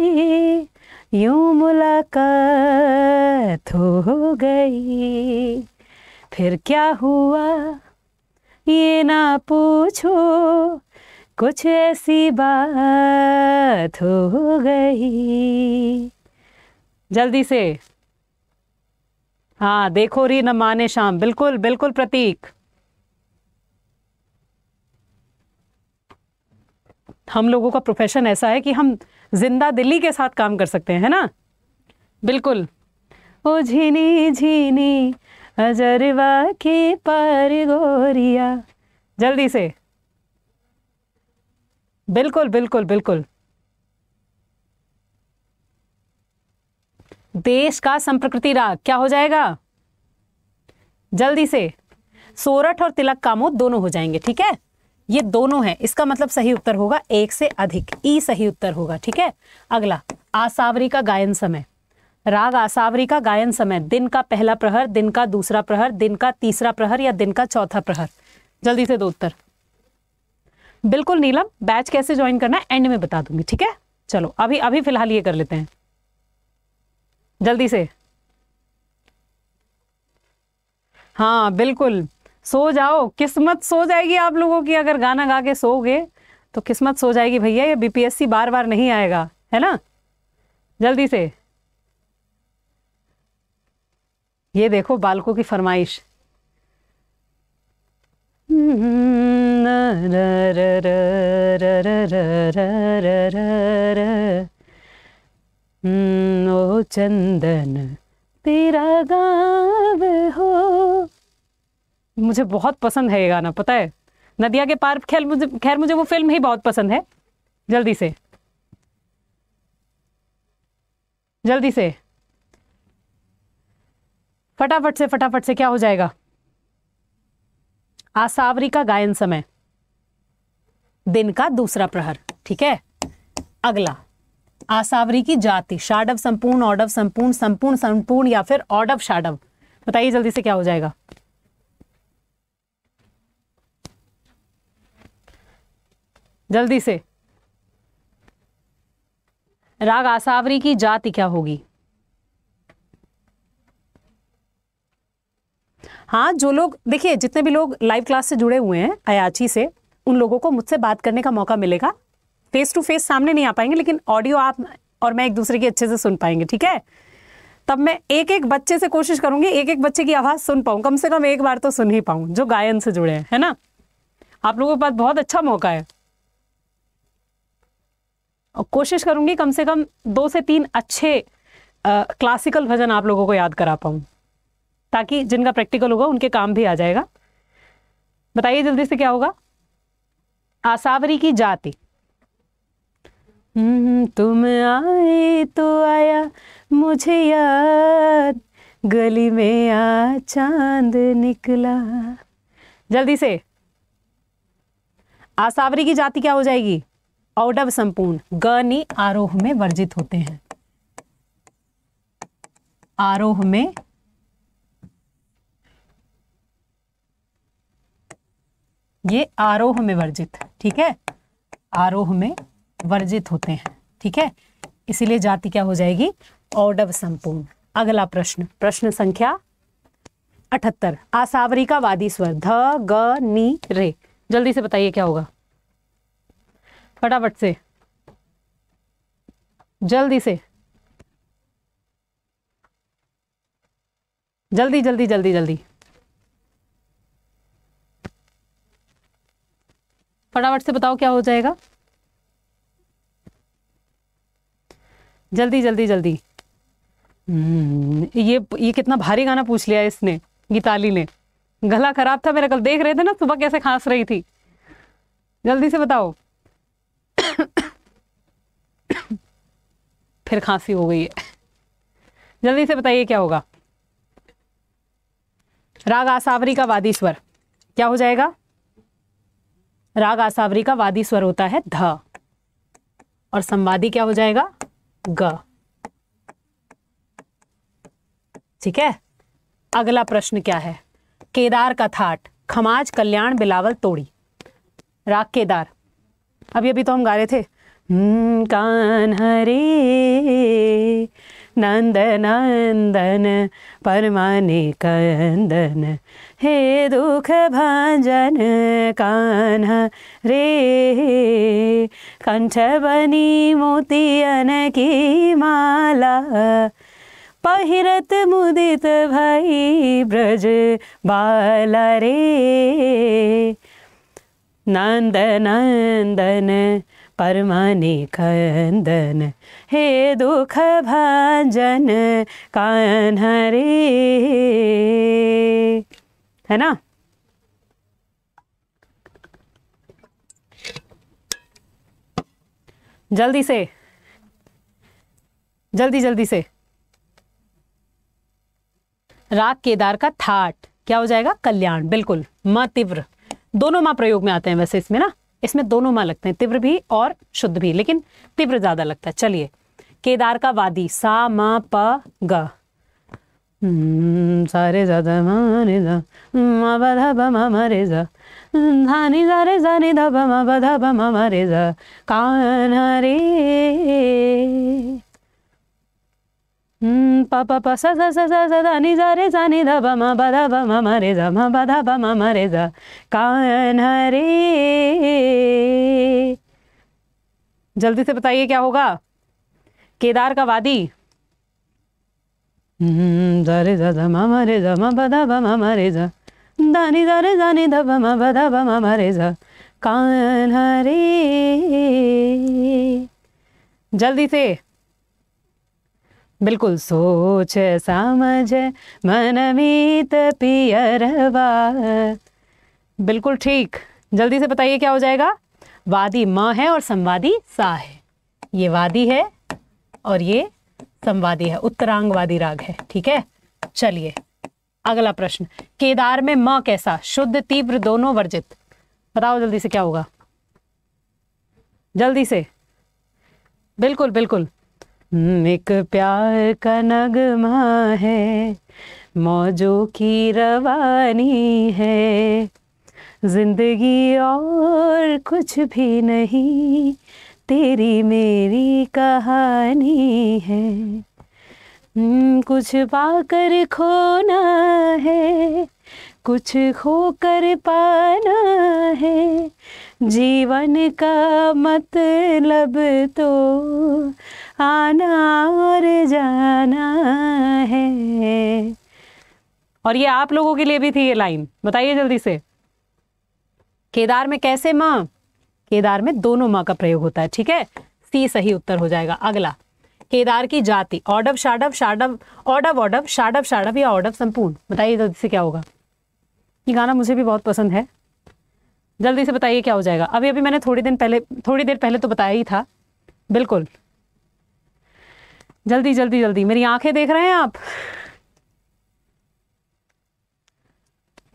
यू मुलाकात हो गई फिर क्या हुआ ये ना पूछो कुछ ऐसी बात हो गई जल्दी से हाँ देखो री न माने शाम बिल्कुल बिल्कुल प्रतीक हम लोगों का प्रोफेशन ऐसा है कि हम जिंदा दिल्ली के साथ काम कर सकते हैं है ना बिल्कुल ओ झीनी झीनी अजरवा की पर गोरिया जल्दी से बिल्कुल बिल्कुल बिल्कुल देश का संप्रकृति राग क्या हो जाएगा जल्दी से सोरठ और तिलक कामो दोनों हो जाएंगे ठीक है ये दोनों है इसका मतलब सही उत्तर होगा एक से अधिक ई सही उत्तर होगा ठीक है अगला आसावरी का गायन समय राग आसावरी का गायन समय दिन का पहला प्रहर दिन का दूसरा प्रहर दिन का तीसरा प्रहर या दिन का चौथा प्रहर जल्दी से दो उत्तर बिल्कुल नीलम बैच कैसे ज्वाइन करना है एंड में बता दूंगी ठीक है चलो अभी अभी फिलहाल ये कर लेते हैं जल्दी से हाँ बिल्कुल सो जाओ किस्मत सो जाएगी आप लोगों की अगर गाना गा के सोओगे तो किस्मत सो जाएगी भैया ये बीपीएससी बार बार नहीं आएगा है ना जल्दी से ये देखो बालकों की फरमाइश हम्म, ओ चंदन तेरा गाव हो मुझे बहुत पसंद है ये गाना पता है नदिया के पार खैर मुझे खैर मुझे वो फिल्म ही बहुत पसंद है जल्दी से जल्दी से फटाफट से फटाफट से क्या हो जाएगा आसावरी का गायन समय दिन का दूसरा प्रहर ठीक है अगला आसावरी की जाति शाडव संपूर्ण औडव संपूर्ण संपूर्ण संपूर्ण या फिर ऑडव शाडव बताइए जल्दी से क्या हो जाएगा जल्दी से राग आसावरी की जाति क्या होगी हाँ जो लोग देखिए जितने भी लोग लाइव क्लास से जुड़े हुए हैं अयाची से उन लोगों को मुझसे बात करने का मौका मिलेगा फेस टू फेस सामने नहीं आ पाएंगे लेकिन ऑडियो आप और मैं एक दूसरे की अच्छे से सुन पाएंगे ठीक है तब मैं एक एक बच्चे से कोशिश करूंगी एक एक बच्चे की आवाज़ सुन पाऊँ कम से कम एक बार तो सुन ही पाऊँ जो गायन से जुड़े हैं है ना आप लोगों के पास बहुत अच्छा मौका है कोशिश करूंगी कम से कम दो से तीन अच्छे क्लासिकल भजन आप लोगों को याद करा पाऊँ ताकि जिनका प्रैक्टिकल होगा उनके काम भी आ जाएगा बताइए जल्दी से क्या होगा आसावरी की जाति हम्म, तुम आए तो आया मुझे याद गली में आ चांद निकला जल्दी से आसावरी की जाति क्या हो जाएगी औडव संपूर्ण गनी आरोह में वर्जित होते हैं आरोह में ये आरोह में वर्जित ठीक है आरोह में वर्जित होते हैं ठीक है इसीलिए जाति क्या हो जाएगी औडव संपूर्ण अगला प्रश्न प्रश्न संख्या अठहत्तर आसावरी का वादी स्वर ध ग नी रे जल्दी से बताइए क्या होगा फटाफट से जल्दी से जल्दी जल्दी जल्दी जल्दी फटाफट से बताओ क्या हो जाएगा जल्दी जल्दी जल्दी हम्म, ये ये कितना भारी गाना पूछ लिया इसने गीताली ने गला खराब था मेरा कल देख रहे थे ना सुबह कैसे खांस रही थी जल्दी से बताओ फिर खांसी हो गई है जल्दी से बताइए क्या होगा राग आसावरी का वादी स्वर क्या हो जाएगा राग आसावरी का वादी स्वर होता है ध और संवादी क्या हो जाएगा ग ठीक है अगला प्रश्न क्या है केदार का थाट खमाज कल्याण बिलावल तोड़ी राग केदार अभी अभी तो हम गा रहे थे कान नंदन परमाने कंदन हे दुख भाजन कान रे बनी मोतियन की माला पहिरत मुदित भई ब्रज बाल रे नंदन परमाने खंदन हे दुख भाजन कान हरे है ना जल्दी से जल्दी जल्दी से राग केदार का थाट क्या हो जाएगा कल्याण बिल्कुल म तीव्र दोनों माँ प्रयोग में आते हैं वैसे इसमें ना इसमें दोनों माँ लगते हैं तीव्र भी और शुद्ध भी लेकिन तीव्र ज़्यादा लगता है चलिए केदार का वादी सा म प ग हम्म, सारे जा मा बधा हम्म, मा मरे जा धानी सारे जाने धा ब मा बधा हम्म, ब मा मरे जा कान रे हम्म, पा पा पा सा सा सा सा सा ध नी जा रे स नी दा ब मा बा दा ब मा मा रे जा मा बा दा बा मा मा रे जा कान हरे जल्दी से बताइए क्या होगा केदार का वादी जरे हम्म, रे जा मा मा रे मा बा ब बा मा मा रे जा ध नि ध रे नी दा बा मा म दा बा मा मा रे जा कान हरे जल्दी से बिल्कुल सोच समझ मन मीत पियरवा बिल्कुल ठीक जल्दी से बताइए क्या हो जाएगा वादी म है और संवादी सा है ये वादी है और ये संवादी है उत्तरांगवादी राग है ठीक है चलिए अगला प्रश्न केदार में म कैसा शुद्ध तीव्र दोनों वर्जित बताओ जल्दी से क्या होगा जल्दी से बिल्कुल बिल्कुल एक प्यार का नगमा है मौजों की रवानी है जिंदगी और कुछ भी नहीं तेरी मेरी कहानी है हम्म, कुछ पाकर खोना है कुछ खोकर पाना है जीवन का मतलब तो आना और जाना है और ये आप लोगों के लिए भी थी ये लाइन बताइए जल्दी से केदार में कैसे माँ केदार में दोनों माँ का प्रयोग होता है ठीक है सी सही उत्तर हो जाएगा अगला केदार की जाति ऑडव शाडव शाडव ऑडव ऑडव शाडव शाडव या ऑडव संपूर्ण बताइए जल्दी से क्या होगा ये गाना मुझे भी बहुत पसंद है जल्दी से बताइए क्या हो जाएगा अभी अभी मैंने थोड़ी दिन पहले थोड़ी देर पहले तो बताया ही था बिल्कुल जल्दी जल्दी जल्दी मेरी आंखें देख रहे हैं आप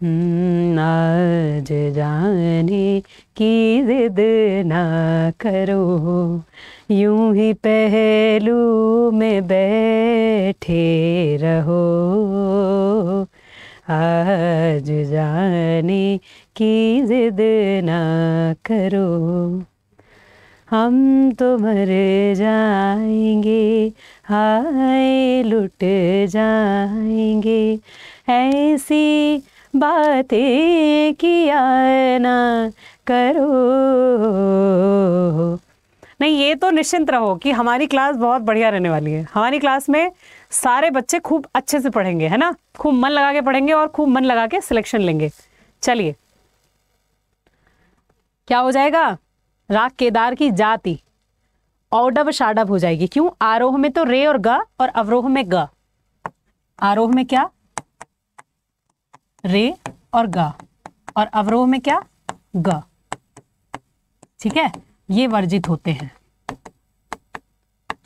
हम्म, आज जाने की जिद ना करो यूं ही पहलू तो मर जाएंगे हाय लुट जाएंगे ऐसी बातें किया ना करो नहीं ये तो निश्चिंत रहो कि हमारी क्लास बहुत बढ़िया रहने वाली है हमारी क्लास में सारे बच्चे खूब अच्छे से पढ़ेंगे है ना खूब मन लगा के पढ़ेंगे और खूब मन लगा के सिलेक्शन लेंगे चलिए क्या हो जाएगा राग केदार की जाति औडव शाडव हो जाएगी क्यों आरोह में तो रे और ग और अवरोह में ग आरोह में क्या रे और ग और अवरोह में क्या ग ठीक है ये वर्जित होते हैं तो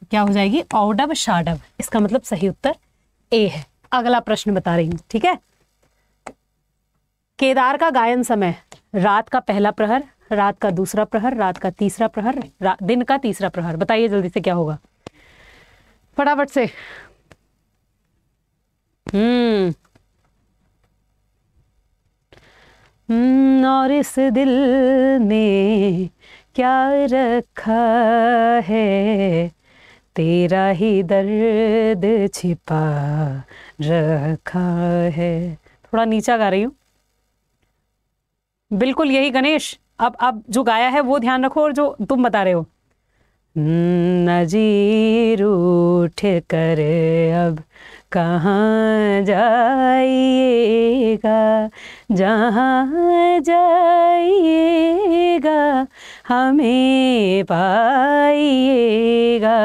क्या हो जाएगी औडव शाडव इसका मतलब सही उत्तर ए है अगला प्रश्न बता रही हूं ठीक है केदार का गायन समय रात का पहला प्रहर रात का दूसरा प्रहर रात का तीसरा प्रहर दिन का तीसरा प्रहर बताइए जल्दी से क्या होगा फटाफट से हम्म hmm. और इस दिल ने क्या रखा है तेरा ही दर्द छिपा रखा है थोड़ा नीचा गा रही हूँ बिल्कुल यही गणेश अब अब जो गाया है वो ध्यान रखो और जो तुम बता रहे हो नजीर उठ कर अब कहाँ जाइएगा जहाँ जाइएगा हमें पाइएगा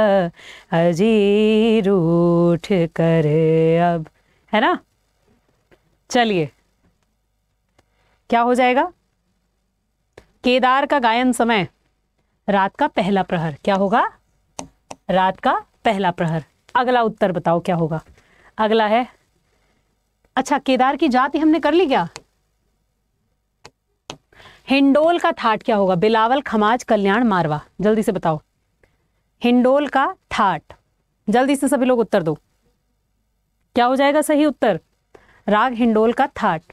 अजीर उठ कर अब है ना चलिए क्या हो जाएगा केदार का गायन समय रात का पहला प्रहर क्या होगा रात का पहला प्रहर अगला उत्तर बताओ क्या होगा अगला है अच्छा केदार की जाति हमने कर ली क्या हिंडोल का थाट क्या होगा बिलावल खमाज कल्याण मारवा जल्दी से बताओ हिंडोल का थाट जल्दी से सभी लोग उत्तर दो क्या हो जाएगा सही उत्तर राग हिंडोल का थाट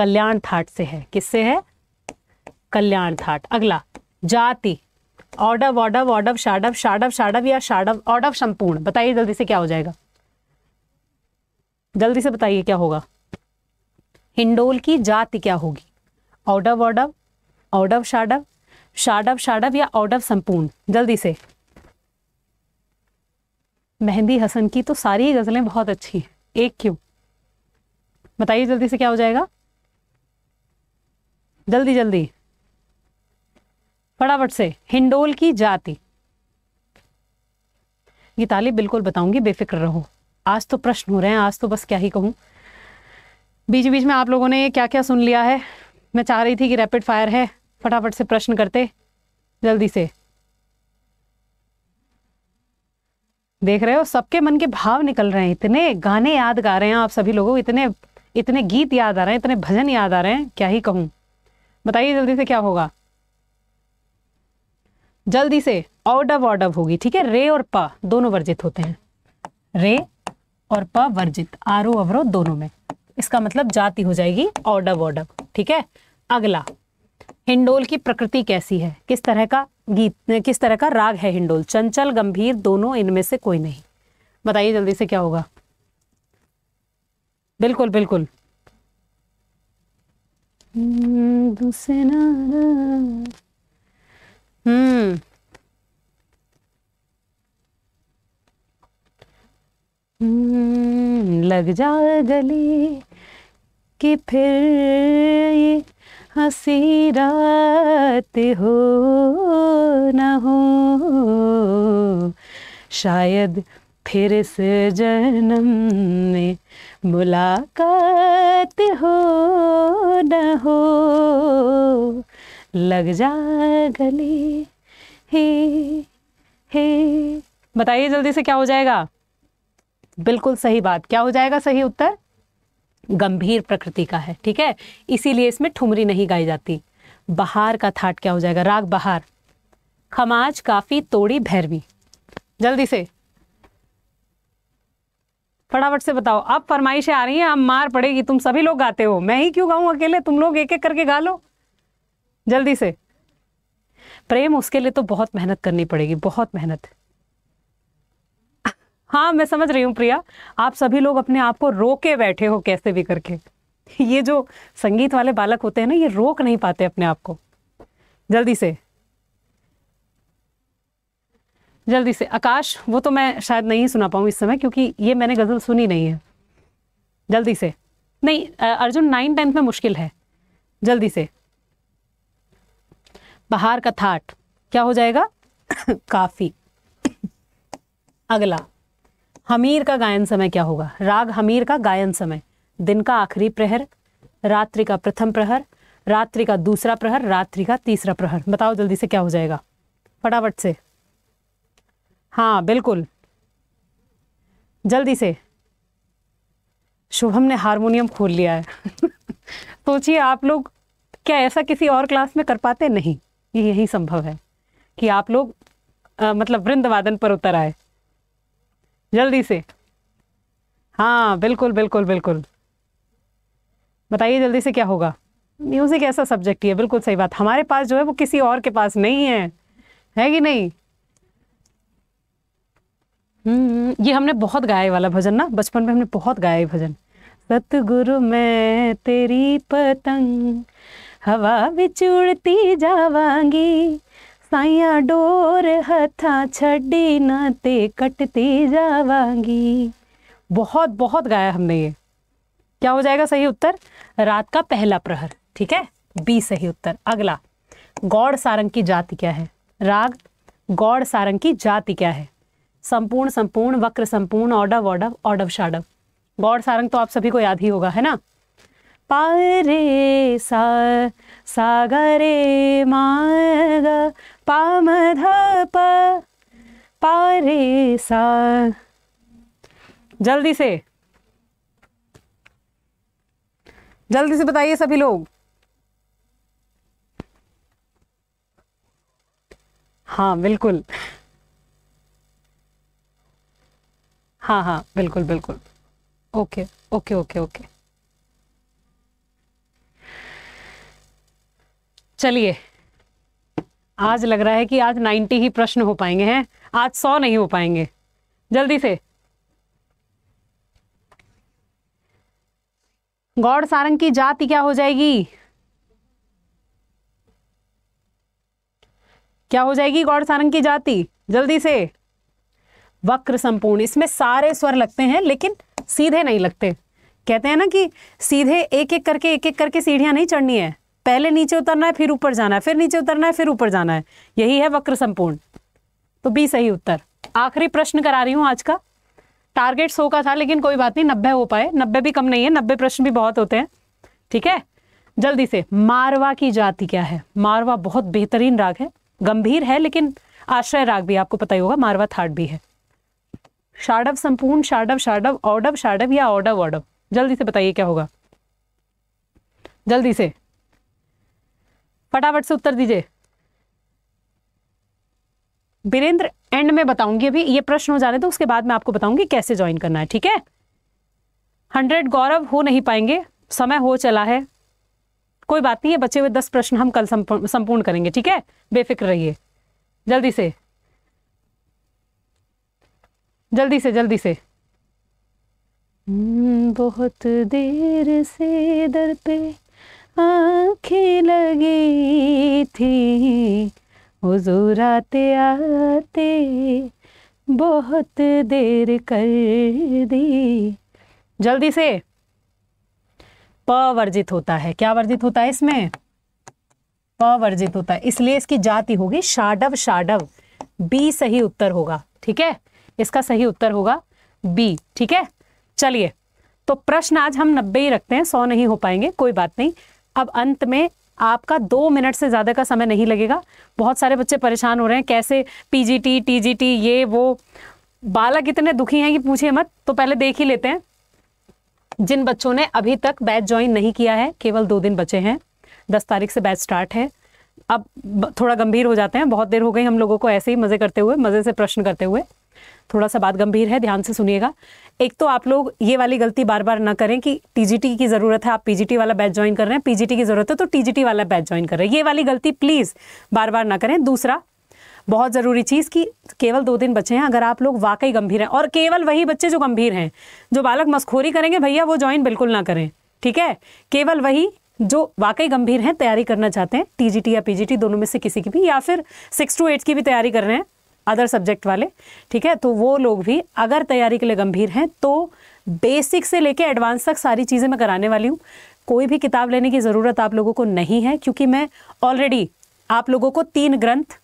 कल्याण थाट से है किससे है कल्याण थाट अगला जाति ऑडव ऑडव ऑडव शाडव शाडव शाडव या शाडव ऑडव संपूर्ण बताइए जल्दी से क्या हो जाएगा जल्दी से बताइए क्या होगा हिंडोल की जाति क्या होगी ऑडव ऑडव ऑडव शाडव शाडव शाडव या ऑडव संपूर्ण जल्दी से मेहंदी हसन की तो सारी गज़लें बहुत अच्छी हैं एक क्यों बताइए जल्दी से क्या हो जाएगा जल्दी जल्दी फटाफट से हिंडोल की जाति गीताली बिल्कुल बताऊंगी बेफिक्र रहो आज तो प्रश्न हो रहे हैं आज तो बस क्या ही कहूँ बीच बीच में आप लोगों ने क्या क्या सुन लिया है मैं चाह रही थी कि रैपिड फायर है फटाफट से प्रश्न करते जल्दी से देख रहे हो सबके मन के भाव निकल रहे हैं इतने गाने याद गा रहे हैं आप सभी लोगों इतने इतने गीत याद आ रहे हैं इतने भजन याद आ रहे हैं क्या ही कहूँ बताइए जल्दी से क्या होगा जल्दी से ऑडव ऑडव होगी ठीक है रे और प दोनों वर्जित होते हैं रे और प वर्जित आरो अवरो दोनों में इसका मतलब जाति हो जाएगी ऑडव ऑडव ठीक है अगला हिंडोल की प्रकृति कैसी है किस तरह का गीत किस तरह का राग है हिंडोल चंचल गंभीर दोनों इनमें से कोई नहीं बताइए जल्दी से क्या होगा बिल्कुल बिल्कुल हम्म। हम्म, लग जा गली कि फिर ये हसी रात हो न हो शायद फिर इस जन्म में मुलाकात हो न हो लग जा गले हे हे बताइए जल्दी से क्या हो जाएगा बिल्कुल सही बात क्या हो जाएगा सही उत्तर गंभीर प्रकृति का है ठीक है इसीलिए इसमें ठुमरी नहीं गाई जाती बहार का थाट क्या हो जाएगा राग बहार खमाज काफ़ी तोड़ी भैरवी जल्दी से फटाफट से बताओ अब फरमाइशें आ रही हैं अब मार पड़ेगी तुम सभी लोग गाते हो मैं ही क्यों गाऊं अकेले तुम लोग एक एक करके गा लो जल्दी से प्रेम उसके लिए तो बहुत मेहनत करनी पड़ेगी बहुत मेहनत हाँ मैं समझ रही हूँ प्रिया आप सभी लोग अपने आप को रोके बैठे हो कैसे भी करके ये जो संगीत वाले बालक होते हैं ना ये रोक नहीं पाते अपने आप को जल्दी से जल्दी से आकाश वो तो मैं शायद नहीं सुना पाऊँ इस समय क्योंकि ये मैंने गज़ल सुनी नहीं है जल्दी से नहीं अर्जुन नाइन टेंथ में मुश्किल है जल्दी से बाहर का थाट क्या हो जाएगा काफ़ी अगला हमीर का गायन समय क्या होगा राग हमीर का गायन समय दिन का आखिरी प्रहर रात्रि का प्रथम प्रहर रात्रि का दूसरा प्रहर रात्रि का तीसरा प्रहर बताओ जल्दी से क्या हो जाएगा फटाफट से हाँ बिल्कुल जल्दी से शुभम ने हारमोनियम खोल लिया है सोचिए आप लोग क्या ऐसा किसी और क्लास में कर पाते नहीं ये यही संभव है कि आप लोग आ, मतलब वृंदवादन पर उतर आए जल्दी से हाँ बिल्कुल बिल्कुल बिल्कुल बताइए जल्दी से क्या होगा म्यूज़िक ऐसा सब्जेक्ट ही है बिल्कुल सही बात हमारे पास जो है वो किसी और के पास नहीं है है कि नहीं हम्म, ये हमने बहुत गाया वाला भजन ना बचपन में हमने बहुत गाया भजन सतगुरु मैं तेरी पतंग हवा विच उड़ती जावांगी साइया डोर हथा छड़ी ना ते कटती जावांगी बहुत बहुत गाया हमने ये क्या हो जाएगा सही उत्तर रात का पहला प्रहर ठीक है बी सही उत्तर अगला गौड़ सारंग की जाति क्या है राग गौड़ सारंग की जाति क्या है संपूर्ण संपूर्ण वक्र संपूर्ण औडव औडव औडव शाडव गौड़ सारंग तो आप सभी को याद ही होगा है ना रे सा सागरे माग पाम धप पारे सा जल्दी से जल्दी से बताइए सभी लोग हाँ बिल्कुल हाँ हाँ बिल्कुल बिल्कुल ओके ओके ओके ओके चलिए आज लग रहा है कि आज 90 ही प्रश्न हो पाएंगे हैं आज 100 नहीं हो पाएंगे जल्दी से गौड़ सारंग की जाति क्या हो जाएगी क्या हो जाएगी गौड़ सारंग की जाति जल्दी से वक्र संपूर्ण इसमें सारे स्वर लगते हैं लेकिन सीधे नहीं लगते कहते हैं ना कि सीधे एक एक करके एक एक करके सीढ़ियां नहीं चढ़नी है पहले नीचे उतरना है फिर ऊपर जाना है फिर नीचे उतरना है फिर ऊपर जाना है यही है वक्र संपूर्ण तो बी सही उत्तर आखिरी प्रश्न करा रही हूँ आज का टारगेट सो का था लेकिन कोई बात नहीं नब्बे हो पाए नब्बे भी कम नहीं है नब्बे प्रश्न भी बहुत होते हैं ठीक है जल्दी से मारवा की जाति क्या है मारवा बहुत बेहतरीन राग है गंभीर है लेकिन आश्रय राग भी आपको पता ही होगा मारवा थाट भी है शाडव संपूर्ण शाडव शाडव औडव शाडव या औडव औडव जल्दी से बताइए क्या होगा जल्दी से फटाफट से उत्तर दीजिए वीरेंद्र एंड में बताऊंगी अभी ये प्रश्न हो जाने तो उसके बाद मैं आपको बताऊंगी कैसे ज्वाइन करना है ठीक है हंड्रेड गौरव हो नहीं पाएंगे समय हो चला है कोई बात नहीं है बचे हुए दस प्रश्न हम कल संपूर्ण करेंगे ठीक है बेफिक्र रहिए जल्दी से जल्दी से जल्दी से हम्म, बहुत देर से दर पे आंखें लगी थी हुजूर आते आते बहुत देर कर दी जल्दी से प वर्जित होता है क्या वर्जित होता है इसमें प वर्जित होता है इसलिए इसकी जाति होगी शाडव शाडव बी सही उत्तर होगा ठीक है इसका सही उत्तर होगा बी ठीक है चलिए तो प्रश्न आज हम नब्बे ही रखते हैं सौ नहीं हो पाएंगे कोई बात नहीं अब अंत में आपका दो मिनट से ज़्यादा का समय नहीं लगेगा बहुत सारे बच्चे परेशान हो रहे हैं कैसे पीजीटी टीजीटी ये वो बालक इतने दुखी हैं कि पूछिए मत तो पहले देख ही लेते हैं जिन बच्चों ने अभी तक बैच ज्वाइन नहीं किया है केवल दो दिन बचे हैं दस तारीख से बैच स्टार्ट है अब थोड़ा गंभीर हो जाते हैं बहुत देर हो गई हम लोगों को ऐसे ही मज़े करते हुए मज़े से प्रश्न करते हुए थोड़ा सा बात गंभीर है ध्यान से सुनिएगा एक तो आप लोग ये वाली गलती बार बार ना करें कि टीजीटी की ज़रूरत है आप पीजीटी वाला बैच ज्वाइन कर रहे हैं पीजीटी की ज़रूरत है तो टीजीटी वाला बैच ज्वाइन कर रहे हैं ये वाली गलती प्लीज़ बार बार ना करें दूसरा बहुत ज़रूरी चीज़ कि केवल दो दिन बचे हैं अगर आप लोग वाकई गंभीर हैं और केवल वही बच्चे जो गंभीर हैं जो बालक मस्खोरी करेंगे भैया वो ज्वाइन बिल्कुल ना करें ठीक है केवल वही जो वाकई गंभीर हैं तैयारी करना चाहते हैं टीजीटी या पीजीटी दोनों में से किसी की भी या फिर सिक्स टू एट की भी तैयारी कर रहे हैं अदर सब्जेक्ट वाले ठीक है तो वो लोग भी अगर तैयारी के लिए गंभीर हैं तो बेसिक से लेके एडवांस तक सारी चीज़ें मैं कराने वाली हूँ कोई भी किताब लेने की ज़रूरत आप लोगों को नहीं है क्योंकि मैं ऑलरेडी आप लोगों को तीन ग्रंथ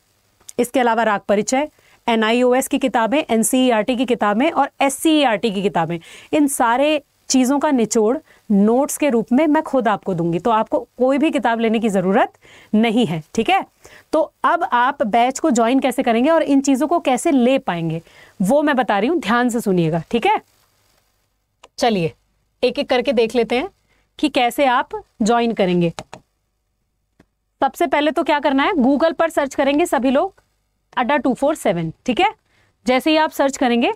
इसके अलावा राग परिचय एन की किताबें एन e की किताबें और एस e की किताबें इन सारे चीज़ों का निचोड़ नोट्स के रूप में मैं खुद आपको दूंगी तो आपको कोई भी किताब लेने की ज़रूरत नहीं है ठीक है तो अब आप बैच को ज्वाइन कैसे करेंगे और इन चीज़ों को कैसे ले पाएंगे वो मैं बता रही हूँ ध्यान से सुनिएगा ठीक है चलिए एक एक करके देख लेते हैं कि कैसे आप ज्वाइन करेंगे सबसे पहले तो क्या करना है गूगल पर सर्च करेंगे सभी लोग अड्डा टू फोर सेवन ठीक है जैसे ही आप सर्च करेंगे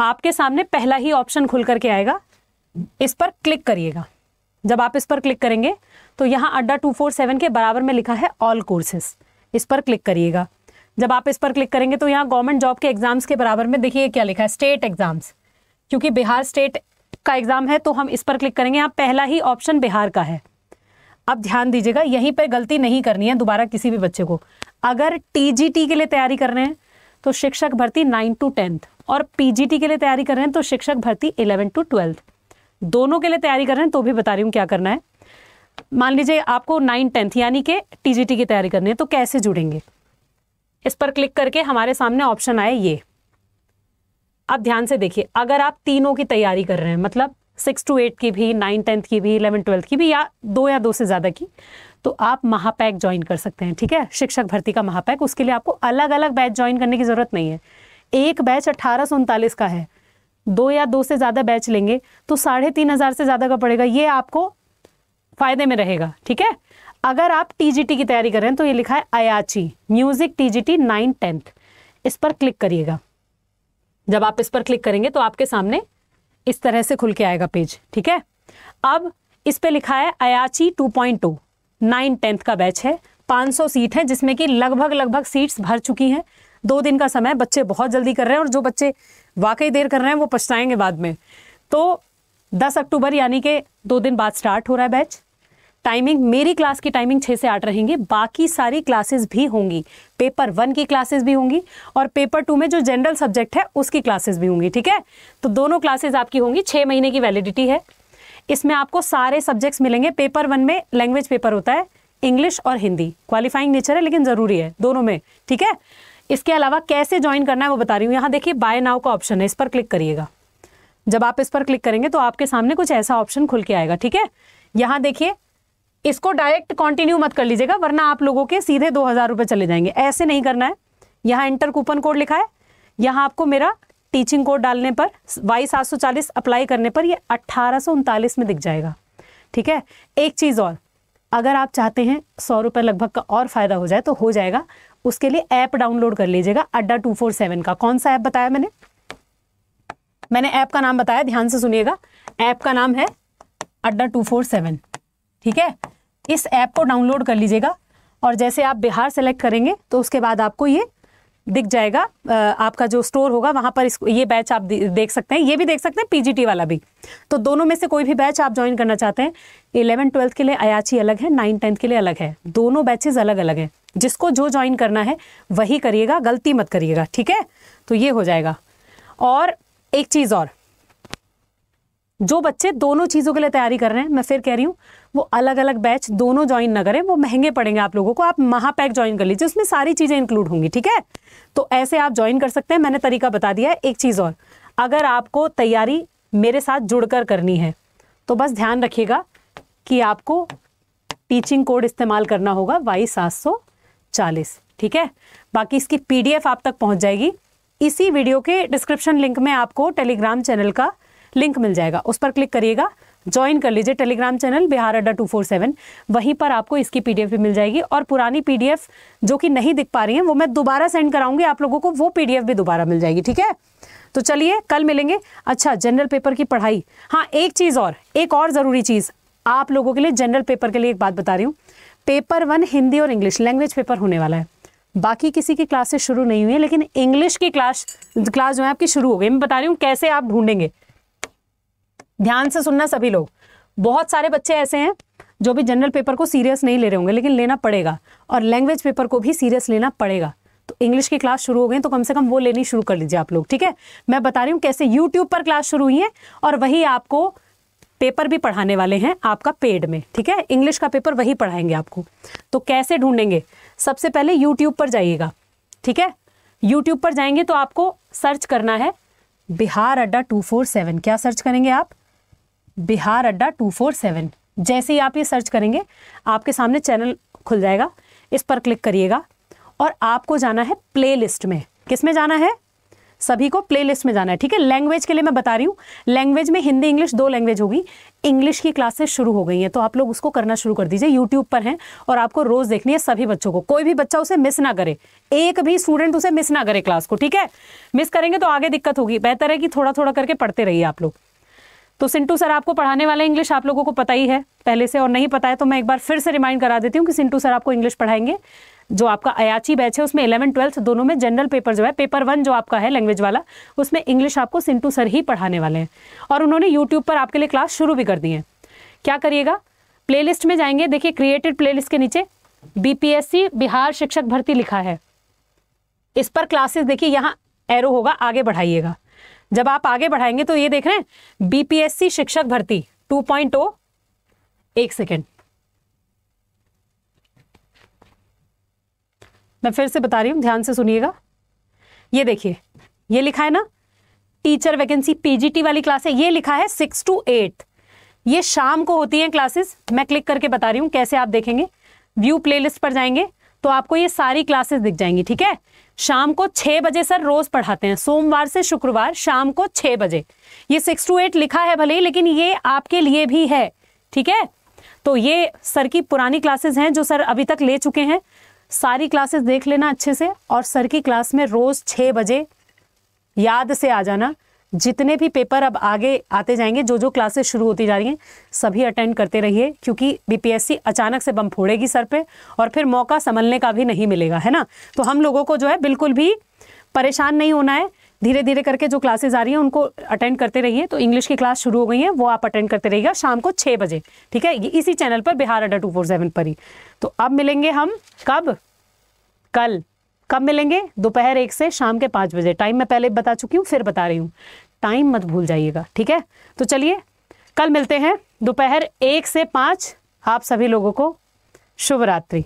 आपके सामने पहला ही ऑप्शन खुल करके आएगा इस पर क्लिक करिएगा जब आप इस पर क्लिक करेंगे तो यहाँ अड्डा टू फोर सेवन के बराबर में लिखा है ऑल कोर्सेस इस पर क्लिक करिएगा जब आप इस पर क्लिक करेंगे तो यहाँ गवर्नमेंट जॉब के एग्ज़ाम्स के बराबर में देखिए क्या लिखा है स्टेट एग्ज़ाम्स क्योंकि बिहार स्टेट का एग्ज़ाम है तो हम इस पर क्लिक करेंगे यहाँ पहला ही ऑप्शन बिहार का है अब ध्यान दीजिएगा यहीं पर गलती नहीं करनी है दोबारा किसी भी बच्चे को अगर टी के लिए तैयारी कर रहे हैं तो शिक्षक भर्ती नाइन टू टेंथ और पी के लिए तैयारी कर रहे हैं तो शिक्षक भर्ती इलेवन टू ट्वेल्थ दोनों के लिए तैयारी कर रहे हैं तो भी बता रही हूँ क्या करना है मान लीजिए आपको नाइन टेंथ यानी कि टीजीटी की तैयारी करनी है तो कैसे जुड़ेंगे इस पर क्लिक करके हमारे सामने ऑप्शन आए ये अब ध्यान से देखिए अगर आप तीनों की तैयारी कर रहे हैं मतलब सिक्स टू एट की भी नाइन टेंथ की भी इलेवन ट्वेल्थ की भी या दो या दो से ज़्यादा की तो आप महापैक ज्वाइन कर सकते हैं ठीक है शिक्षक भर्ती का महापैक उसके लिए आपको अलग अलग बैच ज्वाइन करने की ज़रूरत नहीं है एक बैच अट्ठारह का है दो या दो से ज़्यादा बैच लेंगे तो साढ़े तीन हज़ार से ज़्यादा का पड़ेगा ये आपको फ़ायदे में रहेगा ठीक है अगर आप टीजीटी की तैयारी कर रहे हैं तो ये लिखा है अयाची म्यूज़िक टीजीटी नाइन टेंथ इस पर क्लिक करिएगा जब आप इस पर क्लिक करेंगे तो आपके सामने इस तरह से खुल के आएगा पेज ठीक है अब इस पर लिखा है Ayachi two point two nine tenth का बैच है पांच सीट है जिसमें कि लगभग लगभग सीट्स भर चुकी हैं दो दिन का समय बच्चे बहुत जल्दी कर रहे हैं और जो बच्चे वाकई देर कर रहे हैं वो पछताएंगे बाद में तो 10 अक्टूबर यानी कि दो दिन बाद स्टार्ट हो रहा है बैच टाइमिंग मेरी क्लास की टाइमिंग छः से आठ रहेंगी बाकी सारी क्लासेस भी होंगी पेपर वन की क्लासेस भी होंगी और पेपर टू में जो जनरल सब्जेक्ट है उसकी क्लासेस भी होंगी ठीक है तो दोनों क्लासेस आपकी होंगी छः महीने की वैलिडिटी है इसमें आपको सारे सब्जेक्ट्स मिलेंगे पेपर वन में लैंग्वेज पेपर होता है इंग्लिश और हिंदी क्वालिफाइंग नेचर है लेकिन ज़रूरी है दोनों में ठीक है इसके अलावा कैसे ज्वाइन करना है वो बता रही हूँ यहाँ देखिए बाय नाव का ऑप्शन है इस पर क्लिक करिएगा जब आप इस पर क्लिक करेंगे तो आपके सामने कुछ ऐसा ऑप्शन खुल के आएगा ठीक है यहाँ देखिए इसको डायरेक्ट कंटिन्यू मत कर लीजिएगा वरना आप लोगों के सीधे दो हज़ार रुपये चले जाएंगे ऐसे नहीं करना है यहाँ इंटर कूपन कोड लिखा है यहाँ आपको मेरा टीचिंग कोड डालने पर वाई सात सौ चालीस अप्लाई करने पर ये अट्ठारह में दिख जाएगा ठीक है एक चीज़ और अगर आप चाहते हैं सौ रुपए लगभग का और फ़ायदा हो जाए तो हो जाएगा उसके लिए ऐप डाउनलोड कर लीजिएगा अड्डा टू फोर सेवन का कौन सा ऐप बताया मैंने मैंने ऐप का नाम बताया ध्यान से सुनिएगा ऐप का नाम है अड्डा टू फोर सेवन ठीक है इस ऐप को डाउनलोड कर लीजिएगा और जैसे आप बिहार सेलेक्ट करेंगे तो उसके बाद आपको ये दिख जाएगा आपका जो स्टोर होगा वहाँ पर इसको ये बैच आप देख सकते हैं ये भी देख सकते हैं पीजीटी वाला भी तो दोनों में से कोई भी बैच आप ज्वाइन करना चाहते हैं इलेवन ट्वेल्थ के लिए अयाची अलग है नाइन टेंथ के लिए अलग है दोनों बैचेज अलग अलग हैं जिसको जो ज्वाइन करना है वही करिएगा गलती मत करिएगा ठीक है तो ये हो जाएगा और एक चीज़ और जो बच्चे दोनों चीज़ों के लिए तैयारी कर रहे हैं मैं फिर कह रही हूं वो अलग अलग बैच दोनों ज्वाइन ना करें वो महंगे पड़ेंगे आप लोगों को आप महापैक ज्वाइन कर लीजिए उसमें सारी चीज़ें इंक्लूड होंगी ठीक है तो ऐसे आप ज्वाइन कर सकते हैं मैंने तरीका बता दिया है एक चीज़ और अगर आपको तैयारी मेरे साथ जुड़कर करनी है तो बस ध्यान रखिएगा कि आपको टीचिंग कोड इस्तेमाल करना होगा वाई सात सौ चालीस ठीक है बाकी इसकी पीडीएफ आप तक पहुंच जाएगी इसी वीडियो के डिस्क्रिप्शन लिंक में आपको टेलीग्राम चैनल का लिंक मिल जाएगा उस पर क्लिक करिएगा ज्वाइन कर लीजिए Telegram channel Bihar Adda two four seven वहीं पर आपको इसकी पीडीएफ भी मिल जाएगी और पुरानी पीडीएफ जो कि नहीं दिख पा रही है वो मैं दोबारा सेंड कराऊंगी आप लोगों को वो पीडीएफ भी दोबारा मिल जाएगी ठीक है तो चलिए कल मिलेंगे अच्छा जनरल पेपर की पढ़ाई हाँ एक चीज़ और एक और ज़रूरी चीज़ आप लोगों के लिए जनरल पेपर के लिए एक बात बता रही हूँ पेपर वन हिंदी और इंग्लिश लैंग्वेज पेपर होने वाला है बाकी किसी की क्लासेस शुरू नहीं हुई है लेकिन इंग्लिश की क्लास क्लास जो है आपकी शुरू हो गई मैं बता रही हूँ कैसे आप ढूंढेंगे ध्यान से सुनना सभी लोग बहुत सारे बच्चे ऐसे हैं जो भी जनरल पेपर को सीरियस नहीं ले रहे होंगे लेकिन लेना पड़ेगा और लैंग्वेज पेपर को भी सीरियस लेना पड़ेगा तो इंग्लिश की क्लास शुरू हो गई तो कम से कम वो लेनी शुरू कर लीजिए आप लोग ठीक है मैं बता रही हूँ कैसे यूट्यूब पर क्लास शुरू हुई है और वही आपको पेपर भी पढ़ाने वाले हैं आपका पेड में ठीक है इंग्लिश का पेपर वही पढ़ाएंगे आपको तो कैसे ढूंढेंगे सबसे पहले यूट्यूब पर जाइएगा ठीक है यूट्यूब पर जाएंगे तो आपको सर्च करना है Bihar Adda two four seven क्या सर्च करेंगे आप Bihar Adda two four seven जैसे ही आप ये सर्च करेंगे आपके सामने चैनल खुल जाएगा इस पर क्लिक करिएगा और आपको जाना है प्लेलिस्ट में किस में जाना है सभी को प्लेलिस्ट में जाना है ठीक है लैंग्वेज के लिए मैं बता रही हूँ लैंग्वेज में हिंदी इंग्लिश दो लैंग्वेज होगी इंग्लिश की क्लासेस शुरू हो गई हैं तो आप लोग उसको करना शुरू कर दीजिए यूट्यूब पर हैं और आपको रोज़ देखनी है सभी बच्चों को कोई भी बच्चा उसे मिस ना करे एक भी स्टूडेंट उसे मिस ना करे क्लास को ठीक है मिस करेंगे तो आगे दिक्कत होगी बेहतर है कि थोड़ा थोड़ा करके पढ़ते रहिए आप लोग तो सिंटू सर आपको पढ़ाने वाले इंग्लिश आप लोगों को पता ही है पहले से और नहीं पता है तो मैं एक बार फिर से रिमाइंड करा देती हूँ कि सिंटू सर आपको इंग्लिश पढ़ाएंगे जो आपका अयाची बैच है उसमें इलेवन ट्वेल्थ दोनों में जनरल पेपर जो है पेपर वन जो आपका है लैंग्वेज वाला उसमें इंग्लिश आपको सिंटू सर ही पढ़ाने वाले हैं और उन्होंने यूट्यूब पर आपके लिए क्लास शुरू भी कर दी है क्या करिएगा प्ले में जाएंगे देखिए क्रिएटेड प्ले के नीचे बीपीएससी बिहार शिक्षक भर्ती लिखा है इस पर क्लासेस देखिए यहाँ एरो होगा आगे बढ़ाइएगा जब आप आगे बढ़ाएंगे तो ये देख रहे हैं बीपीएससी शिक्षक भर्ती 2.0 एक सेकेंड मैं फिर से बता रही हूँ ध्यान से सुनिएगा ये देखिए ये लिखा है ना टीचर वैकेंसी पीजीटी वाली क्लास है ये लिखा है सिक्स टू एट ये शाम को होती हैं क्लासेस मैं क्लिक करके बता रही हूँ कैसे आप देखेंगे व्यू प्लेलिस्ट पर जाएंगे तो आपको ये सारी क्लासेस दिख जाएंगी ठीक है शाम को छः बजे सर रोज पढ़ाते हैं सोमवार से शुक्रवार शाम को छः बजे ये सिक्स टू एट लिखा है भले ही लेकिन ये आपके लिए भी है ठीक है तो ये सर की पुरानी क्लासेस हैं जो सर अभी तक ले चुके हैं सारी क्लासेस देख लेना अच्छे से और सर की क्लास में रोज़ छः बजे याद से आ जाना जितने भी पेपर अब आगे आते जाएंगे जो जो क्लासेस शुरू होती जा रही हैं सभी अटेंड करते रहिए क्योंकि बीपीएससी अचानक से बम फोड़ेगी सर पे और फिर मौका संभलने का भी नहीं मिलेगा है ना तो हम लोगों को जो है बिल्कुल भी परेशान नहीं होना है धीरे धीरे करके जो क्लासेज आ रही हैं उनको अटेंड करते रहिए तो इंग्लिश की क्लास शुरू हो गई है वो आप अटेंड करते रहिएगा शाम को छः बजे ठीक है इसी चैनल पर Bihar Adda two four seven पर ही तो अब मिलेंगे हम कब कल कब मिलेंगे दोपहर एक से शाम के पाँच बजे टाइम मैं पहले बता चुकी हूँ फिर बता रही हूँ टाइम मत भूल जाइएगा ठीक है तो चलिए कल मिलते हैं दोपहर एक से पाँच आप सभी लोगों को शुभ रात्रि